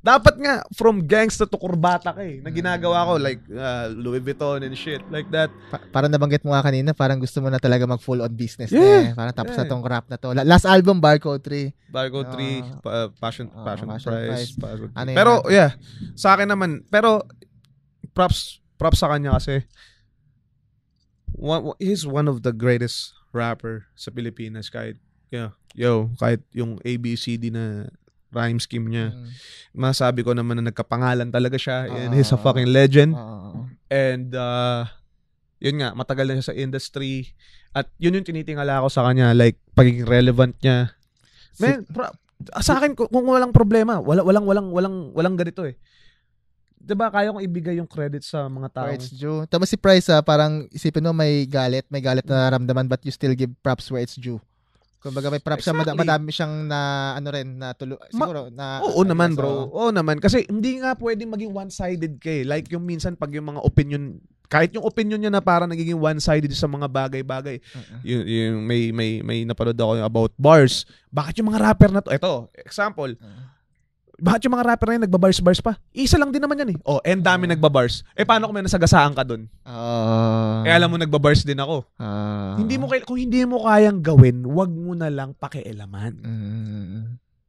Dapat nga, from gangsta to kurbata ka eh, na ginagawa ko, like uh, Louis Vuitton and shit, like that.
Pa- parang nabanggit mo nga kanina, parang gusto mo na talaga mag full on business yeah. eh. Parang tapos yeah. na tong rap na to. Last album, Barcode 3.
Barcode ah. uh, 3, pa- Passion, uh, Passion, ah, Passion Price. price. Passion. Ano pero natin? yeah, sa akin naman, pero props, props sa kanya kasi, one, he's one of the greatest rapper sa Pilipinas kahit yeah, yo, kahit yung ABCD na rhyme scheme niya. Mm. Masabi ko naman na nagkapangalan talaga siya and uh, he's a ah. fucking legend. Uh, and uh, yun nga, matagal na siya sa industry at yun yung tinitingala ko sa kanya like pagiging relevant niya. Man, pra- sa akin kung walang problema, wala walang walang walang walang ganito eh. 'Di ba kaya kong ibigay yung credit sa mga tao. It's due.
Tama si Price ah, parang isipin mo may galit, may galit na mm. nararamdaman but you still give props where it's due. Kumbaga may props exactly. siya, madami siyang na ano rin na tulo, siguro Ma- na Oo ano, naman, bro. Oo
naman kasi hindi nga pwedeng maging one-sided kay. Eh. Like yung minsan pag yung mga opinion kahit yung opinion niya na para nagiging one-sided sa mga bagay-bagay. Uh-uh. Yung, yung may may may napanood ako yung about bars. Bakit yung mga rapper na to? Ito, example. Uh-huh bakit yung mga rapper na yun, nagbabars-bars pa? Isa lang din naman yan eh. Oh, and dami uh, nagbabars. Eh, paano kung may nasagasaan ka dun? Uh, eh, alam mo, nagbabars din ako. Uh, hindi mo kaya, kung hindi mo kayang gawin, wag mo na lang pakialaman. Uh,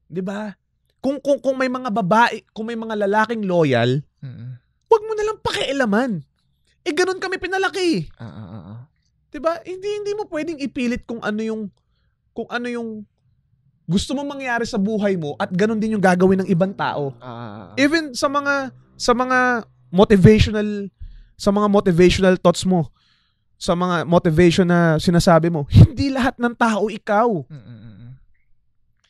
Di ba? Kung, kung, kung may mga babae, kung may mga lalaking loyal, uh, wag mo na lang pakialaman. Eh, ganun kami pinalaki.
Uh, uh, uh, uh.
Di ba? Hindi, hindi mo pwedeng ipilit kung ano yung, kung ano yung gusto mong mangyari sa buhay mo at ganun din yung gagawin ng ibang tao. Ah. Even sa mga sa mga motivational sa mga motivational thoughts mo, sa mga motivation na sinasabi mo, hindi lahat ng tao ikaw. Mm-mm.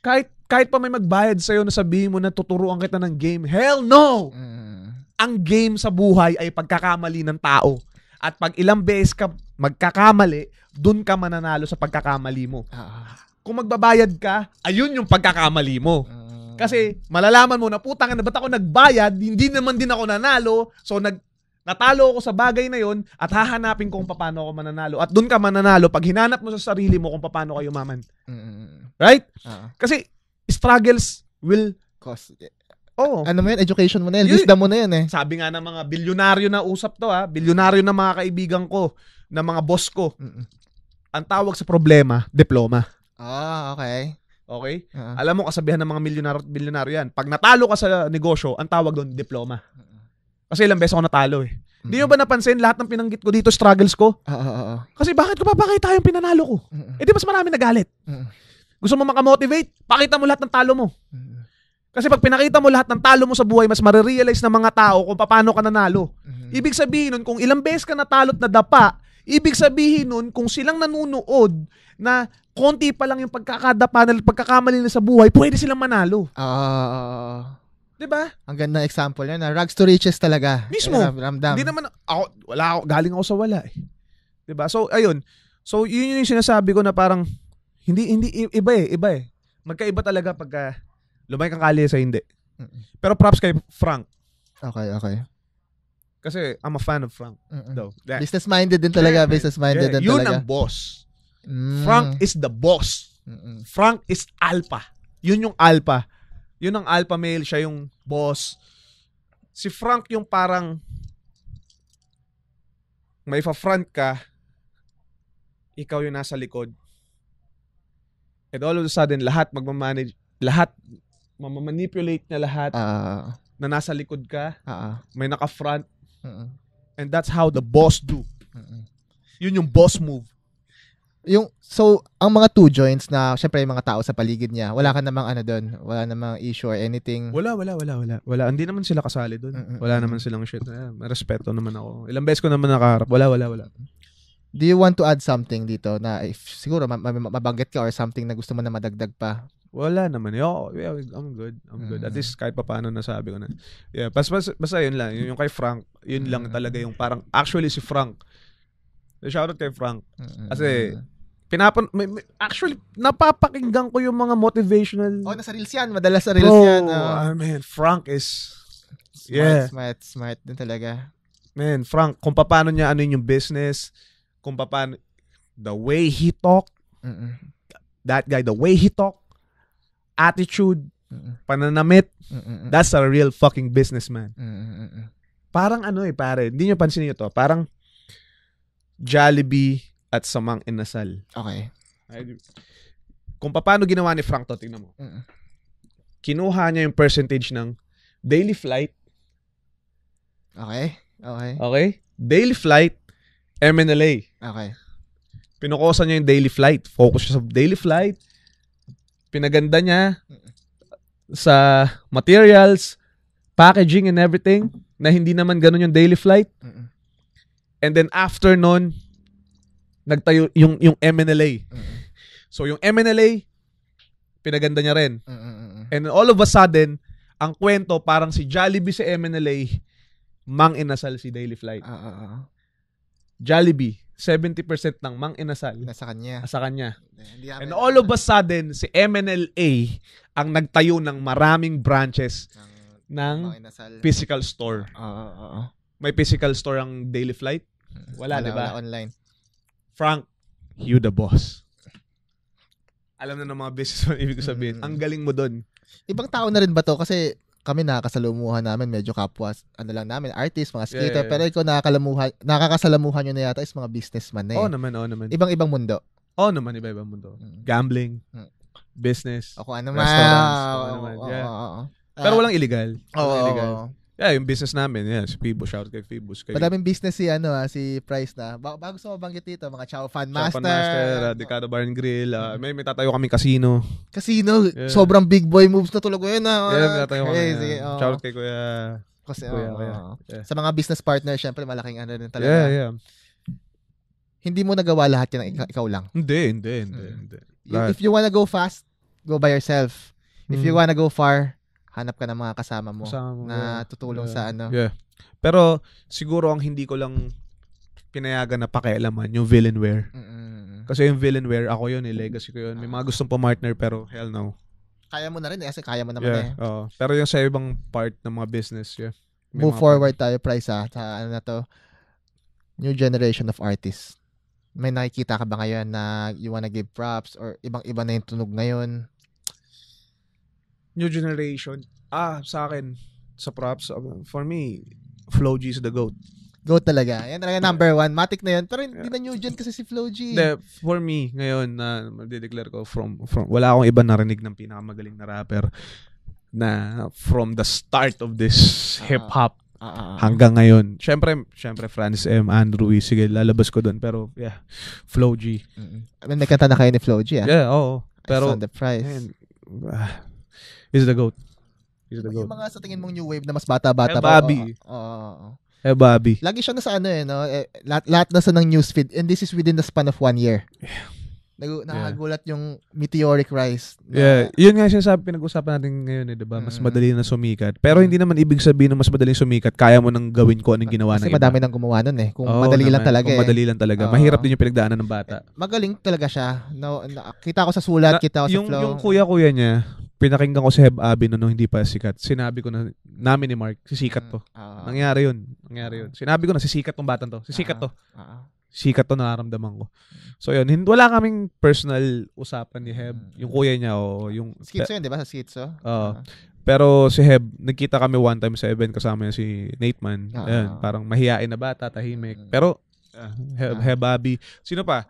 Kahit kahit pa may magbayad sa iyo na sabihin mo na tuturuan kita ng game, hell no. Mm. Ang game sa buhay ay pagkakamali ng tao. At pag ilang beses ka magkakamali, dun ka mananalo sa pagkakamali mo. Ah kung magbabayad ka, ayun yung pagkakamali mo. Ah. Kasi malalaman mo na putang na ba't ako nagbayad, hindi naman din ako nanalo. So nag natalo ako sa bagay na yon at hahanapin kung paano ako mananalo. At doon ka mananalo pag hinanap mo sa sarili mo kung paano ka yumaman. Right? Uh-huh. Kasi struggles will cost. Eh, oh. Ano mo yun? Education mo na yun. Wisdom mo na yun eh. Sabi nga ng mga bilyonaryo na usap to ha. Ah. Bilyonaryo na mga kaibigan ko, na mga boss ko. Mm-mm. Ang tawag sa problema, diploma. Ah, okay. Okay? Uh-huh. Alam mo, kasabihan ng mga milyonaryo, milyonaryo yan. Pag natalo ka sa negosyo, ang tawag doon, diploma. Kasi ilang beses ako natalo eh. Hindi mm-hmm. nyo ba napansin, lahat ng pinanggit ko dito, struggles ko? Oo, uh, uh, Kasi bakit ko papakita yung pinanalo ko? Uh-uh. Eh di mas marami nagalit. Uh-uh. Gusto mo makamotivate? Pakita mo lahat ng talo mo. Kasi pag pinakita mo lahat ng talo mo sa buhay, mas marirealize ng mga tao kung paano ka nanalo. Uh-huh. Ibig sabihin nun, kung ilang beses ka natalot na dapa, Ibig sabihin nun, kung silang nanonood na konti pa lang yung
pagkakadapa nila, pagkakamali
nila sa buhay, pwede silang manalo.
Ah. Uh, 'Di ba? Ang ganda example na Rags to riches talaga. Mismo. Eh, Hindi naman ako wala ako galing ako
sa wala eh. 'Di ba? So ayun. So yun yung sinasabi ko na parang hindi hindi iba eh, iba eh. Magkaiba talaga pagka lumay kang kali sa hindi. Pero props kay Frank. Okay, okay. Kasi I'm a fan of Frank. Mm-mm. Though. That. Business minded din talaga, yeah, business minded yeah. din yun talaga. Yun ang boss. Mm. Frank is the boss. Mm-mm. Frank is alpha. Yun yung alpha. Yun ang alpha male, siya yung boss. Si Frank yung parang may fa-front ka, ikaw yung nasa likod. And all of a sudden, lahat magmamanage, lahat, mamamanipulate na lahat uh, na nasa likod ka, uh, may naka-front. Uh, and that's how the
boss do. Uh, yun yung boss move yung so ang mga two joints na syempre yung mga tao sa paligid niya wala ka namang ano doon wala namang issue or anything wala wala wala wala wala hindi naman sila kasali doon
wala naman silang shit eh, respeto naman ako ilang beses ko naman nakaharap wala
wala wala do you want to add something dito na if siguro mabanggit ka or something na gusto mo na madagdag pa
wala naman. Yo, eh. oh, yeah, I'm good. I'm good. At least kahit paano nasabi ko na. Yeah, pas, pas, basta yun lang. Yung, yung kay Frank, yun lang talaga yung parang actually si Frank eh, shoutout kay Frank. Kasi, pinapan may, may, actually napapakinggan ko yung mga motivational oh nasa reels yan madalas sa reels Bro, yan oh. I
mean Frank is smart, yeah smart smart din talaga
man Frank kung paano niya ano yung business kung paano the way he talk Mm-mm. that guy the way he talk attitude Mm-mm. pananamit Mm-mm. that's a real fucking businessman Mm-mm. parang ano eh pare hindi niyo pansin niyo to parang Jollibee, at Samang Inasal. Okay. Ay, kung paano ginawa ni Frank to, tingnan mo. Kinuha niya yung percentage ng daily flight. Okay. Okay. Okay. Daily flight, MNLA. Okay. Pinukusan niya yung daily flight. Focus siya sa daily flight. Pinaganda niya sa materials, packaging and everything na hindi naman ganun yung daily flight. Uh-uh. And then after nun, nagtayo yung yung MNLA. Mm-hmm. So yung MNLA pinaganda niya rin. Mm-hmm. And all of a sudden, ang kwento parang si Jollibee sa MNLA mang inasal si Daily Flight. Uh, uh, Jollibee 70% ng mang inasal nasa kanya. Nasa kanya. Eh, And all of a sudden si MNLA ang nagtayo ng maraming branches ng, ng physical store. Uh, uh, May physical store ang Daily Flight. Wala, wala di diba? Wala online.
Frank, you the boss.
Alam na ng mga business businessman ibig sabihin. Mm. Ang galing mo doon.
Ibang tao na rin ba to? Kasi kami nakakasalamuhan namin, medyo kapwa, ano lang namin, artist, mga skater. Yeah, yeah, yeah. Pero ikaw nakakalamuhan, nakakasalamuhan nyo na yata is mga businessman na eh. Oo oh, naman, oo oh, naman. Ibang-ibang mundo. Oo oh, naman,
iba-ibang mundo. Mm.
Gambling, mm. business, o kung ano man. Restaurants, oh, ano Yeah. Oh, oh, oh. Pero ah. walang illegal. Oo. Oh, illegal. Oh, oh.
Yeah, yung business namin, yeah, si Phoebus. Shout out kay Phoebus. Kay... Madaming
business si, ano, ah, si Price na. Ba- bago sa mabanggit dito, mga Chow Fan Master. Chow Fan Master, uh, ah, ano?
Decado Bar and Grill. Uh, may, may tatayo kami casino.
Casino? Yeah. Sobrang big boy moves na tulog yun. Ah, yeah, may tatayo kami. Crazy. Oh. Shout out kay Kuya. Kasi, kuya, oh, kuya. Yeah. Sa mga business partner, syempre, malaking ano rin talaga. Yeah, yeah. Hindi mo nagawa lahat yan, ikaw, lang. Hindi, hindi, hindi. Mm. hindi. If you wanna go fast, go by yourself. If mm. you wanna go far, hanap ka ng mga kasama mo, kasama mo na yeah. tutulong yeah. sa ano. Yeah.
Pero siguro ang hindi ko lang pinayagan na pakialaman yung villain wear. Kasi yung villain wear, ako yun, eh, legacy ko yun. May mga gustong pa-partner pero
hell no. Kaya mo na rin eh, kasi kaya mo naman yeah, eh.
Oo. Pero yung sa ibang part ng
mga business, yeah. May Move forward part. tayo, Price, ha? Ah, sa ano na to, new generation of artists. May nakikita ka ba ngayon na you wanna give props or ibang-iba na yung tunog ngayon? new
generation. Ah, sa akin, sa props, um, for me, Flo G is the GOAT.
GOAT talaga. Yan talaga number one. Matik na yun. Pero hindi yeah. na new gen kasi si Flo G. De,
for me, ngayon, na uh, declare ko, from, from, wala akong iba narinig ng pinakamagaling na rapper na from the start of this ah. hip-hop uh, uh, hanggang ngayon. Siyempre, siyempre Franz M, Andrew, E, sige, lalabas ko doon. Pero, yeah, Flow G. Mm-hmm.
I mean, nagkanta na kayo ni Flow G, ah? Yeah, oo. Pero, the price. Man,
uh, He's the GOAT.
He's the GOAT. Yung mga sa tingin mong new wave na mas bata-bata pa. Bobby. Oh, Eh, Bobby. Lagi siya na sa ano eh, no? Eh, lahat, lahat na sa ng feed. And this is within the span of one year. Yeah. Nag- nakagulat yeah. yung meteoric rise. Na, yeah, yun nga
sabi pinag-usapan natin ngayon eh, 'di ba?
Mas mm madali na sumikat. Pero hindi mm.
naman ibig sabihin na mas madaling sumikat, kaya mo nang gawin ko anong ginawa Kasi ng iba. Kasi madami nang gumawa noon eh. Kung oh, madali naman. lang talaga. Kung eh. madali lang talaga. Oh. Mahirap din yung pinagdaanan ng bata. Eh,
magaling talaga siya. No, na, kita ko sa sulat, na, kita ko sa yung, flow. Yung
kuya-kuya niya, pinakinggan ko si Heb Abi no, nung hindi pa sikat. Sinabi ko na namin ni Mark, sisikat mm, to. Uh, uh, Nangyari yun. Nangyari yun. Ah. Sinabi ko na sisikat tong batang to. Sisikat to. Uh, uh, sikat to nararamdaman ko. Mm. So yun, wala kaming personal usapan ni Heb. Mm, yung kuya niya o yung... Skitso yun, di ba? Sa skitso? Oo. Uh, pero si Heb, nagkita kami one time sa event kasama niya si Nate Man. Uh, Ayan, parang mahihain na bata, tahimik. Pero uh, Heb, Abi. Sino pa?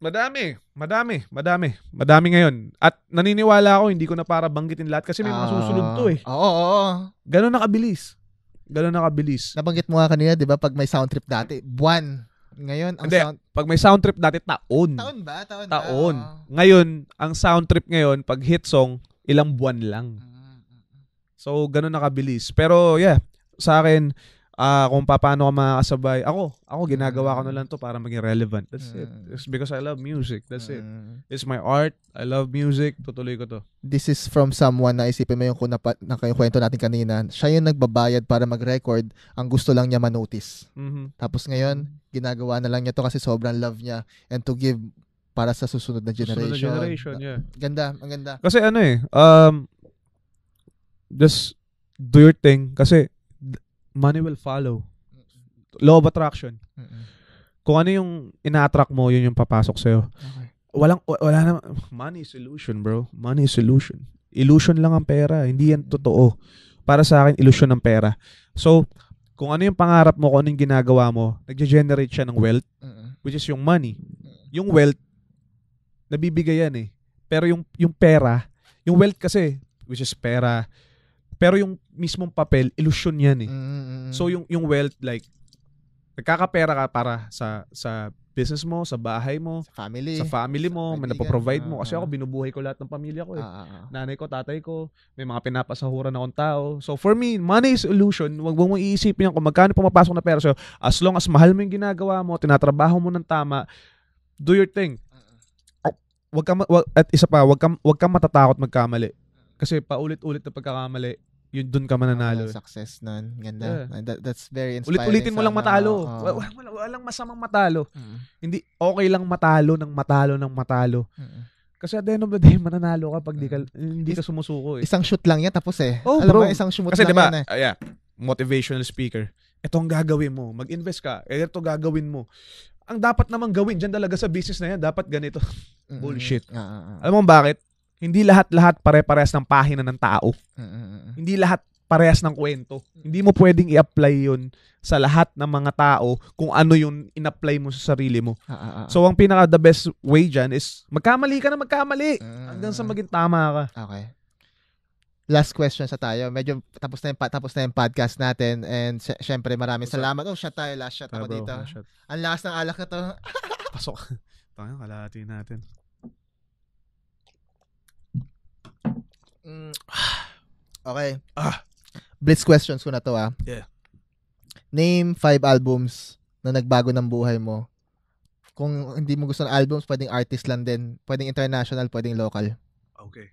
Madami, madami, madami. Madami ngayon. At naniniwala ako, hindi ko na para banggitin lahat kasi may mga ah. susunod to eh.
Oo, oo, oo. Ganun nakabilis. Ganun nakabilis. Nabanggit mo nga kanina, di ba, pag may sound trip dati, buwan. Ngayon, ang Hindi,
sound... pag may sound trip dati, taon. Taon ba? Taon. ba? Taon. Ngayon, ang sound trip ngayon, pag hit song, ilang buwan lang. Mm, mm, mm. So, ganun nakabilis. Pero yeah, sa akin, uh, kung paano ka makakasabay. Ako, ako ginagawa ko na mm. lang to para maging relevant. That's it. Mm. It's because I love music. That's it. Mm. It's my art. I love
music. Tutuloy ko to. This is from someone na isipin mo yung kung napa- na kayo kwento natin kanina. Siya yung nagbabayad para mag-record. Ang gusto lang niya manotice. Mm-hmm. Tapos ngayon, ginagawa na lang niya to kasi sobrang love niya and to give para sa susunod na generation. Susunod na generation, yeah. Ganda, ang ganda. Kasi ano eh, um, just do your
thing. Kasi money will follow. Law of attraction. Mm-hmm. Kung ano yung ina-attract mo, yun yung papasok sa'yo. Okay. Walang, wala na, money is illusion, bro. Money is illusion. Illusion lang ang pera. Hindi yan totoo. Para sa akin, illusion ng pera. So, kung ano yung pangarap mo, kung ano yung ginagawa mo, nag-generate siya ng wealth, uh-uh. which is yung money. Yung wealth, nabibigay yan eh. Pero yung, yung pera, yung wealth kasi, which is pera, pero yung mismong papel, illusion yan eh. Mm-hmm. So yung yung wealth like nagkakapera ka para sa sa business mo, sa bahay mo, sa family, sa family mo, sa may napoprovide mo. Ah, Kasi ah. ako, binubuhay ko lahat ng pamilya ko eh. Uh, uh, Nanay ko, tatay ko, may mga pinapasahuran akong tao. So for me, money is illusion. Huwag mo iisipin yan kung magkano pumapasok na pera So As long as mahal mo yung ginagawa mo, tinatrabaho mo ng tama, do your thing. At, wag ka, wag, at isa pa, wag kang wag ka matatakot magkamali. Kasi paulit-ulit na pagkakamali, yun doon ka mananalo. Uh,
success nun. Ganda. Yeah. That, that's very inspiring. Ulit-ulitin mo lang matalo. Uh, oh. Wala,
wala, walang masamang matalo. Mm. Hindi okay lang matalo ng matalo ng matalo. Mm. Kasi at the end of the day,
[LAUGHS] mananalo ka pag di ka, mm. hindi ka sumusuko. Eh. Isang shoot lang yan, tapos eh. Oh, Alam bro. mo, isang shoot Kasi lang diba, yan eh.
Uh, yeah, motivational speaker. Ito ang gagawin mo. Mag-invest ka. Eh, ito gagawin mo. Ang dapat naman gawin dyan talaga sa business na yan, dapat ganito. [LAUGHS] Mm. Bullshit. Uh, uh, Alam mo bakit? Hindi lahat-lahat pare-parehas ng pahina ng tao. Mm-hmm. Hindi lahat parehas ng kwento. Hindi mo pwedeng i-apply yun sa lahat ng mga tao kung ano yung in-apply mo sa sarili mo. Ah, ah, ah. So, ang pinaka the best way dyan is magkamali ka na magkamali ah,
hanggang sa maging tama ka. Okay. Last question sa tayo. Medyo tapos na yung, tapos na yung podcast natin and sy- syempre maraming salamat. Oh, shot tayo. Last shot ako ah, dito. Ang last ng alak na to. [LAUGHS] Pasok.
Tayo, kalahati natin.
Mm. [SIGHS] Okay. Ah. Blitz questions ko na to ah. Yeah. Name five albums na nagbago ng buhay mo. Kung hindi mo gusto ng albums, pwedeng artist lang din. Pwedeng international, pwedeng local. Okay.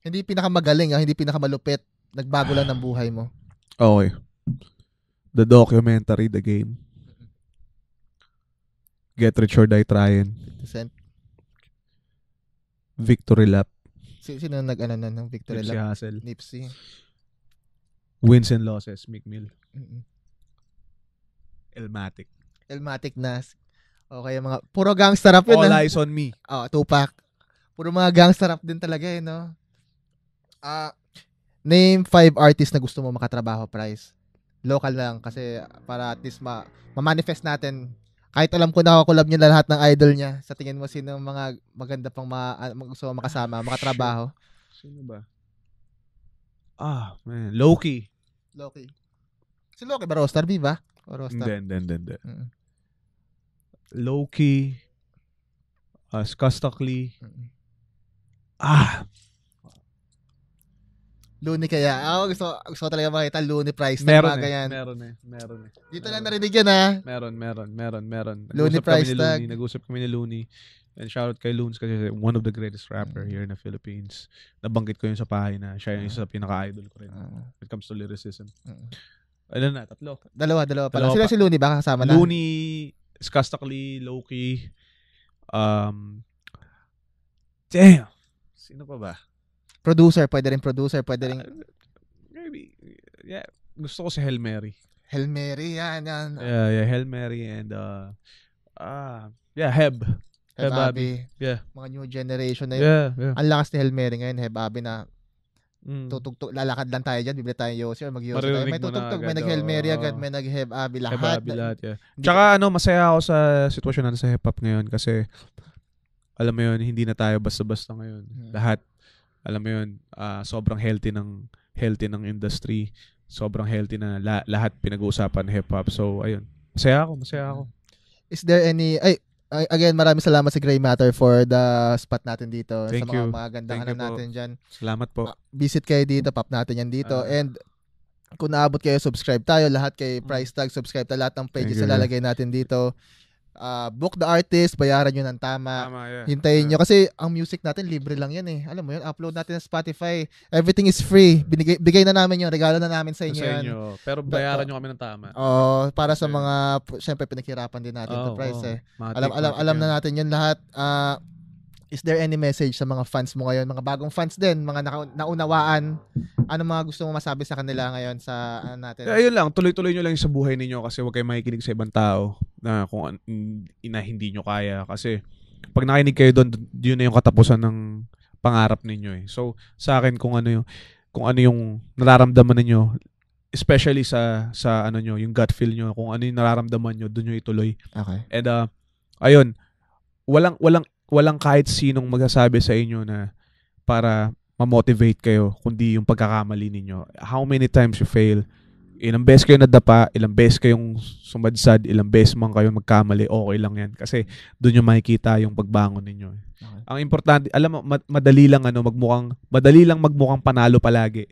Hindi pinakamagaling, ah, hindi pinakamalupit. Nagbago lang ng buhay mo.
Okay. The documentary, The Game. Get Rich or Die Tryin'. 50 Cent victory lap.
Si, sino nag-ano na ng victory Nipsey lap? Hassel. Nipsey Wins and losses, Mick Mill. Mm-mm. Elmatic. Elmatic na. O kaya mga, puro gangster rap yun. All ah. eyes on me. Oh, Tupac. Puro mga gangster rap din talaga eh, no? Ah, uh, name five artists na gusto mo makatrabaho, Price. Local lang kasi para at least ma- ma-manifest natin kahit alam ko na collab niya na lahat ng idol niya, sa tingin mo sino ang mga maganda pang ah, ma, gusto makasama, ah, makatrabaho? Sino ba? Ah,
man. Loki.
Loki. Si Loki ba roster B ba? O roster? Hindi,
hindi, hindi. Mm. Loki. Uh, Skostakli.
Mm. Ah, Looney kaya. Ako gusto, gusto ko talaga makita Looney price tag. Meron mga eh, ganyan.
Meron eh. Meron eh. Dito meron. lang narinig yan ha. Meron, meron, meron, meron. Looney price tag. Nag-usap kami ni Looney. And shout out kay Loons kasi one of the greatest rapper here in the Philippines. Nabanggit ko yun sa pahay na siya yung isa sa ah. pinaka-idol ko rin. Uh-huh. When it comes to lyricism. Uh-huh. Ano na, tatlo. Dalawa, dalawa pala. Dalawa Sila pa. si Looney ba kasama na? Looney, Skastakli, Loki, um,
damn, sino pa ba? Producer, pwede rin producer, pwede rin... Uh, maybe, yeah. Gusto
ko si Hail Mary.
Hail Mary, yan, yan. Yeah, yeah, Hail
Mary and, uh, ah, uh, yeah, Heb. Heb, Heb Abi. Yeah.
Mga new generation na yun. Yeah, yeah. Ang lakas ni Hail Mary ngayon, Heb Abi na Mm. Tutugtog, lalakad lang tayo diyan, bibili tayo yosi or mag tayo. May tutugtog, may nag-Hail Mary oh. agad, may nag-Heb Abi lahat. Heb Abi lahat,
yeah. Tsaka ano, masaya ako sa sitwasyon natin sa hip-hop ngayon kasi alam mo yun, hindi na tayo basta-basta ngayon. Hmm. Lahat alam mo yun, uh, sobrang healthy ng healthy ng industry. Sobrang healthy na la- lahat pinag-uusapan hip-hop. So, ayun. Masaya ako,
masaya ako. Is there any, ay, again, maraming salamat si Gray Matter for the spot natin dito. Thank sa mga, you. mga gandang hanap natin dyan. Salamat po. Visit kayo dito, pop natin yan dito. Uh, And kung naabot kayo, subscribe tayo. Lahat kay mm. price tag, subscribe tayo. Lahat ng pages na lalagay natin dito uh, book the artist, bayaran nyo ng tama. tama yeah. Hintayin yeah. nyo. Kasi ang music natin, libre lang yan eh. Alam mo yun, upload natin sa Spotify. Everything is free. Binigay, bigay na namin yun. Regalo na namin sa inyo, sa inyo. Yan. Pero bayaran But, nyo kami ng tama. Oo. Oh, para okay. sa mga, syempre pinaghirapan din natin oh, the price oh. eh. Matik, alam, alam, alam yan. na natin yun lahat. Uh, is there any message sa mga fans mo ngayon, mga bagong fans din, mga naka- naunawaan? Ano mga gusto mo masabi sa kanila ngayon sa ano natin? Eh, ayun
lang, tuloy-tuloy nyo lang sa buhay ninyo kasi huwag kayong makikinig sa ibang tao na kung ina hindi nyo kaya kasi pag nakinig kayo doon, yun na yung katapusan ng pangarap ninyo eh. So, sa akin kung ano yung kung ano yung nararamdaman niyo especially sa sa ano nyo, yung gut feel nyo, kung ano yung nararamdaman nyo, doon nyo ituloy. Okay. And uh, ayun, walang walang walang kahit sinong magsasabi sa inyo na para ma-motivate kayo kundi yung pagkakamali ninyo. How many times you fail, ilang beses kayo nadapa, ilang beses kayong sumadsad, ilang beses man kayo magkamali, okay lang yan. Kasi doon yung makikita yung pagbangon ninyo. Okay. Ang importante, alam mo, madali lang ano, magmukhang, madali lang magmukhang panalo palagi.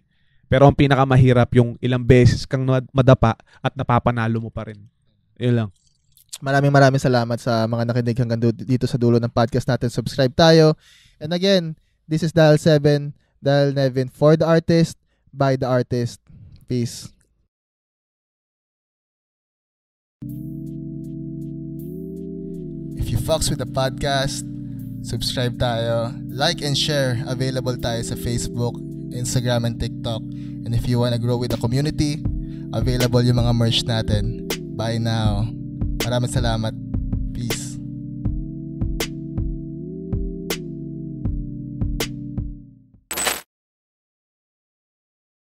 Pero ang pinakamahirap yung ilang beses kang madapa at napapanalo mo pa rin. Yun
lang. Maraming maraming salamat sa mga nakinig hanggang dito sa dulo ng podcast natin. Subscribe tayo. And again, this is Dial 7, Dial Nevin for the artist, by the artist. Peace. If you fucks with the podcast, subscribe tayo, like and share. Available tayo sa Facebook, Instagram, and TikTok. And if you wanna grow with the community, available yung mga merch natin. Bye now. Maraming salamat.